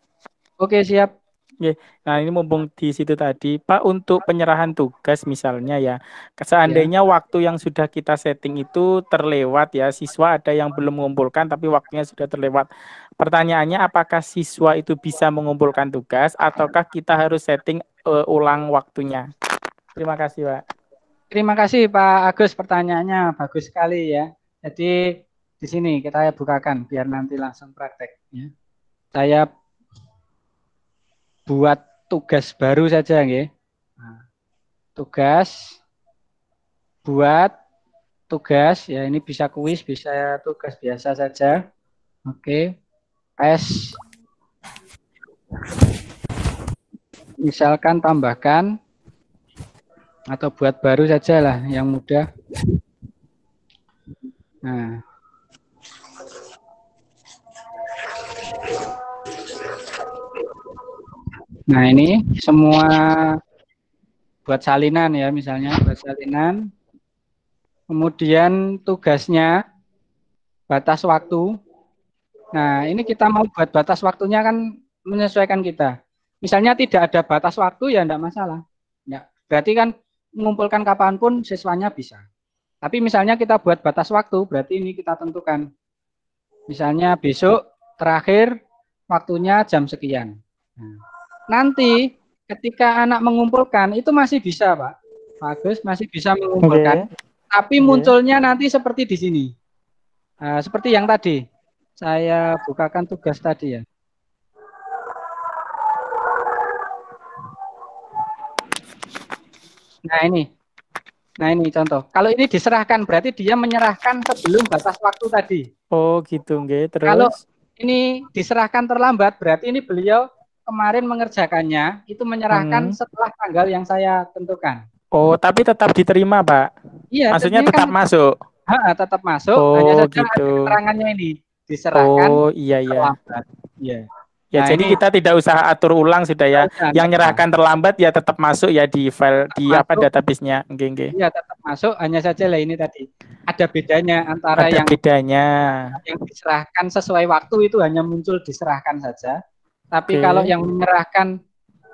Oke, siap. Yeah. nah ini mumpung di situ tadi, Pak, untuk penyerahan tugas misalnya ya, seandainya yeah. waktu yang sudah kita setting itu terlewat ya, siswa ada yang belum mengumpulkan tapi waktunya sudah terlewat. Pertanyaannya apakah siswa itu bisa mengumpulkan tugas ataukah kita harus setting uh, ulang waktunya? Terima kasih, Pak. Terima kasih Pak Agus pertanyaannya bagus sekali ya. Jadi di sini kita bukakan biar nanti langsung praktek ya. Saya buat tugas baru saja nggih. Nah. Tugas buat tugas ya ini bisa kuis, bisa tugas biasa saja. Oke. Tes misalkan tambahkan atau buat baru saja lah yang mudah. Nah, Nah ini semua buat salinan ya misalnya buat salinan. Kemudian tugasnya batas waktu. Nah ini kita mau buat batas waktunya kan menyesuaikan kita. Misalnya tidak ada batas waktu ya tidak masalah. Ya, berarti kan mengumpulkan kapanpun siswanya bisa. Tapi misalnya kita buat batas waktu, berarti ini kita tentukan. Misalnya besok terakhir waktunya jam sekian. Nah, nanti ketika anak mengumpulkan itu masih bisa pak Bagus masih bisa mengumpulkan okay. tapi okay. munculnya nanti seperti di sini uh, seperti yang tadi saya bukakan tugas tadi ya nah ini nah ini contoh kalau ini diserahkan berarti dia menyerahkan sebelum batas waktu tadi oh gitu nggih terus kalau ini diserahkan terlambat berarti ini beliau kemarin mengerjakannya itu menyerahkan hmm. setelah tanggal yang saya tentukan. Oh, tapi tetap diterima, Pak. Iya, maksudnya tetap kan, masuk. Ha, tetap masuk, oh, hanya saja gitu. ada keterangannya ini diserahkan. Oh, iya iya. Iya. Ya, nah, jadi kita tidak usah atur ulang sudah ya. yang nyerahkan terlambat ya tetap masuk ya di file tetap di apa database-nya. Nggih, nggih. Iya, tetap masuk, hanya saja lah ini tadi. Ada bedanya antara ada yang bedanya. yang diserahkan sesuai waktu itu hanya muncul diserahkan saja tapi okay. kalau yang menyerahkan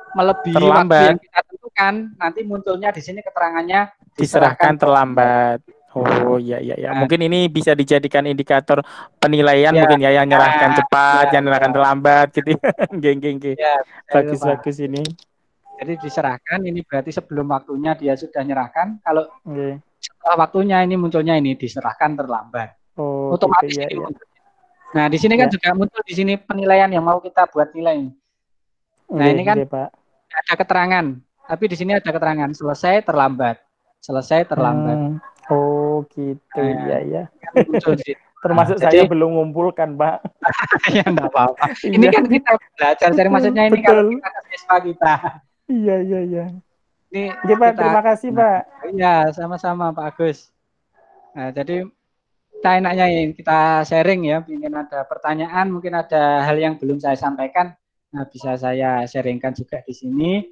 melebihi terlambat. waktu yang kita tentukan, nanti munculnya di sini keterangannya diserahkan, diserahkan terlambat. Oh ya ya ya. Mungkin ini bisa dijadikan indikator penilaian ya. mungkin ya yang menyerahkan ya, cepat, ya, yang menyerahkan terlambat gitu. Ya. <laughs> geng geng geng. Ya, bagus lupa. bagus ini. Jadi diserahkan ini berarti sebelum waktunya dia sudah menyerahkan. Kalau okay. setelah waktunya ini munculnya ini diserahkan terlambat. Oh, gitu otomatis okay, ya, ya. Nah, di sini kan ya. juga muncul di sini penilaian yang mau kita buat nilai. Nah, iya, ini kan ya, Pak. ada keterangan, tapi di sini ada keterangan selesai terlambat. Selesai terlambat. Hmm. Oh, gitu. Nah, ya, ya. <laughs> Termasuk nah, saya jadi, belum mengumpulkan, Pak. <laughs> ya, enggak apa-apa. Iya. ini kan kita belajar cari maksudnya ini kan kalau kita kita. Iya, iya, iya. Ini, ya, Pak, kita, terima kasih, Pak. Iya, sama-sama, Pak Agus. Nah, jadi kita enaknya ini kita sharing ya mungkin ada pertanyaan mungkin ada hal yang belum saya sampaikan nah bisa saya sharingkan juga di sini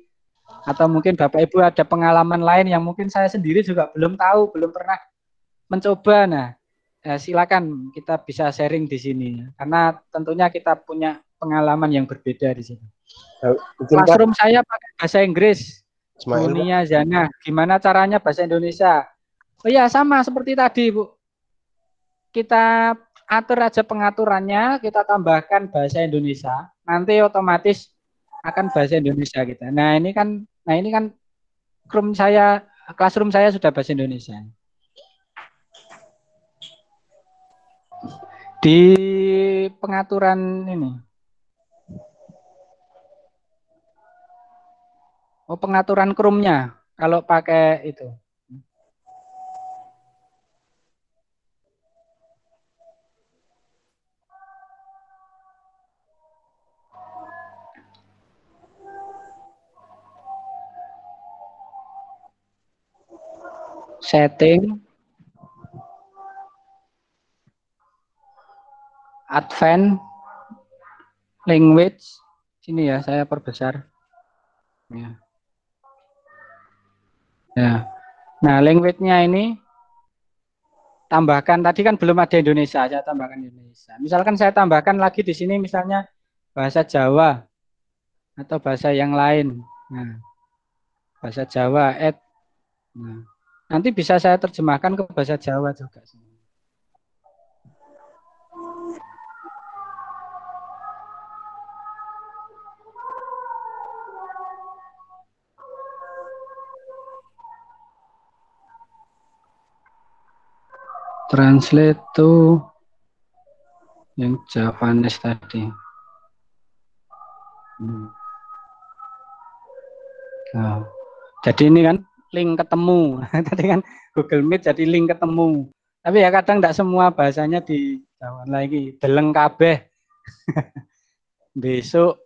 atau mungkin bapak ibu ada pengalaman lain yang mungkin saya sendiri juga belum tahu belum pernah mencoba nah eh, silakan kita bisa sharing di sini karena tentunya kita punya pengalaman yang berbeda di sini classroom saya pakai bahasa Inggris Ismail, Dunia Zana gimana caranya bahasa Indonesia oh ya sama seperti tadi bu kita atur aja pengaturannya, kita tambahkan bahasa Indonesia, nanti otomatis akan bahasa Indonesia kita. Nah ini kan, nah ini kan room saya, classroom saya sudah bahasa Indonesia. Di pengaturan ini, oh pengaturan krumnya kalau pakai itu. setting advanced language sini ya saya perbesar ya ya nah language-nya ini tambahkan tadi kan belum ada Indonesia saya tambahkan Indonesia misalkan saya tambahkan lagi di sini misalnya bahasa Jawa atau bahasa yang lain nah bahasa Jawa add. nah Nanti bisa saya terjemahkan ke bahasa Jawa juga. Translate to yang Javanese tadi. Hmm. Nah, jadi ini kan link ketemu. <laughs> Tadi kan Google Meet jadi link ketemu. Tapi ya kadang tidak semua bahasanya di jawan lagi deleng kabeh. <laughs> Besok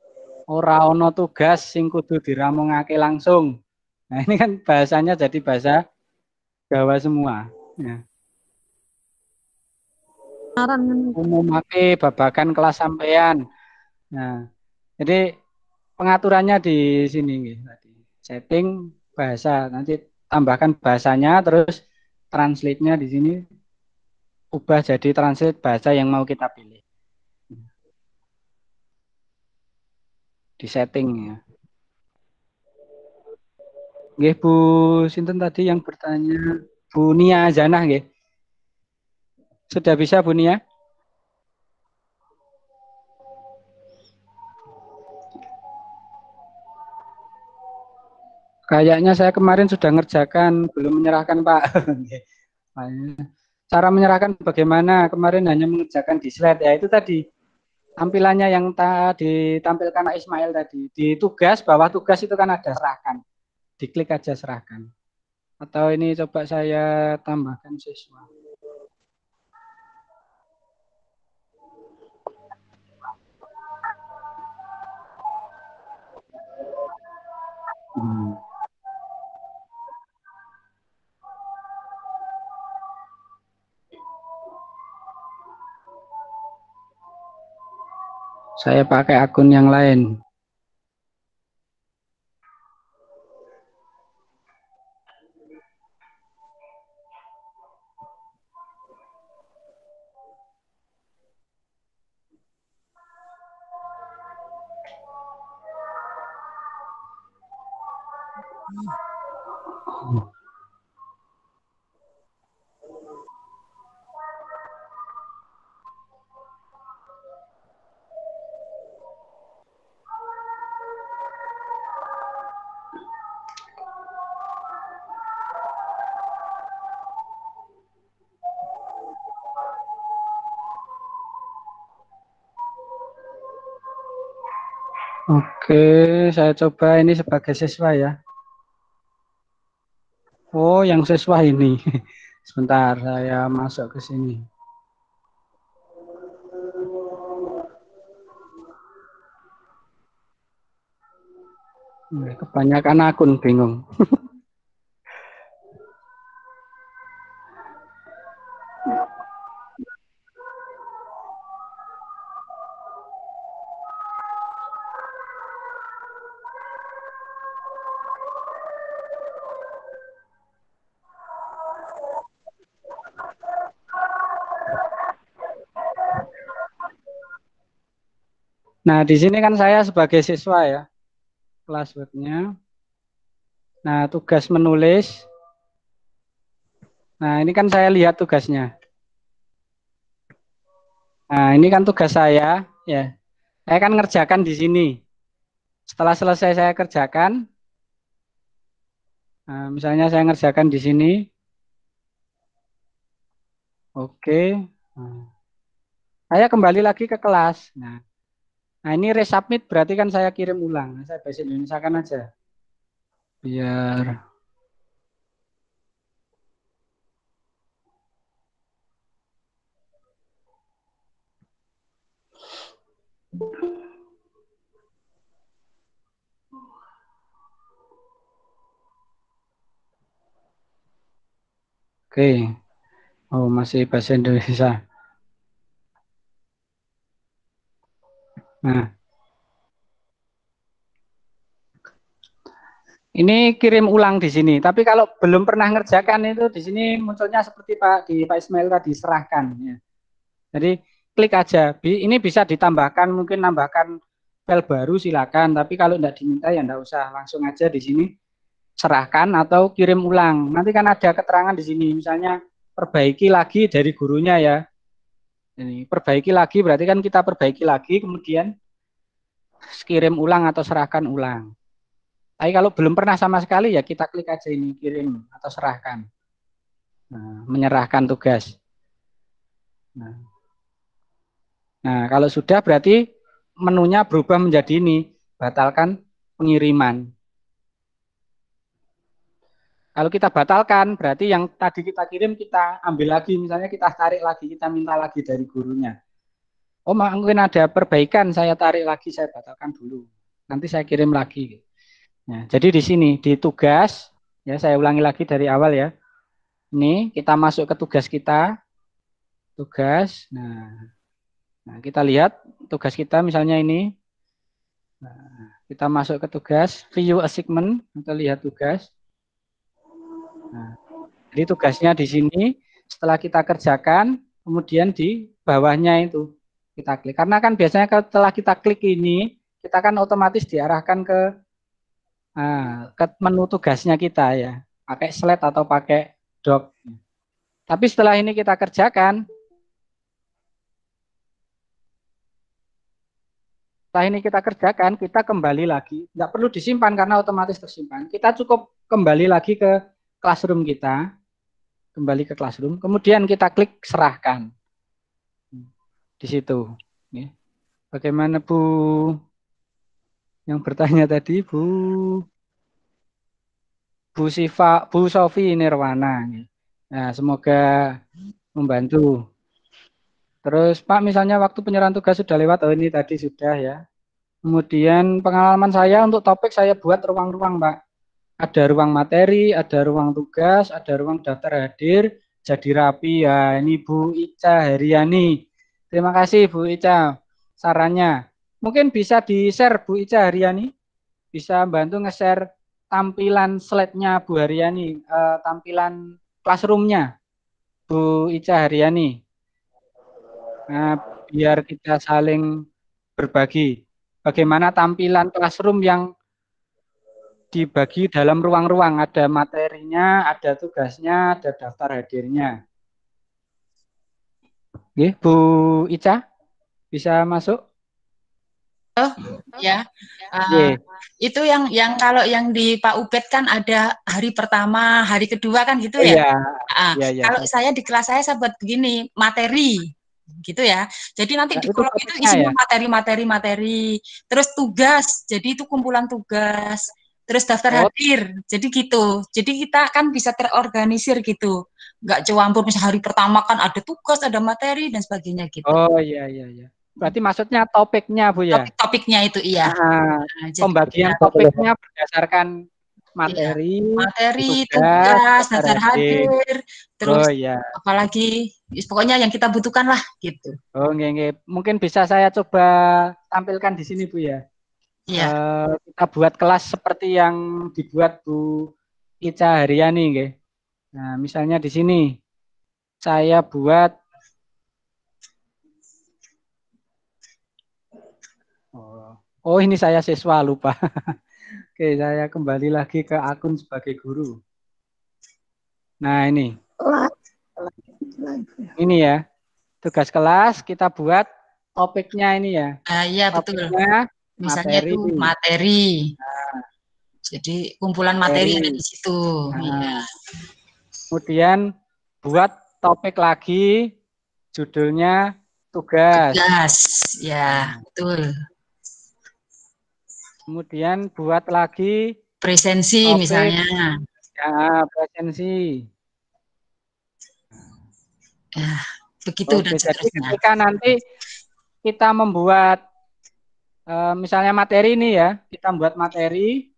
ora ono tugas sing kudu diramungake langsung. Nah, ini kan bahasanya jadi bahasa Jawa semua. Ya. Umumake babakan kelas sampean. Nah, jadi pengaturannya di sini nih Setting bahasa. Nanti tambahkan bahasanya terus translate-nya di sini ubah jadi translate bahasa yang mau kita pilih. Di setting ya. Nggih Bu Sinten tadi yang bertanya Bu Nia Zanah nggih. Sudah bisa Bu Nia? Kayaknya saya kemarin sudah ngerjakan, belum menyerahkan Pak. <laughs> Cara menyerahkan bagaimana? Kemarin hanya mengerjakan di slide ya itu tadi tampilannya yang tadi tampilkan Ismail tadi di tugas bawah tugas itu kan ada serahkan, diklik aja serahkan. Atau ini coba saya tambahkan siswa. Hmm. saya pakai akun yang lain Oke, saya coba ini sebagai siswa ya. Oh, yang siswa ini. <laughs> Sebentar, saya masuk ke sini. Hmm, kebanyakan akun bingung. <laughs> Nah, di sini kan saya sebagai siswa ya, kelas webnya. Nah, tugas menulis. Nah, ini kan saya lihat tugasnya. Nah, ini kan tugas saya, ya. Saya kan ngerjakan di sini. Setelah selesai saya kerjakan, nah, misalnya saya ngerjakan di sini. Oke. Nah, saya kembali lagi ke kelas. Nah, Nah ini resubmit berarti kan saya kirim ulang. Nah, saya bahasa Indonesia kan aja. Biar Oke. Okay. Oh, masih bahasa Indonesia. Nah. Ini kirim ulang di sini, tapi kalau belum pernah ngerjakan itu di sini munculnya seperti Pak di Pak Ismail tadi serahkan ya. Jadi klik aja. Ini bisa ditambahkan mungkin nambahkan file baru silakan, tapi kalau tidak diminta ya tidak usah, langsung aja di sini serahkan atau kirim ulang. Nanti kan ada keterangan di sini misalnya perbaiki lagi dari gurunya ya ini perbaiki lagi berarti kan kita perbaiki lagi kemudian kirim ulang atau serahkan ulang. Tapi kalau belum pernah sama sekali ya kita klik aja ini kirim atau serahkan. Nah, menyerahkan tugas. Nah. nah, kalau sudah berarti menunya berubah menjadi ini, batalkan pengiriman. Kalau kita batalkan, berarti yang tadi kita kirim kita ambil lagi, misalnya kita tarik lagi, kita minta lagi dari gurunya. Oh, mungkin ada perbaikan, saya tarik lagi, saya batalkan dulu. Nanti saya kirim lagi. Ya, jadi di sini di tugas, ya saya ulangi lagi dari awal ya. Ini kita masuk ke tugas kita, tugas. Nah, nah kita lihat tugas kita misalnya ini. Nah, kita masuk ke tugas, view assignment, kita lihat tugas. Nah, jadi tugasnya di sini setelah kita kerjakan, kemudian di bawahnya itu kita klik. Karena kan biasanya setelah kita klik ini, kita kan otomatis diarahkan ke, nah, ke menu tugasnya kita ya, pakai slide atau pakai doc. Tapi setelah ini kita kerjakan, setelah ini kita kerjakan, kita kembali lagi. Tidak perlu disimpan karena otomatis tersimpan. Kita cukup kembali lagi ke classroom kita, kembali ke classroom, kemudian kita klik serahkan di situ. Ya. Bagaimana Bu yang bertanya tadi Bu Bu Siva Bu Sofi Nirwana. Ya. Nah, semoga membantu. Terus Pak misalnya waktu penyerahan tugas sudah lewat, oh ini tadi sudah ya. Kemudian pengalaman saya untuk topik saya buat ruang-ruang Pak ada ruang materi, ada ruang tugas, ada ruang daftar hadir, jadi rapi ya. Ini Bu Ica Haryani. Terima kasih Bu Ica sarannya. Mungkin bisa di-share Bu Ica Haryani. Bisa bantu nge-share tampilan slide-nya Bu Haryani, eh, tampilan classroom-nya Bu Ica Haryani. Nah, biar kita saling berbagi. Bagaimana tampilan classroom yang dibagi dalam ruang-ruang, ada materinya, ada tugasnya, ada daftar hadirnya. Oke, Bu Ica, bisa masuk? Oh, ya. Uh, Itu yang yang kalau yang di Pak Ubed kan ada hari pertama, hari kedua kan gitu ya. Yeah. Iya. Uh, iya, yeah, yeah. Kalau saya di kelas saya saya buat begini, materi gitu ya. Jadi nanti nah, di kolom itu isinya ya? materi-materi materi, terus tugas. Jadi itu kumpulan tugas terus daftar oh. hadir. Jadi gitu. Jadi kita kan bisa terorganisir gitu. Nggak campur misalnya hari pertama kan ada tugas, ada materi dan sebagainya gitu. Oh iya iya iya. Berarti maksudnya topiknya Bu ya. Topik topiknya itu iya. Ah, nah, nah pembagian gitu ya. topiknya berdasarkan materi, iya. materi, tugas, daftar hadir, hadir, terus oh, iya. apalagi pokoknya yang kita butuhkan lah gitu. Oh, nge -nge. mungkin bisa saya coba tampilkan di sini Bu ya yeah. Iya. uh, kita buat kelas seperti yang dibuat Bu Ica Haryani, nggih. Nah, misalnya di sini saya buat Oh, oh ini saya siswa lupa. <laughs> Oke, saya kembali lagi ke akun sebagai guru. Nah, ini. Ini ya. Tugas kelas kita buat topiknya ini ya. Ah, iya betul misalnya materi. itu materi. Nah. Jadi kumpulan materi, materi di situ. Nah. Ya. Kemudian buat topik lagi judulnya tugas. Tugas, ya betul. Kemudian buat lagi presensi topik. misalnya. Ya, presensi. Ya, begitu Oke, dan jadi ketika nanti kita membuat Eh, misalnya materi ini ya, kita buat materi.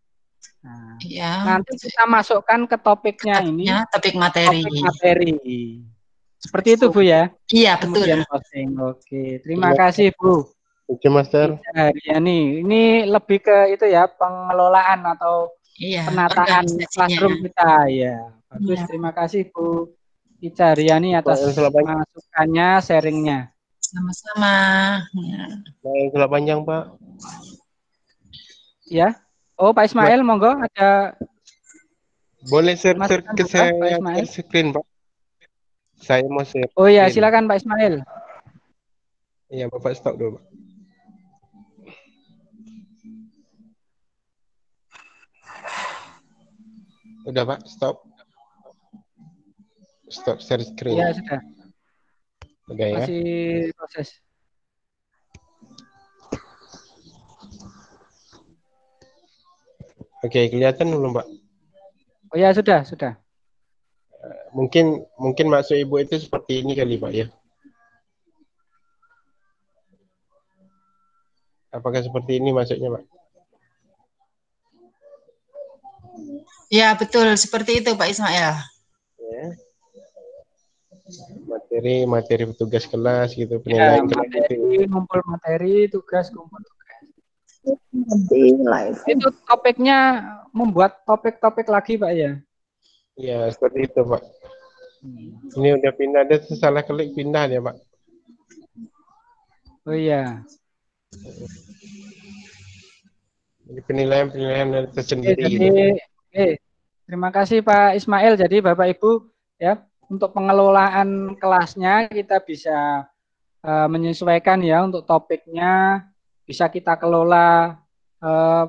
Nah, ya. Nanti kita masukkan ke topiknya, topiknya ini. Topik materi. Topik materi. Seperti itu Bu ya. Iya betul. Kemudian posting. Oke, terima ya. kasih Bu. Oke Master. Ya, ini ini lebih ke itu ya pengelolaan atau iya, penataan classroom kita ya. Bagus, iya. terima kasih Bu Icariani Riani atas masukannya, sharingnya. Sama-sama. Ya. Baik, panjang, Pak. Ya. Oh, Pak Ismail, Baik. monggo ada boleh share, share ke saya Pak screen, Pak. Saya mau share. Oh ya silakan Pak Ismail. Iya, Bapak stop dulu, Pak. Udah, Pak, stop. Stop share screen. Iya, sudah. Gaya. Masih proses. Oke, kelihatan belum, Pak? Oh ya, sudah, sudah. Mungkin mungkin maksud Ibu itu seperti ini kali, Pak, ya. Apakah seperti ini maksudnya, Pak? Ya, betul. Seperti itu, Pak Ismail materi materi tugas kelas gitu ya, penilaian ya, materi gitu. ngumpul materi tugas kumpul tugas itu topiknya membuat topik-topik lagi pak ya ya seperti itu pak ini udah pindah ada salah klik pindah ya pak oh iya ini penilaian penilaian tersendiri eh, jadi, gitu. eh, terima kasih Pak Ismail jadi Bapak Ibu ya untuk pengelolaan kelasnya kita bisa uh, menyesuaikan ya untuk topiknya bisa kita kelola uh,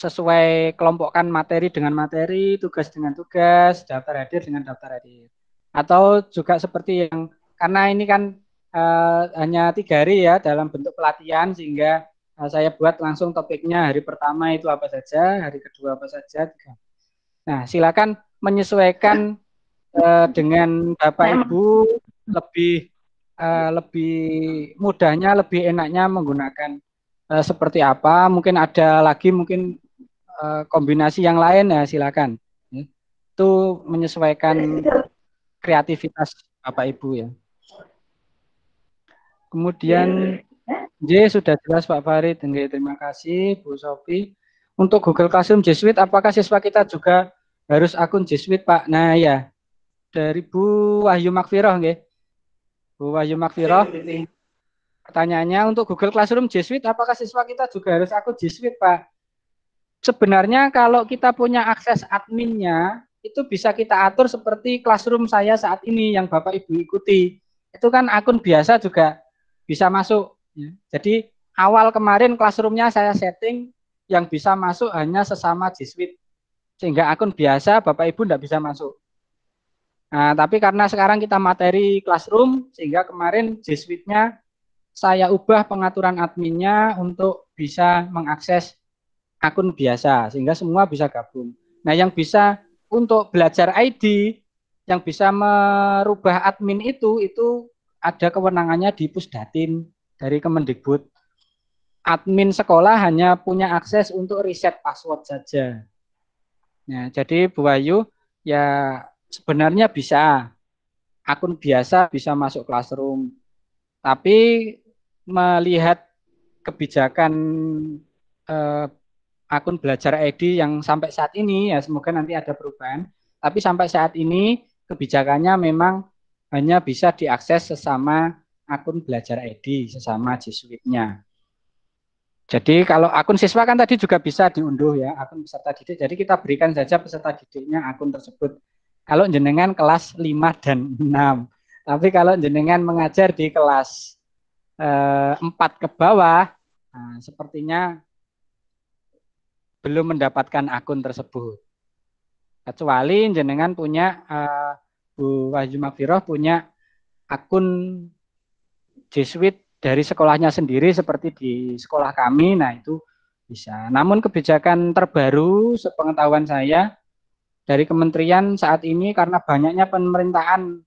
sesuai kelompokkan materi dengan materi, tugas dengan tugas, daftar hadir dengan daftar hadir. Atau juga seperti yang karena ini kan uh, hanya tiga hari ya dalam bentuk pelatihan sehingga uh, saya buat langsung topiknya hari pertama itu apa saja, hari kedua apa saja. Nah silakan menyesuaikan Eh, dengan Bapak nah. Ibu lebih uh, lebih mudahnya, lebih enaknya menggunakan uh, seperti apa? Mungkin ada lagi mungkin uh, kombinasi yang lain ya silakan. Hmm. Itu menyesuaikan kreativitas Bapak Ibu ya. Kemudian J sudah jelas Pak Farid. terima kasih Bu Sofi. Untuk Google Classroom G Suite apakah siswa kita juga harus akun G Suite Pak? Nah ya, dari Bu Wahyu Makfiroh nggih. Bu Wahyu Makfiroh. Pertanyaannya untuk Google Classroom G Suite apakah siswa kita juga harus akun G Suite, Pak? Sebenarnya kalau kita punya akses adminnya itu bisa kita atur seperti Classroom saya saat ini yang Bapak Ibu ikuti. Itu kan akun biasa juga bisa masuk. Ya. Jadi awal kemarin Classroomnya saya setting yang bisa masuk hanya sesama G Suite. Sehingga akun biasa Bapak Ibu tidak bisa masuk. Nah, tapi karena sekarang kita materi classroom, sehingga kemarin G Suite-nya saya ubah pengaturan adminnya untuk bisa mengakses akun biasa, sehingga semua bisa gabung. Nah, yang bisa untuk belajar ID, yang bisa merubah admin itu, itu ada kewenangannya di Pusdatin dari Kemendikbud. Admin sekolah hanya punya akses untuk riset password saja. Nah, jadi Bu Ayu, ya Sebenarnya bisa. Akun biasa bisa masuk Classroom. Tapi melihat kebijakan eh, akun belajar ID yang sampai saat ini ya semoga nanti ada perubahan. Tapi sampai saat ini kebijakannya memang hanya bisa diakses sesama akun belajar ID sesama Suite-nya. Jadi kalau akun siswa kan tadi juga bisa diunduh ya akun peserta didik. Jadi kita berikan saja peserta didiknya akun tersebut kalau jenengan kelas 5 dan 6. Tapi kalau jenengan mengajar di kelas eh, 4 ke bawah, nah, sepertinya belum mendapatkan akun tersebut. Kecuali jenengan punya eh, Bu Wahyu Makfiroh punya akun Jesuit dari sekolahnya sendiri seperti di sekolah kami. Nah, itu bisa. Namun kebijakan terbaru sepengetahuan saya dari kementerian saat ini karena banyaknya pemerintahan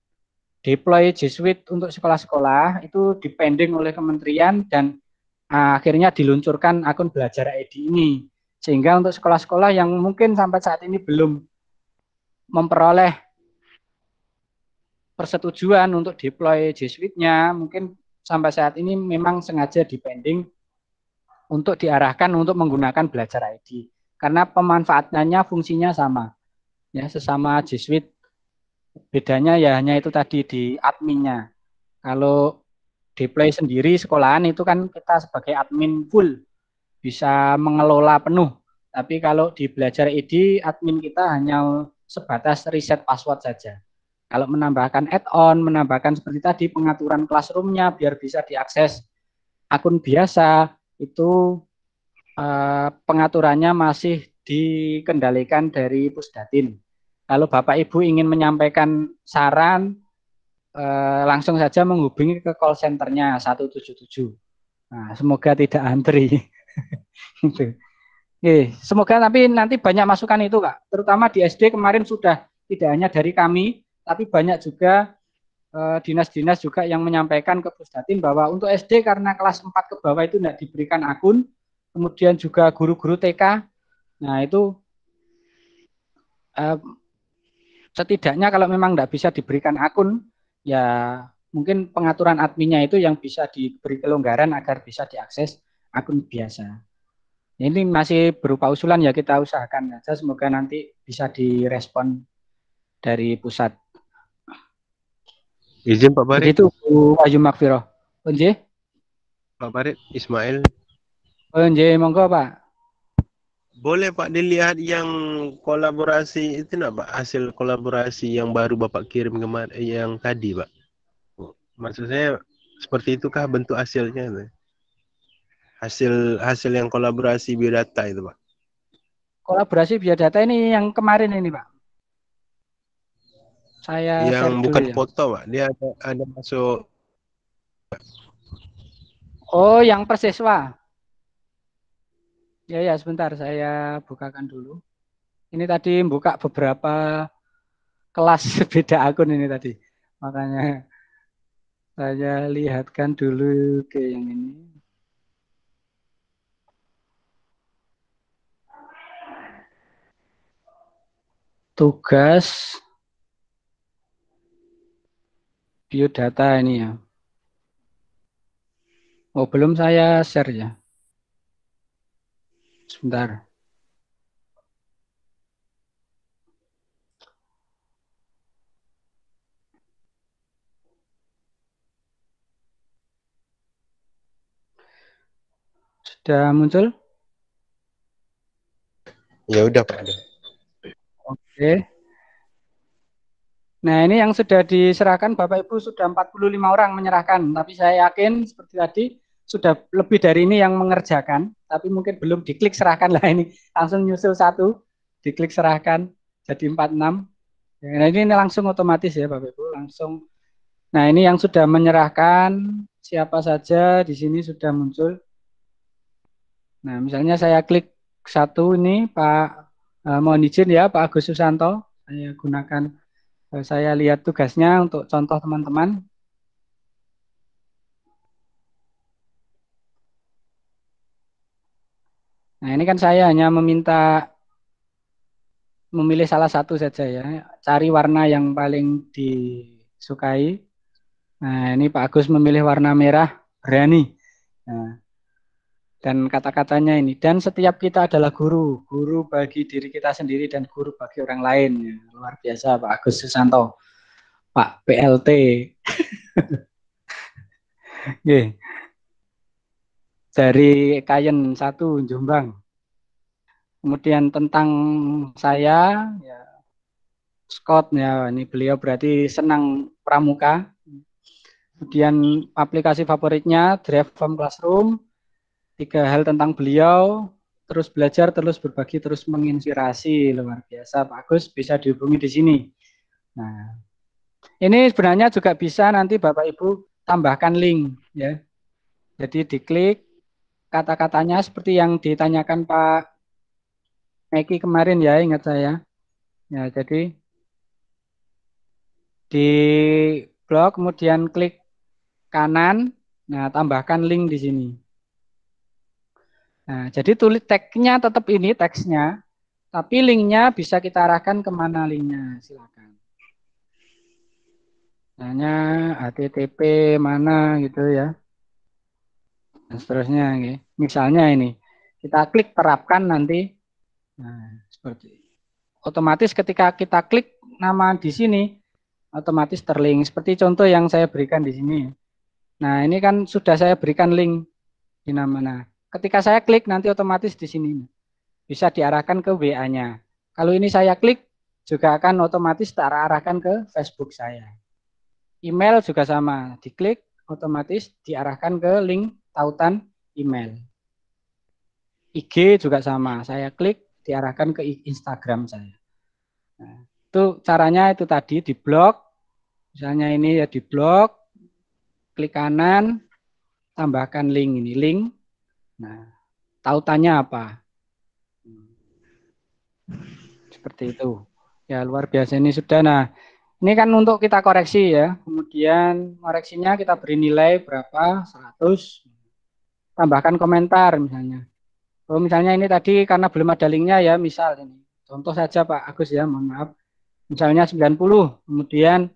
deploy Suite untuk sekolah-sekolah itu dipending oleh kementerian dan ah, akhirnya diluncurkan akun belajar ID ini sehingga untuk sekolah-sekolah yang mungkin sampai saat ini belum memperoleh persetujuan untuk deploy Suite-nya mungkin sampai saat ini memang sengaja dipending untuk diarahkan untuk menggunakan belajar ID karena pemanfaatannya fungsinya sama ya sesama G Suite. Bedanya ya hanya itu tadi di adminnya. Kalau di Play sendiri sekolahan itu kan kita sebagai admin full bisa mengelola penuh. Tapi kalau di Belajar ID admin kita hanya sebatas reset password saja. Kalau menambahkan add-on, menambahkan seperti tadi pengaturan classroomnya biar bisa diakses akun biasa itu eh, pengaturannya masih dikendalikan dari pusdatin. Kalau Bapak Ibu ingin menyampaikan saran, eh, langsung saja menghubungi ke call centernya 177. Nah, semoga tidak antri. <laughs> gitu. semoga tapi nanti banyak masukan itu Kak. Terutama di SD kemarin sudah tidak hanya dari kami, tapi banyak juga eh, dinas-dinas eh, juga yang menyampaikan ke Pusdatin bahwa untuk SD karena kelas 4 ke bawah itu tidak diberikan akun, kemudian juga guru-guru TK. Nah, itu eh, setidaknya kalau memang tidak bisa diberikan akun, ya mungkin pengaturan adminnya itu yang bisa diberi kelonggaran agar bisa diakses akun biasa. Ini masih berupa usulan ya kita usahakan saja semoga nanti bisa direspon dari pusat. Izin Pak Barit. Itu Bu Ayu Makfiro. Pak Barit, Ismail. Onje, monggo Pak. Boleh Pak dilihat yang kolaborasi itu nak Pak hasil kolaborasi yang baru Bapak kirim kemarin eh, yang tadi Pak. Maksud saya seperti itukah bentuk hasilnya? Hasil hasil yang kolaborasi biodata itu Pak. Kolaborasi biodata ini yang kemarin ini Pak. Saya yang bukan ya. foto Pak, dia ada, ada masuk. Oh, yang persiswa. Ya, ya, sebentar saya bukakan dulu. Ini tadi buka beberapa kelas <laughs> beda akun ini tadi. Makanya saya lihatkan dulu ke yang ini. Tugas biodata ini ya. Oh, belum saya share ya. Sebentar. Sudah muncul? Ya udah Pak. Oke. Nah ini yang sudah diserahkan Bapak Ibu sudah 45 orang menyerahkan. Tapi saya yakin seperti tadi sudah lebih dari ini yang mengerjakan, tapi mungkin belum diklik serahkan lah ini. Langsung nyusul satu, diklik serahkan, jadi 46. nah ini, ini langsung otomatis ya Bapak Ibu, langsung. Nah ini yang sudah menyerahkan, siapa saja di sini sudah muncul. Nah misalnya saya klik satu ini Pak, eh, mohon izin ya Pak Agus Susanto, saya gunakan, eh, saya lihat tugasnya untuk contoh teman-teman. Nah, ini kan saya hanya meminta memilih salah satu saja ya. Cari warna yang paling disukai. Nah, ini Pak Agus memilih warna merah, berani. Nah, dan kata-katanya ini dan setiap kita adalah guru, guru bagi diri kita sendiri dan guru bagi orang lain. Ya, luar biasa Pak Agus Susanto. Pak PLT. <laughs> Nggih dari Kayen satu Jombang. Kemudian tentang saya, ya, Scott ya ini beliau berarti senang pramuka. Kemudian aplikasi favoritnya Drive from Classroom, tiga hal tentang beliau, terus belajar, terus berbagi, terus menginspirasi luar biasa. bagus. bisa dihubungi di sini. Nah, ini sebenarnya juga bisa nanti Bapak Ibu tambahkan link ya. Jadi diklik kata-katanya seperti yang ditanyakan Pak Meki kemarin ya, ingat saya. Ya, jadi di blog kemudian klik kanan, nah tambahkan link di sini. Nah, jadi tulis tag tetap ini teksnya, tapi linknya bisa kita arahkan kemana linknya, silakan. Hanya HTTP mana gitu ya dan seterusnya ya. misalnya ini kita klik terapkan nanti nah, seperti otomatis ketika kita klik nama di sini otomatis terlink seperti contoh yang saya berikan di sini nah ini kan sudah saya berikan link di nama nah ketika saya klik nanti otomatis di sini bisa diarahkan ke WA-nya kalau ini saya klik juga akan otomatis terarahkan ke Facebook saya email juga sama diklik otomatis diarahkan ke link tautan email. IG juga sama, saya klik diarahkan ke Instagram saya. Nah, itu caranya itu tadi di blog, misalnya ini ya di blog, klik kanan, tambahkan link ini link. Nah, tautannya apa? Seperti itu. Ya luar biasa ini sudah. Nah, ini kan untuk kita koreksi ya. Kemudian koreksinya kita beri nilai berapa? 100 tambahkan komentar misalnya. Oh, misalnya ini tadi karena belum ada linknya ya, misal ini. Contoh saja Pak Agus ya, mohon maaf. Misalnya 90, kemudian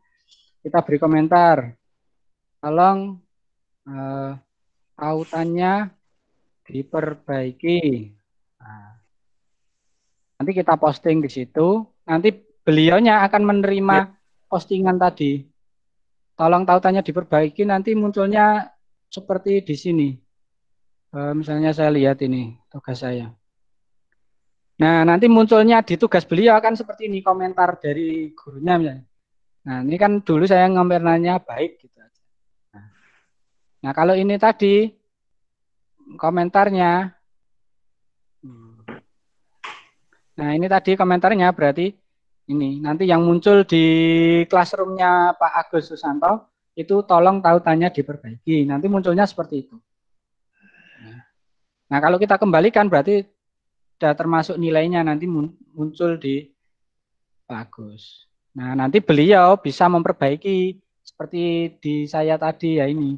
kita beri komentar. Tolong eh, autannya diperbaiki. Nah, nanti kita posting di situ. Nanti beliaunya akan menerima ya. postingan tadi. Tolong tautannya diperbaiki, nanti munculnya seperti di sini. Eh, misalnya saya lihat ini tugas saya. Nah, nanti munculnya di tugas beliau akan seperti ini komentar dari gurunya misalnya. Nah, ini kan dulu saya ngomernanya baik gitu aja. Nah, nah kalau ini tadi komentarnya Nah, ini tadi komentarnya berarti ini nanti yang muncul di classroomnya Pak Agus Susanto itu tolong tautannya diperbaiki. Nanti munculnya seperti itu. Nah, kalau kita kembalikan berarti sudah termasuk nilainya nanti muncul di bagus. Nah, nanti beliau bisa memperbaiki seperti di saya tadi ya ini.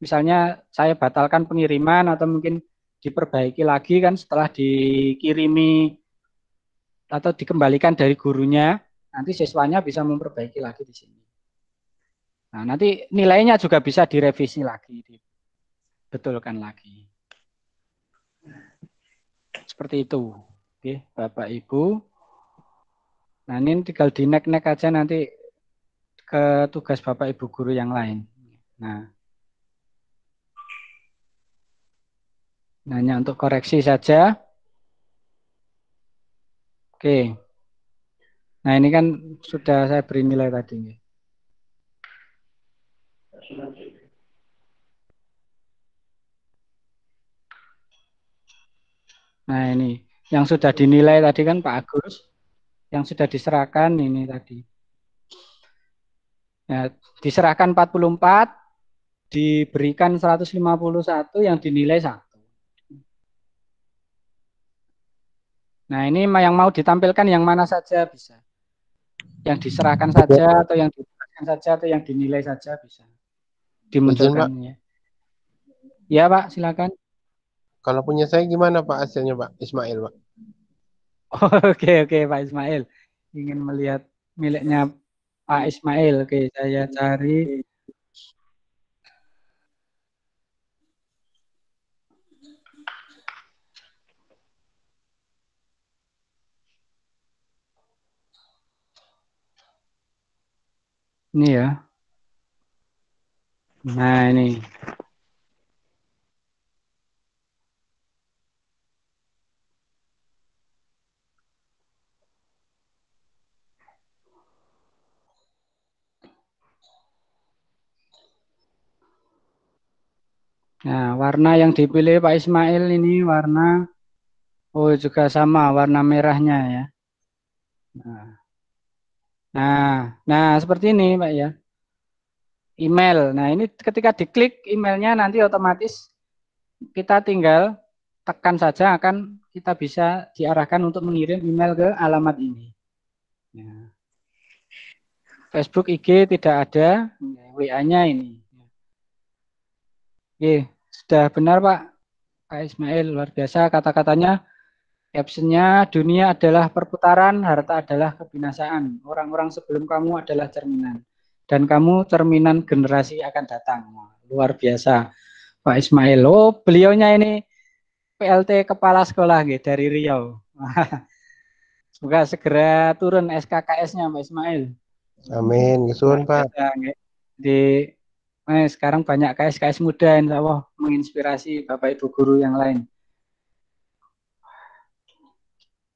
Misalnya saya batalkan pengiriman atau mungkin diperbaiki lagi kan setelah dikirimi atau dikembalikan dari gurunya, nanti siswanya bisa memperbaiki lagi di sini. Nah, nanti nilainya juga bisa direvisi lagi, dibetulkan lagi seperti itu. Oke, Bapak Ibu. Nah, ini tinggal di nek-nek aja nanti ke tugas Bapak Ibu guru yang lain. Nah, hanya untuk koreksi saja. Oke. Nah, ini kan sudah saya beri nilai tadi. Nah ini yang sudah dinilai tadi kan Pak Agus, yang sudah diserahkan ini tadi. Ya, diserahkan 44, diberikan 151 yang dinilai satu. Nah ini yang mau ditampilkan yang mana saja bisa. Yang diserahkan saja atau yang diserahkan saja atau yang dinilai saja bisa. Dimunculkan. Ya iya, Pak silakan. Kalau punya saya gimana Pak hasilnya Pak Ismail Pak? <laughs> Oke oke Pak Ismail ingin melihat miliknya Pak Ismail. Oke saya cari. Ini ya. Nah ini Nah, warna yang dipilih Pak Ismail ini warna oh juga sama warna merahnya ya. Nah. nah, nah, seperti ini Pak ya. Email. Nah, ini ketika diklik emailnya nanti otomatis kita tinggal tekan saja akan kita bisa diarahkan untuk mengirim email ke alamat ini. Ya. Facebook IG tidak ada, WA-nya ini. Oke. Sudah benar Pak, Pak Ismail, luar biasa kata-katanya. Captionnya, dunia adalah perputaran, harta adalah kebinasaan. Orang-orang sebelum kamu adalah cerminan. Dan kamu cerminan generasi akan datang. Luar biasa Pak Ismail. Oh, beliaunya ini PLT Kepala Sekolah gitu, dari Riau. <laughs> Semoga segera turun SKKS-nya Pak Ismail. Amin, kesun Pak. Di Nah sekarang banyak KS-KS muda insya Allah menginspirasi Bapak Ibu guru yang lain.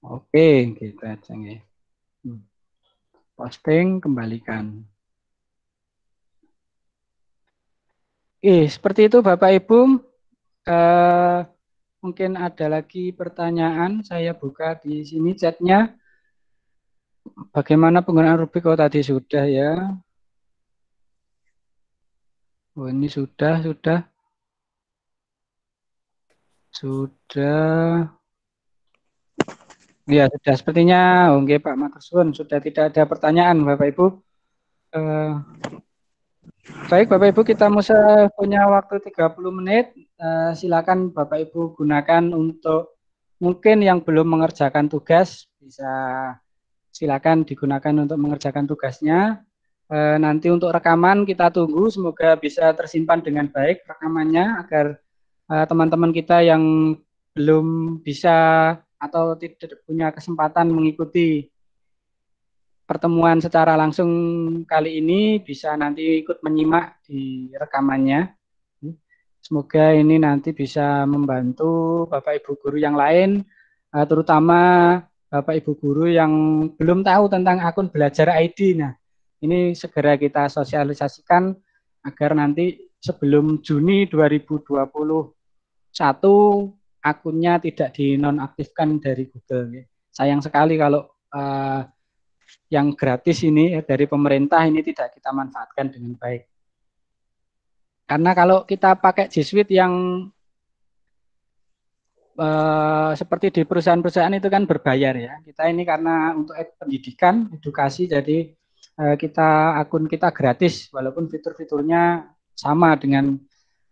Oke, kita aja ya. hmm. Posting, kembalikan. Eh seperti itu Bapak Ibu. Eh, mungkin ada lagi pertanyaan, saya buka di sini chatnya. Bagaimana penggunaan Rubik? Oh, tadi sudah ya. Oh, ini sudah, sudah. Sudah. Ya, sudah sepertinya. Oke, Pak Makersun, sudah tidak ada pertanyaan, Bapak Ibu. Eh, baik, Bapak Ibu, kita musa punya waktu 30 menit. Eh, silakan Bapak Ibu gunakan untuk mungkin yang belum mengerjakan tugas bisa silakan digunakan untuk mengerjakan tugasnya Eh, nanti untuk rekaman kita tunggu, semoga bisa tersimpan dengan baik rekamannya agar eh, teman-teman kita yang belum bisa atau tidak punya kesempatan mengikuti pertemuan secara langsung kali ini bisa nanti ikut menyimak di rekamannya. Semoga ini nanti bisa membantu Bapak Ibu guru yang lain, eh, terutama Bapak Ibu guru yang belum tahu tentang akun belajar ID. Nah, ini segera kita sosialisasikan agar nanti sebelum Juni 2021 akunnya tidak dinonaktifkan dari Google. Sayang sekali kalau uh, yang gratis ini eh, dari pemerintah ini tidak kita manfaatkan dengan baik. Karena kalau kita pakai G Suite yang Uh, seperti di perusahaan-perusahaan itu kan berbayar ya. Kita ini karena untuk pendidikan, edukasi, jadi Eh, kita akun kita gratis walaupun fitur-fiturnya sama dengan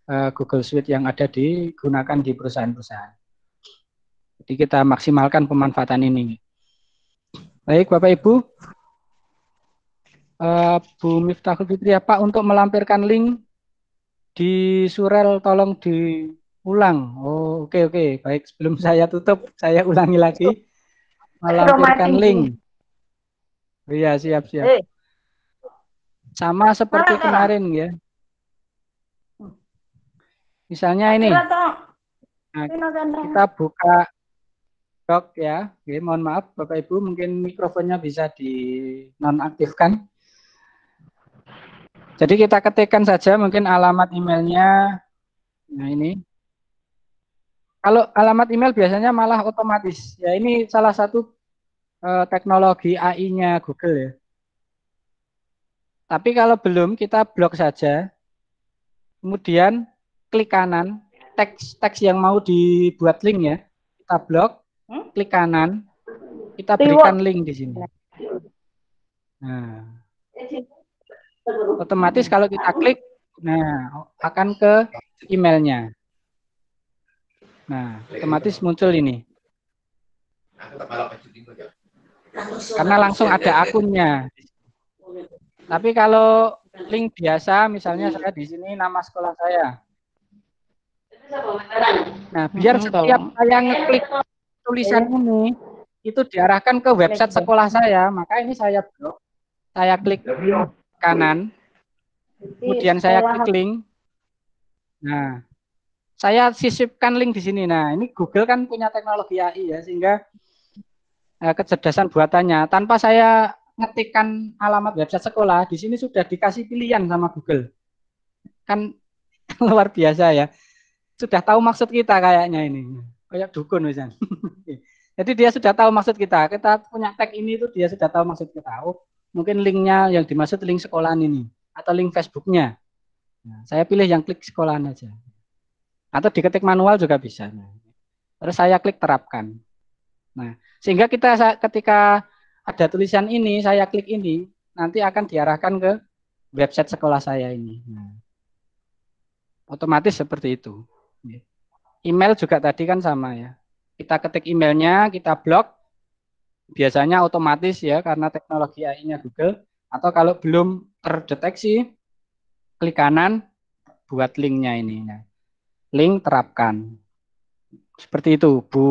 eh, Google Suite yang ada digunakan di perusahaan-perusahaan. Jadi kita maksimalkan pemanfaatan ini. Baik Bapak Ibu, uh, Bu Miftahul Fitri, Pak untuk melampirkan link di Surel tolong diulang. Oh, oke okay, oke. Okay. Baik, sebelum <laughs> saya tutup, saya ulangi lagi. Melampirkan link. Iya, siap siap. Sama seperti kemarin ya. Misalnya ini. Nah, kita buka dok ya. Oke, mohon maaf Bapak Ibu, mungkin mikrofonnya bisa dinonaktifkan. Jadi kita ketikkan saja mungkin alamat emailnya. Nah ini. Kalau alamat email biasanya malah otomatis. Ya ini salah satu uh, teknologi AI-nya Google ya. Tapi kalau belum kita blok saja. Kemudian klik kanan teks teks yang mau dibuat link ya. Kita blok, hmm? klik kanan, kita berikan link di sini. Nah. Otomatis kalau kita klik nah akan ke emailnya. Nah, otomatis muncul ini. Karena langsung ada akunnya tapi kalau link biasa, misalnya saya di sini nama sekolah saya. Nah, biar hmm, setiap saya ngeklik tulisan ini, itu diarahkan ke website sekolah saya. Maka ini saya blok, saya klik kanan, kemudian saya klik link. Nah, saya sisipkan link di sini. Nah, ini Google kan punya teknologi AI ya, sehingga eh, kecerdasan buatannya. Tanpa saya ngetikkan alamat website sekolah, di sini sudah dikasih pilihan sama Google. Kan <laughs> luar biasa ya. Sudah tahu maksud kita kayaknya ini. Kayak dukun misalnya. <laughs> Jadi dia sudah tahu maksud kita. Kita punya tag ini itu dia sudah tahu maksud kita. Oh, mungkin linknya yang dimaksud link sekolah ini atau link Facebooknya. Nah, saya pilih yang klik sekolahan aja. Atau diketik manual juga bisa. Nah, terus saya klik terapkan. Nah, sehingga kita ketika ada tulisan ini, saya klik ini, nanti akan diarahkan ke website sekolah saya ini. Nah, otomatis seperti itu. Email juga tadi kan sama ya. Kita ketik emailnya, kita blok, biasanya otomatis ya karena teknologi AI-nya Google. Atau kalau belum terdeteksi, klik kanan, buat linknya ini. Nah, link terapkan. Seperti itu, Bu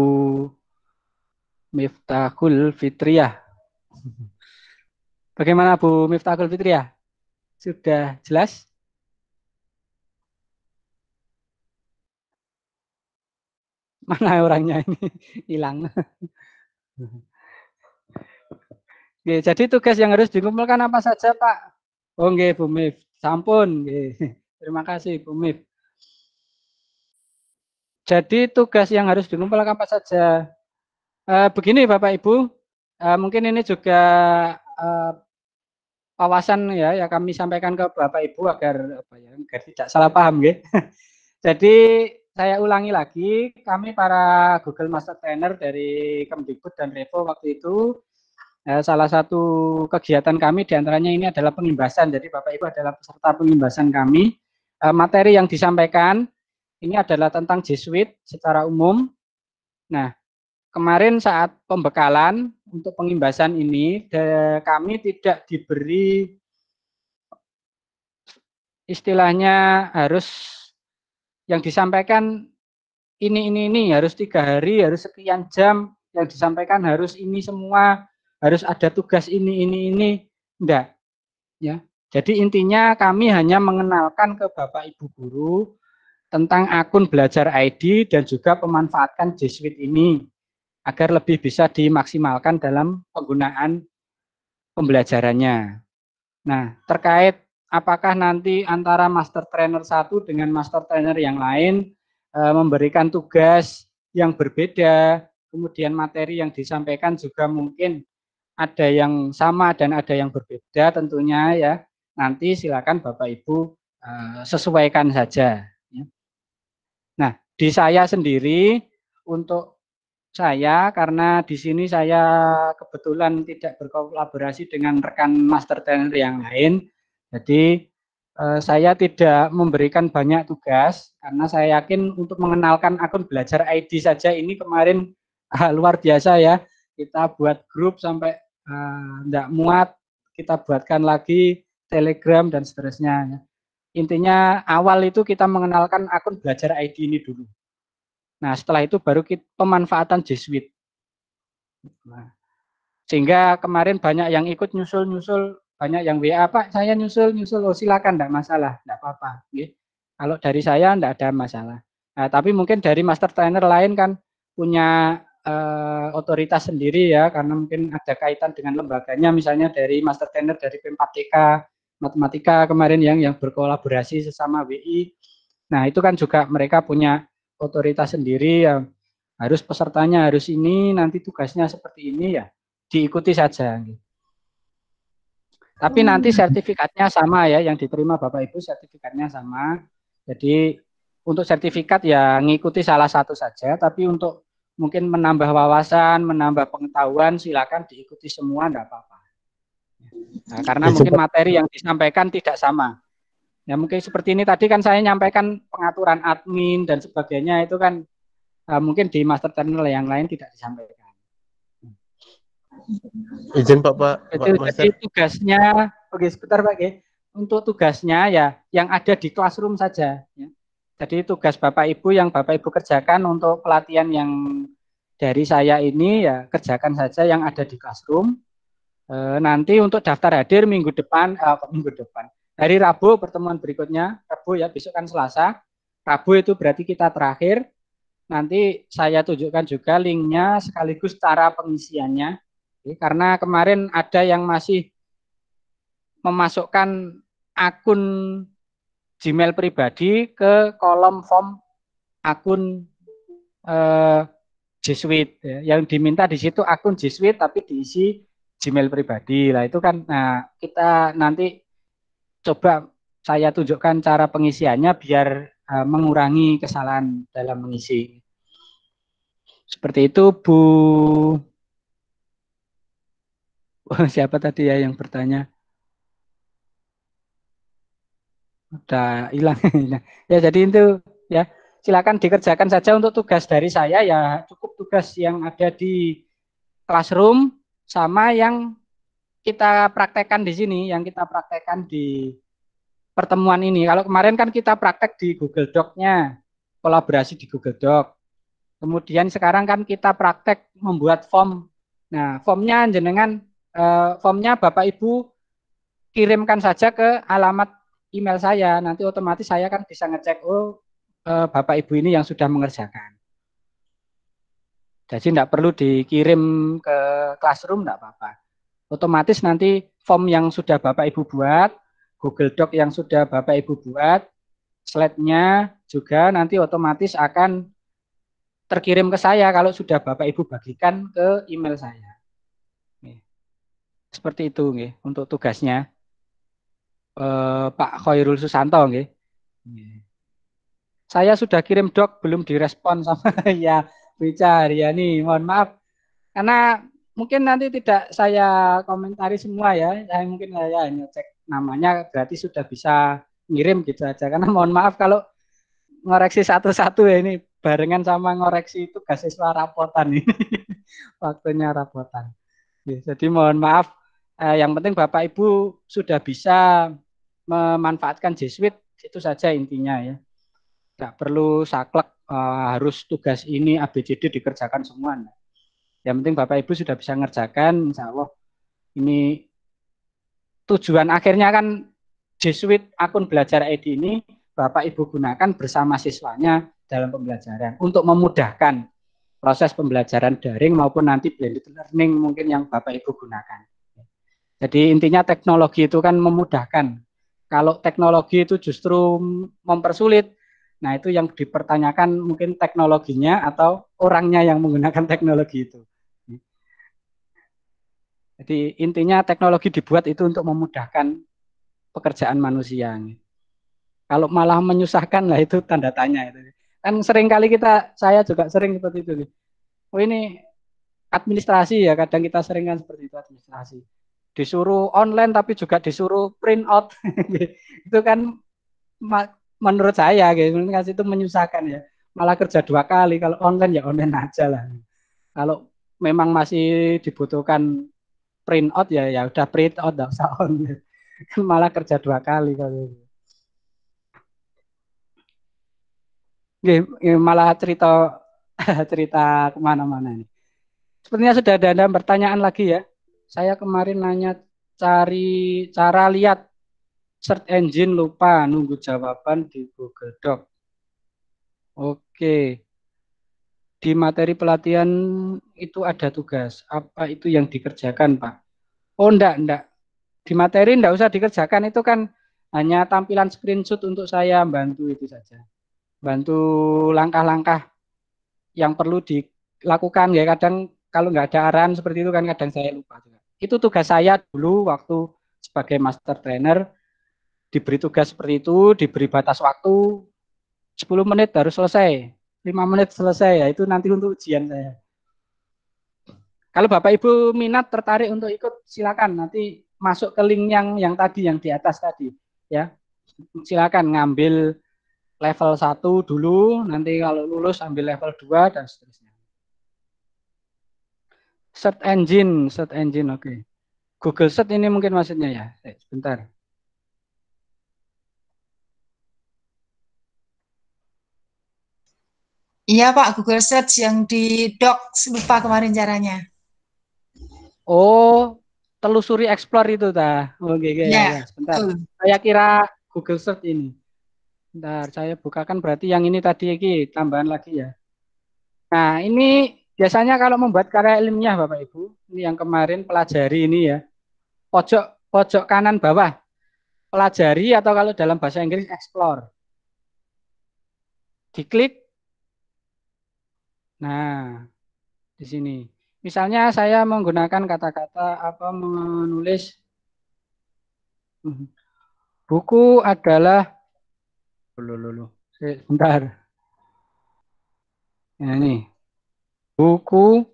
Miftahul Fitriah. Bagaimana Bu Miftahul Fitri ya? Sudah jelas? Mana orangnya ini? Hilang. Oke, jadi tugas yang harus dikumpulkan apa saja Pak? Oke oh, Bu Mif, sampun Terima kasih Bu Mif. Jadi tugas yang harus dikumpulkan apa saja? E, begini Bapak Ibu, Uh, mungkin ini juga uh, ya ya kami sampaikan ke Bapak Ibu agar apa ya, agar tidak salah paham ya. <laughs> Jadi saya ulangi lagi, kami para Google Master Trainer dari Kemdikbud dan Revo waktu itu eh, salah satu kegiatan kami diantaranya ini adalah pengimbasan. Jadi Bapak Ibu adalah peserta pengimbasan kami. materi yang disampaikan ini adalah tentang Jesuit secara umum. Nah, kemarin saat pembekalan untuk pengimbasan ini kami tidak diberi istilahnya harus yang disampaikan ini ini ini harus tiga hari harus sekian jam yang disampaikan harus ini semua harus ada tugas ini ini ini enggak ya jadi intinya kami hanya mengenalkan ke Bapak Ibu guru tentang akun belajar ID dan juga pemanfaatkan G Suite ini agar lebih bisa dimaksimalkan dalam penggunaan pembelajarannya. Nah, terkait apakah nanti antara master trainer satu dengan master trainer yang lain e, memberikan tugas yang berbeda, kemudian materi yang disampaikan juga mungkin ada yang sama dan ada yang berbeda tentunya ya. Nanti silakan Bapak Ibu e, sesuaikan saja. Ya. Nah, di saya sendiri untuk saya karena di sini saya kebetulan tidak berkolaborasi dengan rekan master trainer yang lain. Jadi eh, saya tidak memberikan banyak tugas karena saya yakin untuk mengenalkan akun belajar ID saja ini kemarin ah, luar biasa ya. Kita buat grup sampai tidak eh, muat, kita buatkan lagi Telegram dan seterusnya. Intinya awal itu kita mengenalkan akun belajar ID ini dulu. Nah, setelah itu baru kita, pemanfaatan Jesuit. Nah, sehingga kemarin banyak yang ikut nyusul-nyusul, banyak yang WA, Pak, saya nyusul-nyusul, oh silakan, tidak masalah, tidak apa-apa. Kalau dari saya tidak ada masalah. Nah, tapi mungkin dari master trainer lain kan punya eh, otoritas sendiri ya, karena mungkin ada kaitan dengan lembaganya, misalnya dari master trainer dari p 4 matematika kemarin yang yang berkolaborasi sesama WI. Nah, itu kan juga mereka punya otoritas sendiri yang harus pesertanya harus ini, nanti tugasnya seperti ini ya, diikuti saja. Gitu. Tapi nanti hmm. sertifikatnya sama ya, yang diterima Bapak Ibu sertifikatnya sama. Jadi untuk sertifikat ya ngikuti salah satu saja, tapi untuk mungkin menambah wawasan, menambah pengetahuan silakan diikuti semua, enggak apa-apa. Nah, karena mungkin materi yang disampaikan tidak sama. Ya mungkin seperti ini tadi kan saya nyampaikan pengaturan admin dan sebagainya itu kan uh, mungkin di master channel yang lain tidak disampaikan. Izin Pak Pak. Itu, Pak jadi tugasnya, oke sebentar Pak ya. Untuk tugasnya ya yang ada di classroom saja. Ya. Jadi tugas Bapak Ibu yang Bapak Ibu kerjakan untuk pelatihan yang dari saya ini ya kerjakan saja yang ada di classroom. E, nanti untuk daftar hadir minggu depan, eh, minggu depan, Hari Rabu pertemuan berikutnya, Rabu ya, besok kan Selasa. Rabu itu berarti kita terakhir. Nanti saya tunjukkan juga linknya sekaligus cara pengisiannya. Oke, karena kemarin ada yang masih memasukkan akun Gmail pribadi ke kolom form akun eh, G Suite. Ya. Yang diminta di situ akun G Suite tapi diisi Gmail pribadi. Lah itu kan nah kita nanti coba saya tunjukkan cara pengisiannya biar uh, mengurangi kesalahan dalam mengisi. Seperti itu Bu siapa tadi ya yang bertanya? Udah <laughs> hilang. ya jadi itu ya silakan dikerjakan saja untuk tugas dari saya ya cukup tugas yang ada di classroom sama yang kita praktekkan di sini, yang kita praktekkan di pertemuan ini. Kalau kemarin kan kita praktek di Google Doc-nya, kolaborasi di Google Doc. Kemudian sekarang kan kita praktek membuat form. Nah, formnya jenengan, eh, formnya Bapak Ibu kirimkan saja ke alamat email saya. Nanti otomatis saya kan bisa ngecek, oh eh, Bapak Ibu ini yang sudah mengerjakan. Jadi tidak perlu dikirim ke classroom, tidak apa-apa otomatis nanti form yang sudah Bapak Ibu buat, Google Doc yang sudah Bapak Ibu buat, slide-nya juga nanti otomatis akan terkirim ke saya kalau sudah Bapak Ibu bagikan ke email saya. Seperti itu nggih untuk tugasnya. Eh, Pak Khairul Susanto nggih. Saya sudah kirim doc belum direspon sama <laughs> ya ya nih Mohon maaf karena mungkin nanti tidak saya komentari semua ya. Saya mungkin saya hanya cek namanya berarti sudah bisa ngirim gitu aja karena mohon maaf kalau ngoreksi satu-satu ya ini barengan sama ngoreksi tugas siswa rapotan ini <laughs> waktunya rapotan. Ya, jadi mohon maaf eh, yang penting Bapak Ibu sudah bisa memanfaatkan G itu saja intinya ya. Tidak perlu saklek eh, harus tugas ini ABCD dikerjakan semua. Yang penting Bapak Ibu sudah bisa ngerjakan, insya Allah ini tujuan akhirnya kan Jesuit akun belajar ID ini Bapak Ibu gunakan bersama siswanya dalam pembelajaran untuk memudahkan proses pembelajaran daring maupun nanti blended learning mungkin yang Bapak Ibu gunakan. Jadi intinya teknologi itu kan memudahkan. Kalau teknologi itu justru mempersulit, nah itu yang dipertanyakan mungkin teknologinya atau orangnya yang menggunakan teknologi itu. Jadi intinya teknologi dibuat itu untuk memudahkan pekerjaan manusia. Kalau malah menyusahkan lah itu tanda tanya itu. Kan sering kali kita saya juga sering seperti itu. Oh ini administrasi ya kadang kita sering kan seperti itu administrasi. Disuruh online tapi juga disuruh print out. <laughs> itu kan menurut saya gitu itu menyusahkan ya. Malah kerja dua kali kalau online ya online aja lah. Kalau memang masih dibutuhkan print out ya ya udah print out enggak usah on <laughs> malah kerja dua kali kalau Gak, gitu. malah cerita <laughs> cerita kemana-mana ini. Sepertinya sudah ada, ada pertanyaan lagi ya. Saya kemarin nanya cari cara lihat search engine lupa nunggu jawaban di Google Doc. Oke di materi pelatihan itu ada tugas. Apa itu yang dikerjakan, Pak? Oh, enggak, enggak. Di materi enggak usah dikerjakan, itu kan hanya tampilan screenshot untuk saya bantu itu saja. Bantu langkah-langkah yang perlu dilakukan ya. Kadang kalau nggak ada arahan seperti itu kan kadang saya lupa juga. Itu tugas saya dulu waktu sebagai master trainer diberi tugas seperti itu, diberi batas waktu 10 menit harus selesai lima menit selesai ya itu nanti untuk ujian saya kalau bapak ibu minat tertarik untuk ikut silakan nanti masuk ke link yang yang tadi yang di atas tadi ya silakan ngambil level 1 dulu nanti kalau lulus ambil level 2 dan seterusnya search engine search engine oke okay. Google search ini mungkin maksudnya ya eh, sebentar Iya Pak, Google Search yang di doc lupa kemarin caranya. Oh, telusuri explore itu ta. Oh, oke, okay, iya, ya, ya, sebentar. Saya kira Google Search ini. Bentar, saya bukakan berarti yang ini tadi lagi tambahan lagi ya. Nah, ini biasanya kalau membuat karya ilmiah Bapak Ibu, ini yang kemarin pelajari ini ya. Pojok pojok kanan bawah. Pelajari atau kalau dalam bahasa Inggris explore. Diklik Nah, di sini. Misalnya saya menggunakan kata-kata apa menulis mhm. buku adalah lulu sebentar. Eh, nah, ini. Buku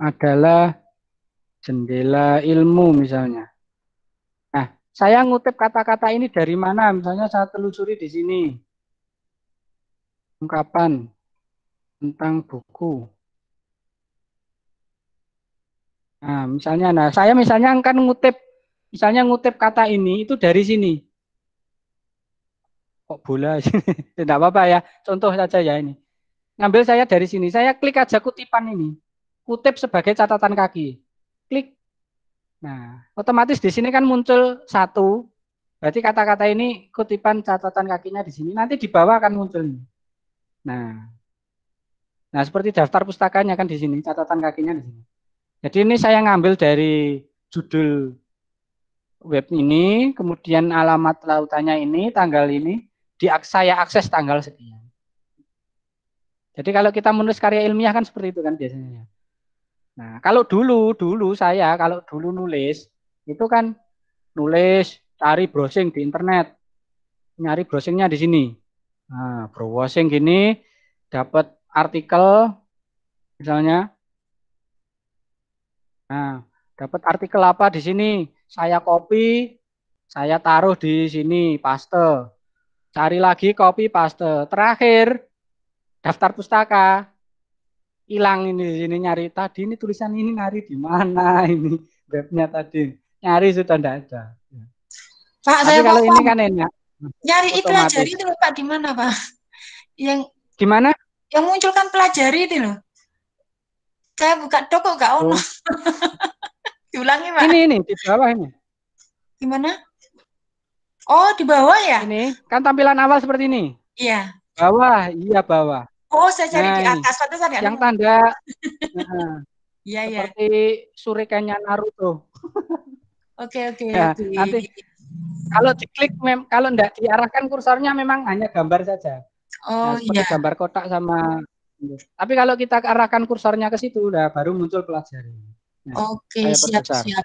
adalah jendela ilmu misalnya. Nah, saya ngutip kata-kata ini dari mana? Misalnya saya telusuri di sini. Ungkapan tentang buku. Nah, misalnya, nah saya misalnya akan ngutip, misalnya ngutip kata ini itu dari sini. Kok bola sih? <laughs> Tidak apa-apa ya, contoh saja ya ini. Ngambil saya dari sini, saya klik aja kutipan ini. Kutip sebagai catatan kaki. Klik. Nah, otomatis di sini kan muncul satu. Berarti kata-kata ini kutipan catatan kakinya di sini. Nanti di bawah akan muncul Nah, Nah, seperti daftar pustakanya kan di sini, catatan kakinya di sini. Jadi ini saya ngambil dari judul web ini, kemudian alamat lautannya ini, tanggal ini, di saya akses tanggal sekian. Jadi kalau kita menulis karya ilmiah kan seperti itu kan biasanya. Ya. Nah, kalau dulu, dulu saya kalau dulu nulis itu kan nulis cari browsing di internet, nyari browsingnya di sini. Nah, browsing gini dapat artikel misalnya. Nah, dapat artikel apa di sini? Saya copy, saya taruh di sini, paste. Cari lagi copy, paste. Terakhir, daftar pustaka. Hilang ini di sini nyari tadi ini tulisan ini nyari di mana ini webnya tadi. Nyari sudah tidak ada. Pak, Tapi saya kalau ini kan enak. Nyari itu aja itu Pak di mana, Pak? Yang Gimana? yang muncul kan pelajari itu loh saya buka toko gak ono oh. <laughs> diulangi ini ini di bawah ini gimana oh di bawah ya ini kan tampilan awal seperti ini iya bawah iya bawah oh saya cari nah, di atas pada saya yang tanda <laughs> nah, nah, iya iya seperti surikannya Naruto <laughs> Oke oke. Ya, okay. Nanti kalau diklik mem kalau tidak diarahkan kursornya memang hanya gambar saja. Nah, oh nah, gambar kotak sama tapi kalau kita arahkan kursornya ke situ udah baru muncul pelajaran. Nah, Oke, okay, siap perbesar. siap.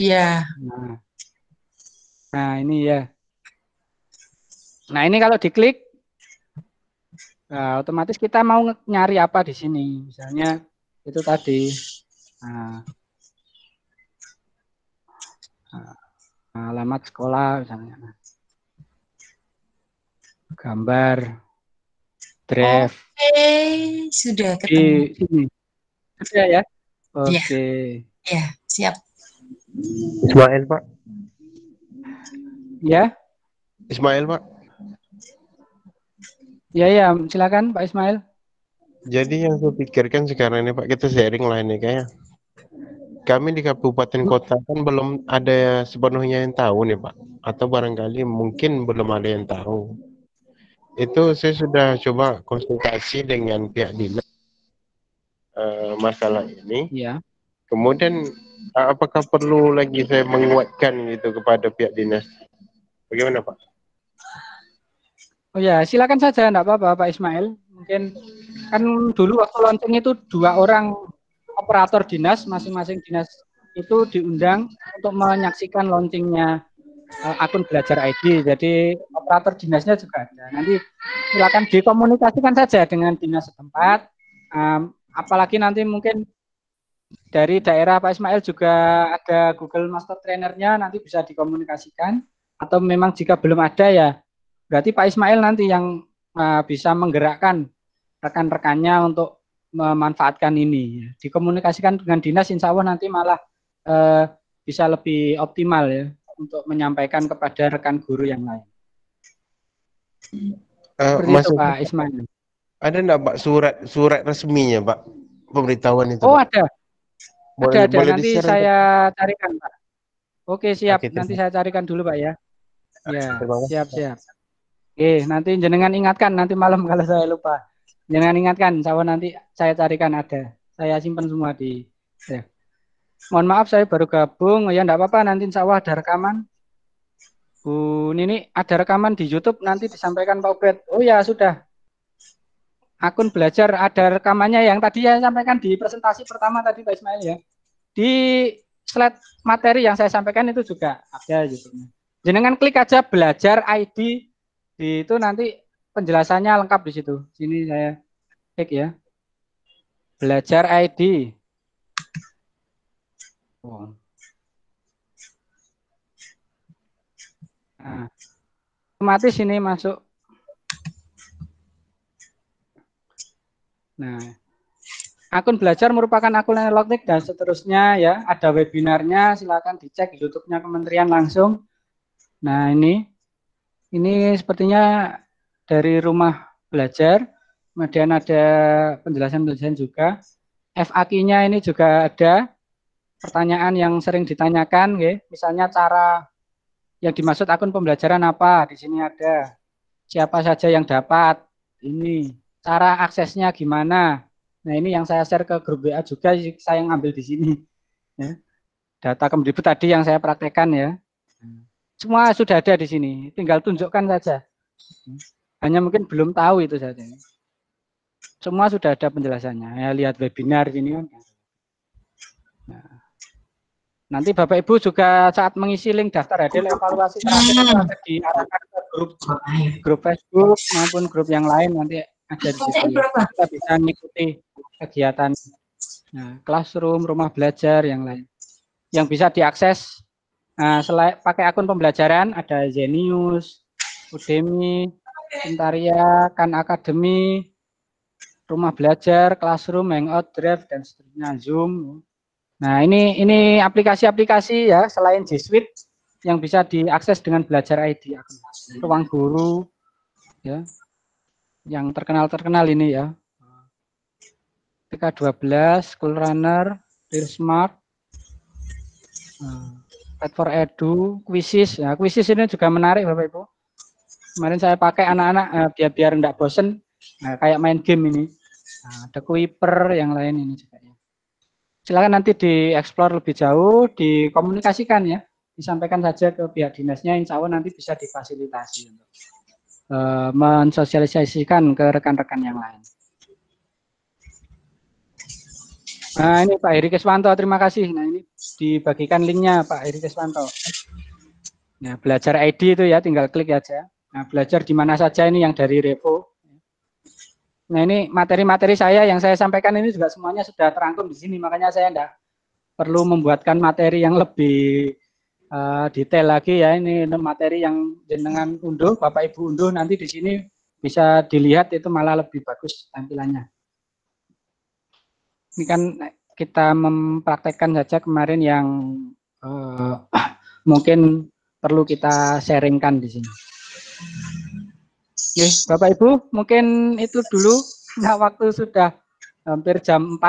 Ya. Nah. nah, ini ya. Nah, ini kalau diklik nah, otomatis kita mau nyari apa di sini. Misalnya itu tadi. Nah, nah alamat sekolah misalnya. Nah. Gambar Drive. Oke, okay, sudah ketemu. Sudah ya, ya? Oke. Okay. Ya, ya, siap. Ismail, Pak. Ya? Ismail, Pak. Ya, ya, silakan Pak Ismail. Jadi yang saya pikirkan sekarang ini Pak, kita sharing lah ini kayak kami di kabupaten kota kan belum ada sepenuhnya yang tahu nih Pak atau barangkali mungkin belum ada yang tahu itu saya sudah coba konsultasi dengan pihak dinas uh, masalah ini. Ya. Kemudian apakah perlu lagi saya menguatkan itu kepada pihak dinas? Bagaimana Pak? Oh ya, silakan saja, tidak apa-apa Pak Ismail. Mungkin kan dulu waktu launching itu dua orang operator dinas, masing-masing dinas itu diundang untuk menyaksikan launchingnya uh, akun belajar ID. Jadi operator dinasnya juga ada. Nanti silakan dikomunikasikan saja dengan dinas setempat. Um, apalagi nanti mungkin dari daerah Pak Ismail juga ada Google Master Trainernya nanti bisa dikomunikasikan atau memang jika belum ada ya berarti Pak Ismail nanti yang uh, bisa menggerakkan rekan-rekannya untuk memanfaatkan ini dikomunikasikan dengan dinas insya Allah nanti malah uh, bisa lebih optimal ya untuk menyampaikan kepada rekan guru yang lain. Uh, Seperti Pak Ismail. Ada enggak Pak surat surat resminya Pak pemberitahuan itu? Oh Pak? ada. Boleh, ada ada boleh nanti saya itu? carikan Pak. Oke siap Oke, nanti saya carikan dulu Pak ya. Ah, ya siap siap. Oke nanti jenengan ingatkan nanti malam <laughs> kalau saya lupa. Jangan ingatkan, saya nanti saya carikan ada. Saya simpan semua di. Ya. Mohon maaf saya baru gabung. Ya enggak apa-apa nanti insya Allah ada rekaman. Bu Nini ada rekaman di YouTube nanti disampaikan Pak Ubed. Oh ya sudah. Akun belajar ada rekamannya yang tadi saya sampaikan di presentasi pertama tadi Pak Ismail ya. Di slide materi yang saya sampaikan itu juga ada YouTube-nya. Jenengan klik aja belajar ID itu nanti penjelasannya lengkap di situ. Sini saya klik ya. Belajar ID. Nah, otomatis ini masuk. Nah, akun belajar merupakan akun analogik dan seterusnya ya. Ada webinarnya, silakan dicek YouTube-nya kementerian langsung. Nah, ini ini sepertinya dari rumah belajar. Kemudian ada penjelasan-penjelasan juga. FAQ-nya ini juga ada pertanyaan yang sering ditanyakan, ya. misalnya cara yang dimaksud akun pembelajaran apa? Di sini ada siapa saja yang dapat ini, cara aksesnya gimana? Nah ini yang saya share ke grup WA juga, saya ngambil di sini. Ya. Data Kemdikbud tadi yang saya praktekkan ya, semua sudah ada di sini, tinggal tunjukkan saja. Hanya mungkin belum tahu itu saja. Semua sudah ada penjelasannya. Ya, lihat webinar ini. kan. Nah. Nanti Bapak Ibu juga saat mengisi link daftar hadir evaluasi hmm. di ke grup grup Facebook maupun grup yang lain nanti ada di situ. Kita bisa mengikuti kegiatan nah, classroom, rumah belajar yang lain. Yang bisa diakses nah, selain pakai akun pembelajaran ada Zenius, Udemy, Pintaria, Khan Academy, rumah belajar, classroom, hangout, drive, dan seterusnya, Zoom. Nah, ini ini aplikasi-aplikasi ya selain G Suite yang bisa diakses dengan Belajar ID, Ruang Guru ya. Yang terkenal-terkenal ini ya. PK12, School Runner, Real Smart, Pet eh, for Edu, Quizzes. ya Quizzes ini juga menarik Bapak Ibu. Kemarin saya pakai anak-anak eh, biar biar enggak bosen. Nah, kayak main game ini. Nah, ada Kuiper yang lain ini juga. Ya silakan nanti dieksplor lebih jauh, dikomunikasikan ya, disampaikan saja ke pihak dinasnya, insya Allah nanti bisa difasilitasi untuk uh, mensosialisasikan ke rekan-rekan yang lain. Nah ini Pak Heri Keswanto, terima kasih. Nah ini dibagikan linknya Pak Heri Keswanto. Nah belajar ID itu ya, tinggal klik aja. Nah belajar di mana saja ini yang dari Revo. Nah ini materi-materi saya yang saya sampaikan ini juga semuanya sudah terangkum di sini, makanya saya tidak perlu membuatkan materi yang lebih uh, detail lagi ya. Ini materi yang jenengan unduh, Bapak Ibu unduh nanti di sini bisa dilihat itu malah lebih bagus tampilannya. Ini kan kita mempraktekkan saja kemarin yang uh, <clears throat> mungkin perlu kita sharingkan di sini. Oke, Bapak Ibu, mungkin itu dulu. Nah, waktu sudah hampir jam 4.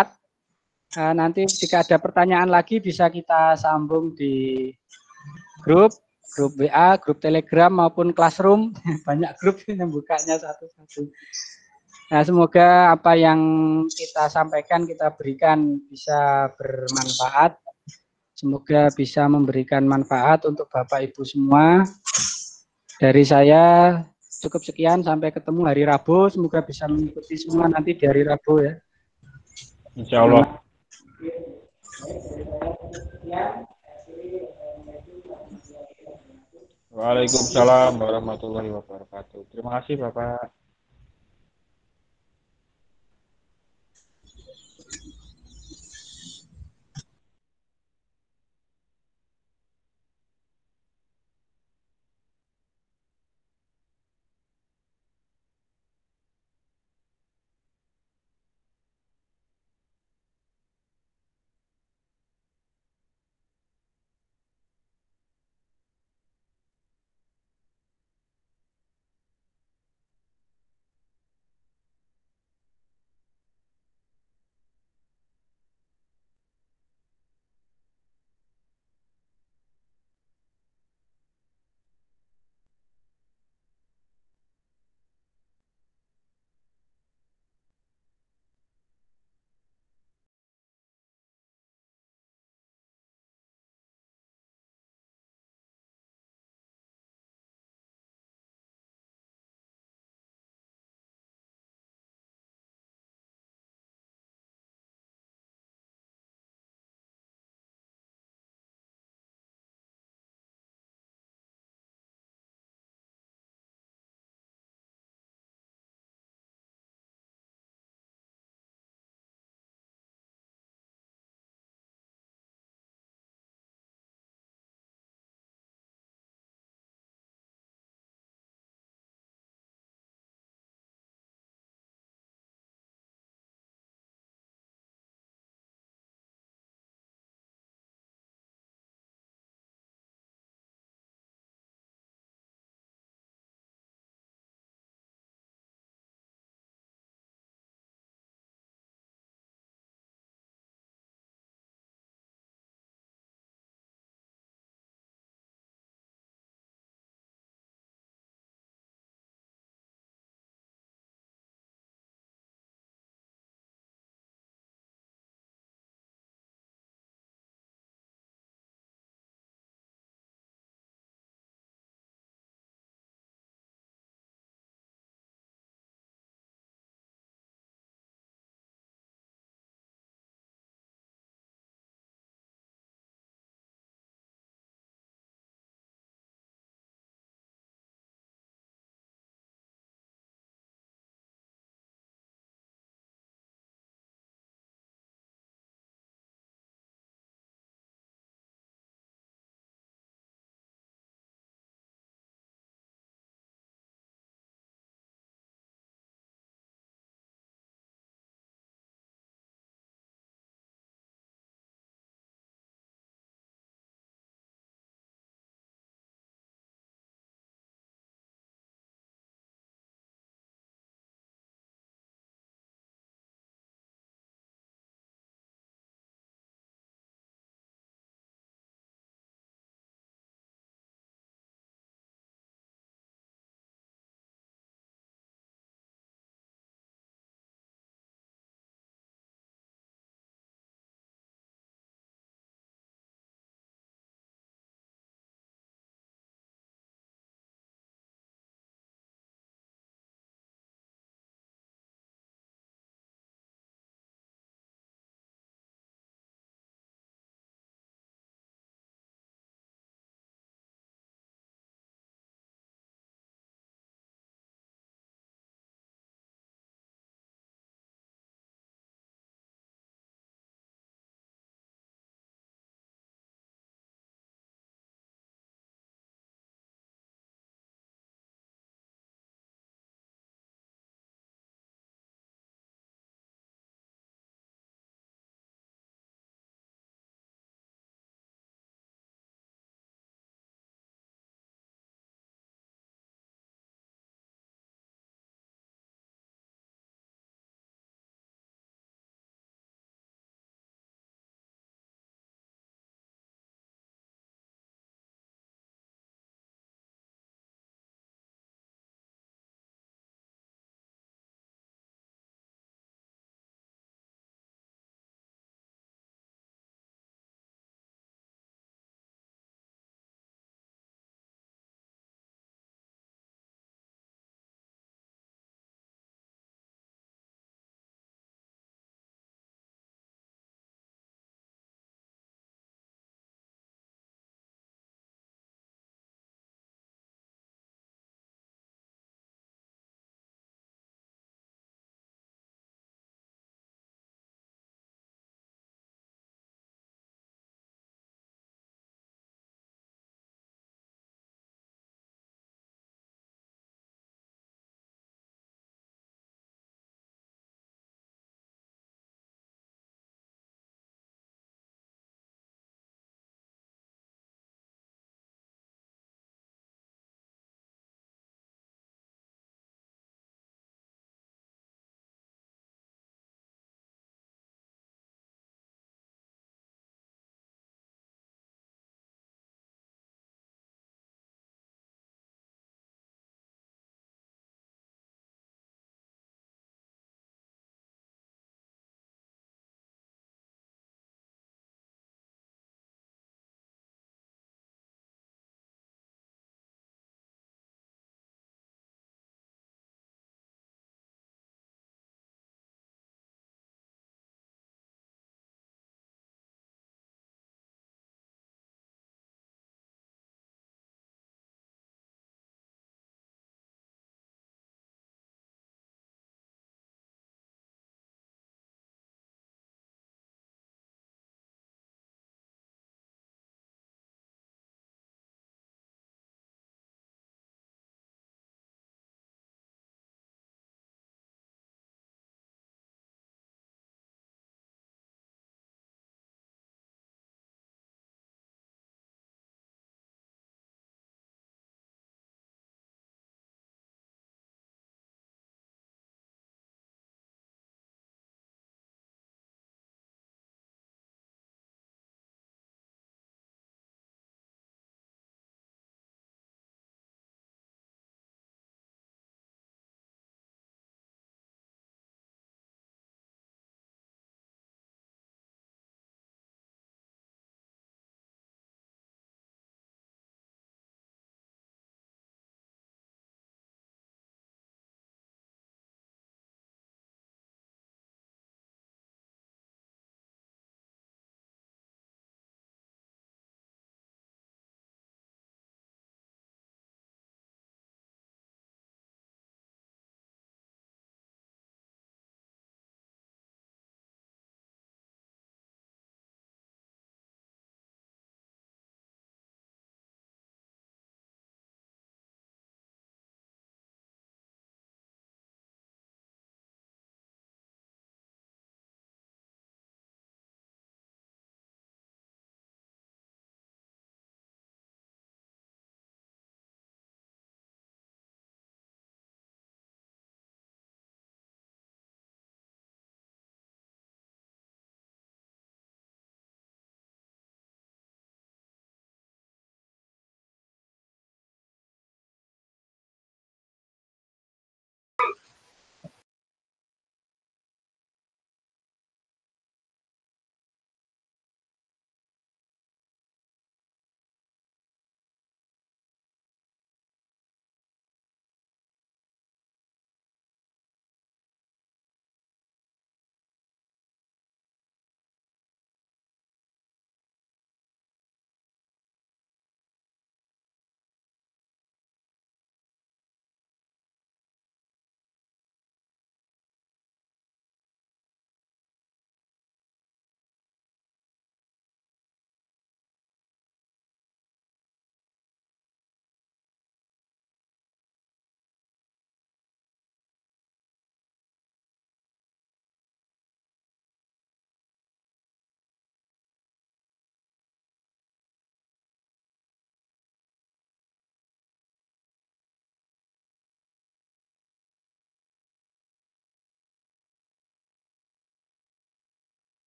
Nah, nanti jika ada pertanyaan lagi bisa kita sambung di grup, grup WA, grup Telegram maupun Classroom. <laughs> Banyak grup <laughs> yang bukanya satu-satu. Nah, semoga apa yang kita sampaikan, kita berikan bisa bermanfaat. Semoga bisa memberikan manfaat untuk Bapak Ibu semua. Dari saya, cukup sekian sampai ketemu hari Rabu. Semoga bisa mengikuti semua nanti di hari Rabu ya. Insya Allah. Waalaikumsalam warahmatullahi wabarakatuh. Terima kasih Bapak.